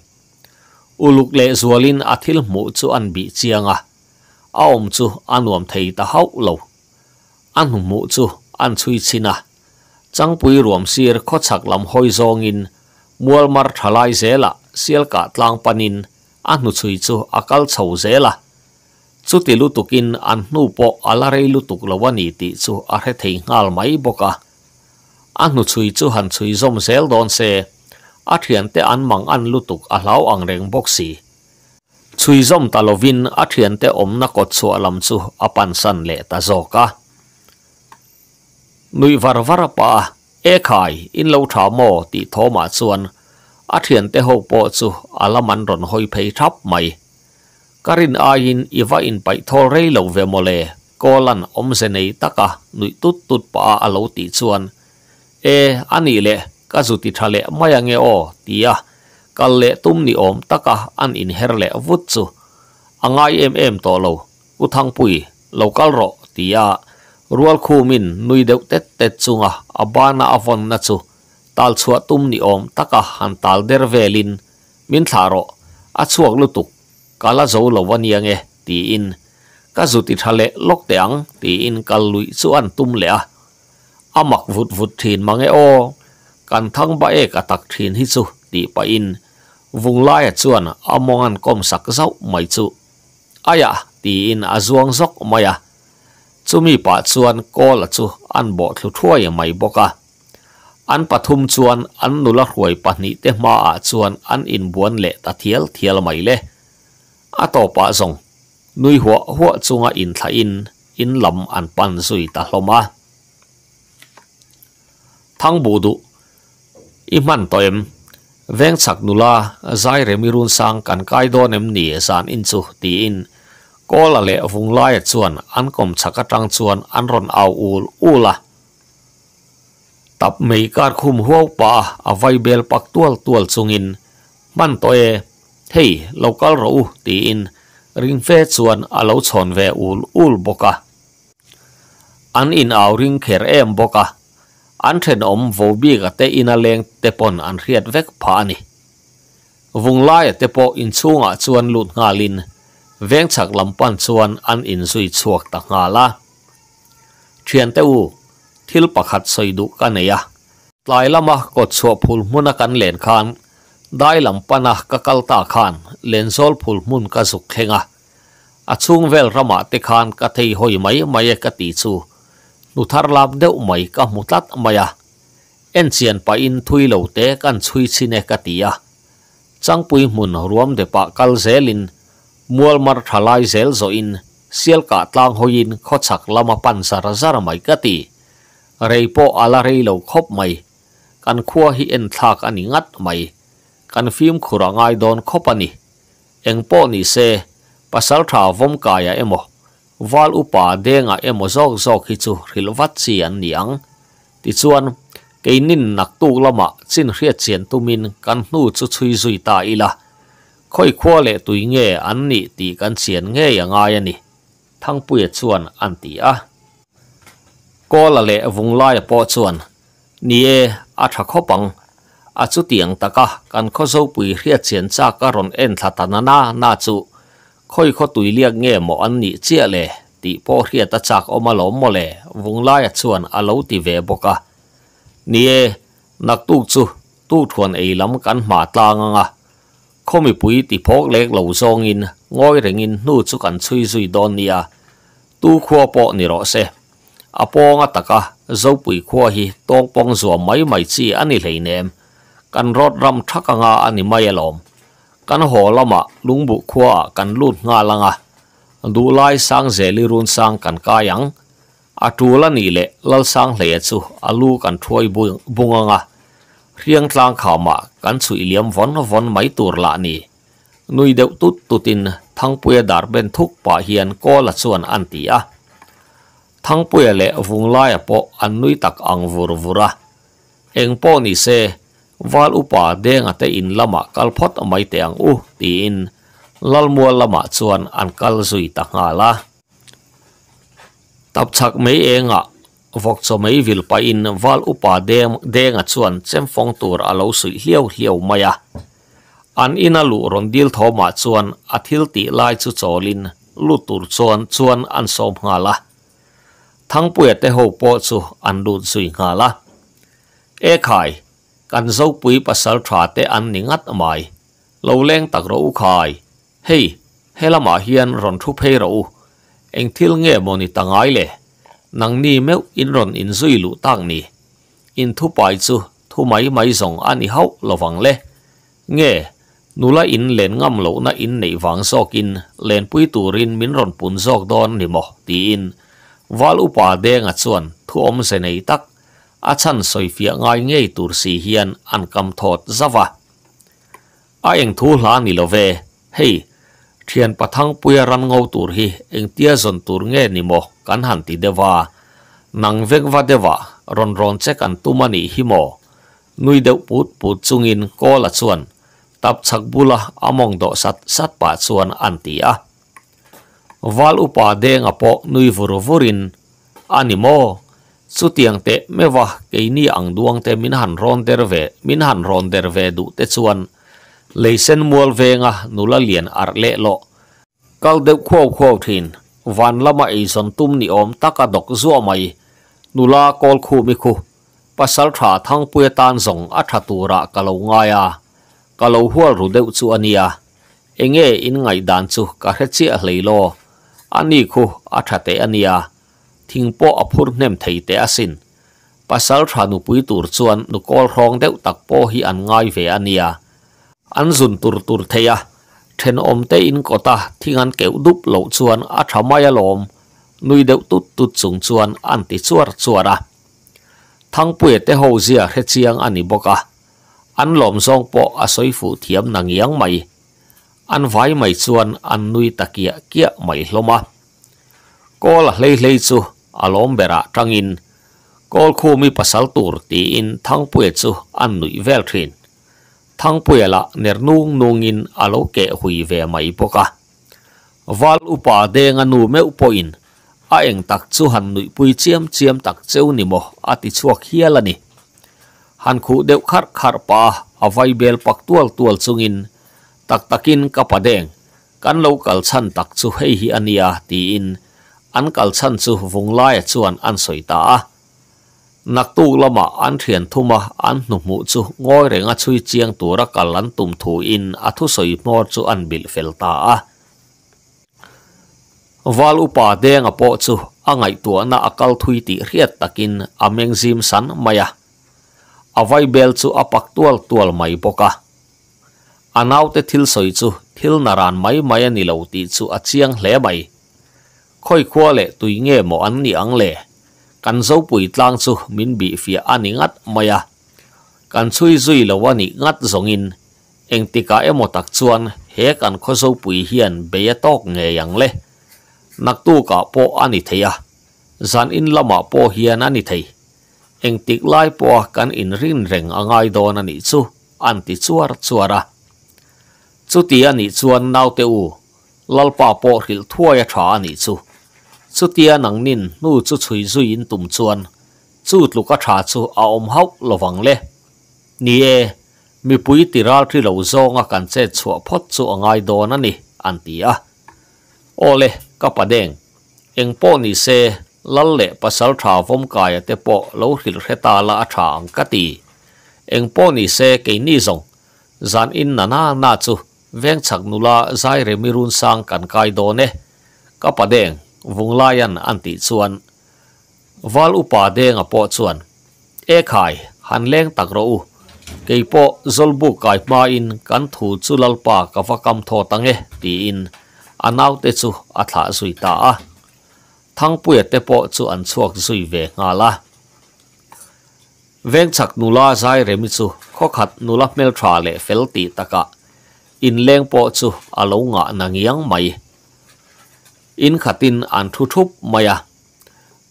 uluk le zualin athil mu chu an bi chianga a om chu anuam thei ta hau lo an hùng mụ chu an chín à chang pui ruộng sir kho chak lam hoi zong in mual mar thalai zela sial cả tlang panin an nu chui chu akal chho zela chu ti lu tukin an nu po ala rei lu tuk lawani ti chu a re thei ngal mai boka an nu chui chu han chui zom zel don se a thian te an mang an lu tuk a hlau ang reng boxi chui zom talovin a thian te om na kot chu alam chu apan san le ta zoka nuôi vara vara pa e khai in lâu thả mò ti thô mà xuân a thiền tế hậu bộ su a ron man rộn hôi phê karin a in i va in pai thô rei lâu về mò lề cô lan om se nei taka nuôi tút tút pa a lâu tì xuân e ani lệ ka zu tì thà maya nghe o tì a ka tum ni om taka an in her lệ vút su angai em em to lâu u thang pui lâu kal ro tì rual khumin min nui deuh tet tet chunga abana avon na chu tal chua tum ni om taka han tal der velin min tharo a chuak lutuk kala zo lo waniange ti in ka zu ti thale lok te ti in kal lui chu an tum le a amak vut vut thin mange o kan thang ba ek atak thin hi chu ti pa in vùng lai chuan amongan kom sak zau mai chu aya ti in azuang zok maya จูมีปัจจุบันก็ละจูอันบอกทุ่ทั่วยังไม่บอกอะอันปฐุมจวนอันนุลหวยปนิเตมาอาชวนอันอินบวนเละตะเทียลเทียลไม่เละอต่อปะสงนุยหัวหัวจูงอินทายินอินลำอันปันสุยตะลมะทั้งบูดุอิมันตอเอ็มเวงสักนุลาใจเรมิรุนสังกันไกโดเนมเนียสันอินสุตีอิน có là lệ vùng lai chuan ăn còm chạc trăng chuan ăn ron ao ul là tập mấy các khum huau pa à vay bel pak tual tual sungin man toe hey local ro ti in ring fe chuan alo à chon ve ul ul boka an in au ring kher em boka an then om vo bi ga te in a leng te pon an riat vek pha ni vùng lai te po in chunga à chuan lut ngalin วงฉักลำปันชวนอันอินสุยชวกตักงาละเทียนเตวทิลปักหัดสอยดุกันเนียตลายละมะกดสวพูลมุนกันเลนคาน ได้ลำปนะกะกัลตาคานเลนโซลพูลมุนกะสุกเฮงะอาชุงเวลระมาติคานกะเทยหอยไม่ไม่กตีสูนุทารลาบเดวไม่กะมุตัดไม่ยะเอ็นเซียนไปอินทุยเหลวเตกันชุยชินเอกตียะจังปุยมุนรวมเดปะกัลเซลินมัวมาทลายเซลโซอินเซลกะตัางหอยินขอดักลามาปันสารซาร์ไม่กติเรย์ปออาลารีเลวครบไม่กันขั้วฮีเอ็นทักอันงัดไม่กันฟิล์มขรังไอดอนคบปนี่เอ็งปอนี่เซภาษาทาวมกายเอโมวาลอุปาเดงเอ็มซอจอกจอกฮิจูริลวัตเซียนี่อยงติ่วนกินนินนักตูละมะสินเรียดเซียนตุมินกันนู่จุชุยจุยตาอีละ khoi khua le tu nghe an ni ti kan chien nghe ya nga ya ni thang pu ye chuan an ti a ko la le vung lai po chuan ni e a tha kho pang a chu tiang ta ka kan kho zo pui hria chien cha ka en tha na na na chu khoi kho tu ile nghe mo an ni le ti po hria ta chak o mo le vung lai chuan a lo ti ve e nak tu chu tu thuan e lam kan ma ta nga nga ข้มีปุ๋ยติพกเล็กเหล่าซองอินง้อยเริงินนู่สุกันซุยซุยดอนเนียตู้ขัวปอนี่รอเซอปองอตะกะเจ้าปุ๋ยขัวฮีตองปองสัวไม่ไม่ซีอันนี้เลยเนมกันรถรำทักงาอันนี้ไม่ลอมกันหอละมะลุงบุขัวกันลูดงาลังอะดูไล่สร้างเสลีรุนสร้างกันกายังอาทูละนี่แหละลลสร้างเหลยสุอาลูกันถวยบุงบุงงะเรียงทางข่าวมากันสุยเลียมวันวันไม่ตัวละนี่นุยเดือตุดตุตินทั้งปุยดาร์เป็นทุกป่าเฮียนก็ละส่วนอันตีอะทั้งปุยเละวงไล่ปออันนุยตักอังวุรวุระเองปอนี่เซวาลอุปาเดงอตอินละมากัลพอดไม่แตยงอูตีอินลลมัวละมาส่วนอันกัลสุยตักงาละตับชักไม่เองอะ vok chomei vil pa in wal upa dem denga xem phong tour alo sui hiau hiau maya an ina lu rondil thoma at athil ti lai chu cholin tour chuan chuan an som nga la thangpue te ho po chu an dun sui nga la e khai kan zo pui pasal tha te an ningat mai lâu leng tắc ro khai hei helama hiền ron thu phei ro eng thil nge moni tangai le nang ni meu in ron in zui lu tang ni in thu pai chu thu mai mai zong ani hau lovang le nge nula in len ngam lo na in nei wang sok in len pui turin min ron pun zok don ni mo ti in wal upa de nga chuan thu om se nei tak a chan soi fia ngai ngei tur si hian an kam thot zawa a eng thu hla ni love hei thiên bà thăng bùa răn ngâu tùr hi anh tia dân tùr nghe ni mô gắn hẳn tì đê vã nàng vẹn vã đê vã rôn rôn chè gắn tù mà nì hi mô nùi đeo bút bút chung in gó là chuan tập chạc bù là à mong đọ sát sát bà chuan an tì á vã lũ bà đê ngà bọ nùi vù rù lấy sen leisen mual venga nula lian ar le lo kal de kho kho thin van lama ei zon tum ni om taka dok zo mai nula kol khu mi khu pasal tha thang pui tan zong à. à. à. a tha tu ra kalo nga ya kalo hual ru deu chu ania enge in ngai dan chu ka he chi a hlei lo ani khu a tha te ania thing po a phur nem thei te asin pasal tha nu pui tur chuan nu kol rong deu tak po hi an ngai ve ania an zun tur tur theya then om te in kota thingan keu dup lo chuan a thamaya lom nui deuh tut tut chung chuan an ti chuar chuara thangpui te ho zia he chiang ani boka an lom zong po a soifu thiam nang yang mai an vai mai chuan an nui takia kia mai hloma kol hlei hlei chu alom bera tangin kol khu mi pasal tur ti in thangpui chu an nui vel thin thang puya la ner nung nungin alo ke hui ve mai poka val upa deng anu me upoin a eng tak chu han nui pui chiam chiam tak cheu ni mo ati chuak hialani han khu deu khar khar pa avai bel pak tual tual chungin tak takin kapadeng kan lo kal chan tak chu hei hi ania ti in an kal chan chu vung lai chuan an soita a nak tu lama an thien thu ma an nu mu chu ngoi reng a chui chiang tu ra kal an tum thu in a thu soi mo chu an bil fel ta a wal u pa de nga po chu a ngai tu na akal thui ti riat takin a meng zim san maya a vai bel chu a pak tual tual mai poka anau te thil soi chu thil naran mai maya ni lo ti chu a chiang hle mai khoi khuale tuinge mo an ni ang le กันซูปุยตั้งสูมินบีฟีอันนี้งัดมายากันซุยซุยลวันนี้งัดสงอินเองติกาเอโมตักชวนเฮกันข้อเสปุยเฮียนเบียตอกเงยยังเลนักตู้กะโปอันนี้เทียสันอินละมาปอเฮียนอันนี้เทียเองติกไล่ปักันอินรินเร่งอ่างไอโดนอันนี้สูอันติชวร์ชวระสุตีอันนี้ชวนนาวเตอูลลปาปอหิลทั่วยะชาอันนี้สู chu tia nang nin nu chu chui zui in tum chuan chu tlu ka tha chu a om hau lo wang le ni e mi pui tiral tri lo zonga kan che chua phot chu angai đó nè an ti a ole ka padeng eng po ni se lal le pasal tha vom kai te po lo hil hreta la a tha ang ka ti eng po ni se ke ni zong zan in na na na chu veng chak nula zai re mi run sang kan kai do ne ka padeng วงไลน์อันติส่วนวอลุปาเดงอปอส่วน เอกไฮหันเลงตักรูกีปอจลบุกไกมาอินกันถูจุลลปากับฟักคำทอตังเอตีอินอันเอาเตจูอัฐาสุยตาทั้งเปียเตปอจูอันสวกสุยเวงาละเวงฉักนุลาใจเรมิจูข้อขัดนุลาเมลทราเลเฟลตีตะกะอินเลงปอจูอาลงงะนางยังไม่ in khatin an thu thup maya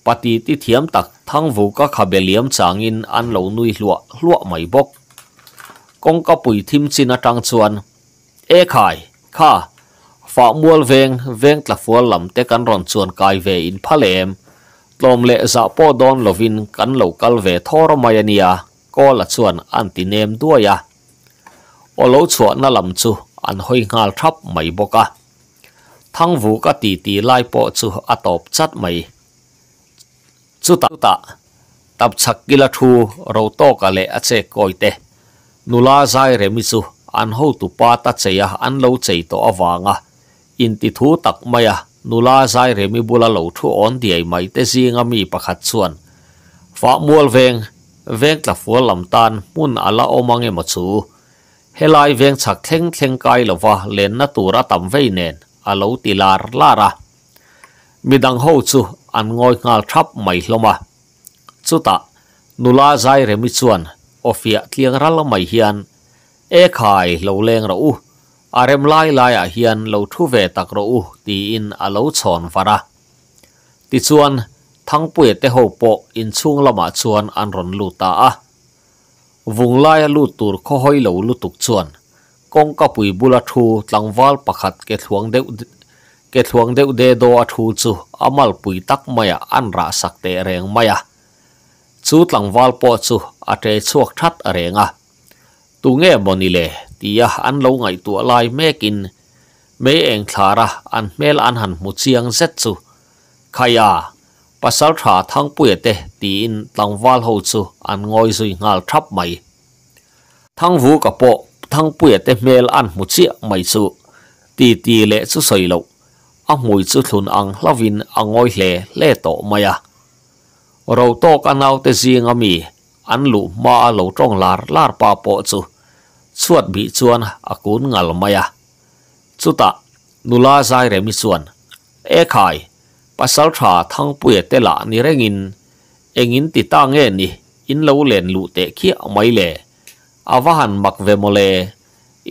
pati ti thiam tak thang vu ka kha beliam changin an lo nui hlua hlua mai bok kong ka pui thim china tang chuan e khai kha fa mual veng veng tla fual lam te kan ron chuan kai ve in phalem tlom le za po don lovin kan lo kal ve thor mai ania ko la chuan an ti nem duaya olo chuan na lam chu an hoi ngal thap mai boka thăng vũ các tỷ tỷ lai bộ chú à tộp chất mây chú ta tạ tập chắc kì là thu râu tô cả lệ à chê coi tê nụ la dài rè mi chú an hô tụ ba tạ chê à an lâu chê tổ à vang à in tì thú tạc mày à nụ la dài rè mi bù la lâu thu ổn đi mây tê gì ngà mi bạc hạt chuan phá muol veng veng là phua lâm tan mun à la ô mang em mà chú lai veng chạc theng theng cai là va lên na tu ra tầm vây nền a lau ti laar laa raa. Mi dang hou chu an ngoi ngaal trap mai hlo maa. Tsu taa, nu laa zai remi chuwan, o fiak liang rala mai hian, ee kaai lau leang ra u, a rem lai lai a hian lau thuwe tak ra u ti in a chon fa Ti chuwan, thang puye te hou po in chuung la maa an ron lu taa ah. Vung lai lu tur ko hoy lau lu tuk chuwan. kong ka pui bula thu tlangwal pakhat ke thluang deuh ke thluang deuh de do a thu chu amal pui tak maya an ra sak reng maya chu tlangwal po chu a te chuak that a renga tu nge boni tia an lo ngai tu lai mekin me eng thlara an mel an han mu chiang zet chu khaya pasal tha thang pui te ti in tlangwal ho chu an ngoi zui ngal thap mai thang vu ka po thăng bùi tế mê ăn một chiếc mày sự tì tì lệ sự sợi lộ ông mùi sự thun ăn là vin ăn ngồi lệ lệ tổ mày à rầu to cả nào tế gì ngà mì ăn lụ mà lụ trong lạt lạt bà bộ chú chuột bị chuồn à cún ngàl mày à chú ta nụ la dài rẻ mi chuồn e khai pasal tha thăng bùi tế lạ ni rengin engin ti ta nghe ni in lâu lên lụ tệ kia mày lệ avahan mak ve mole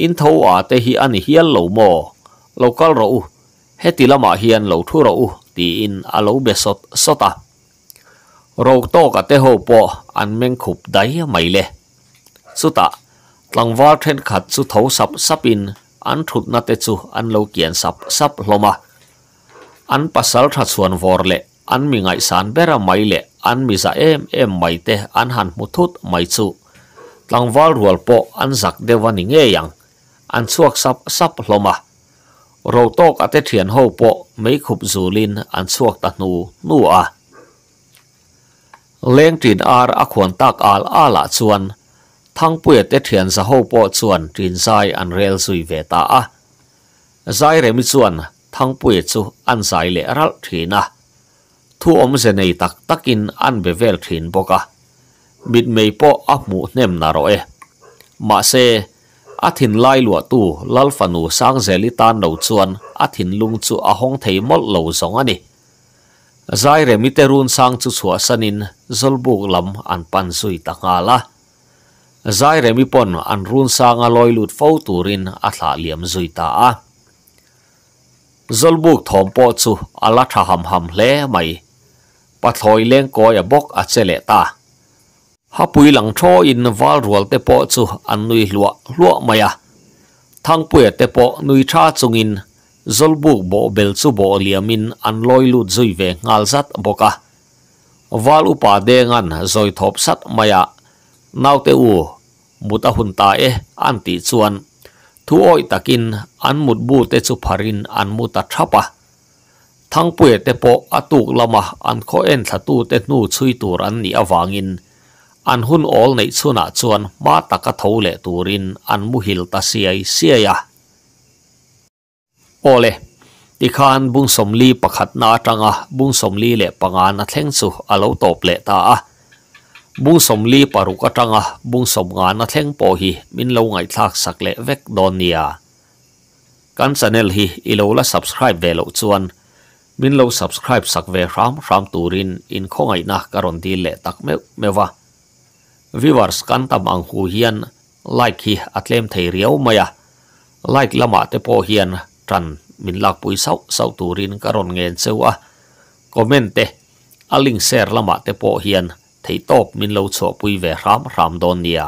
in tho a te hi an hial lo mo local ro heti lama hian lo thu ro ti in a lo be sot sota ro to ka te ho po an meng khup dai mai le chuta tlangwar then khat chu tho sap sapin an thut na te chu an lo kian sap sap hloma an pasal tha chuan vor le an mi ngai san bera mai le an mi za em em mai te an han mu thut mai chu langwal rual po anzak dewa ni nge yang an chuak sap sap hloma ro tok ate thian ho po mei khup zulin an chuak ta nu nu a leng tin ar akhon tak al ala chuan thang pu ate thian sa ho po chuan tin sai sui ve ta zai re mi chuan thang pu le ral thina thu tak takin an bevel bịt mây po áp mũ nem nà rồi mà xe a thin lai lụa tu lal phanu sang zeli tan đầu chuan a thin lung chu a hong thei mol lo zong ani zai re miterun sang chu chua sanin zolbuk lam an pan zui ta nga la zai re mi pon an run sang a loi lut fo turin a thla liam zui ta a zolbuk thom po chu ala tha ham ham hle mai pathoi leng ko ya bok a chele ta hapui lang tho in wal rual te po chu an nui lua lua maya thang pu te po nui tha chungin zolbu bo bel chu bo liamin an loi lu zui ve ngal zat boka wal u pa de ngan zoi thop sat maya nau te u muta hun ta e an ti chuan thu an mut bu te chu an muta thatu te nu ni awangin อันหุ่นออลในชุนอาชวนมาตักกะทวเลตูรินอันมุฮิลตาเซียเสียะโอเลดิคานบุงสมลีประคัดนาจังอะบุงสมลีเลปังานัทเลงสุอัลโตบเลตาบุงสมลีปารุกจังอะบุงสมงานนัทเลงโปฮีมินเลวไงทักสักเลเวกดอนเนียกันสนเนลฮีอิโลละสับสคริปเวลชวนมินเลวสับสคริปสักเวรามรามตูรินอินข้งไงนะการันตีเลตักเมเมวาวิวร์สกันตามอังคูเฮียนไลค์ฮีอัตเลมไทยเรียวมาอะไลค์ละมาเตโพเฮียนทันมินลักปุยเสาเสาตูรินการอนเงินเซวะคอมเมนต์เตอลิงเซอร์ละมาเตโพเฮียนไทยโต๊ะมินเลวโฉปุยเวรามรามโดนเนีย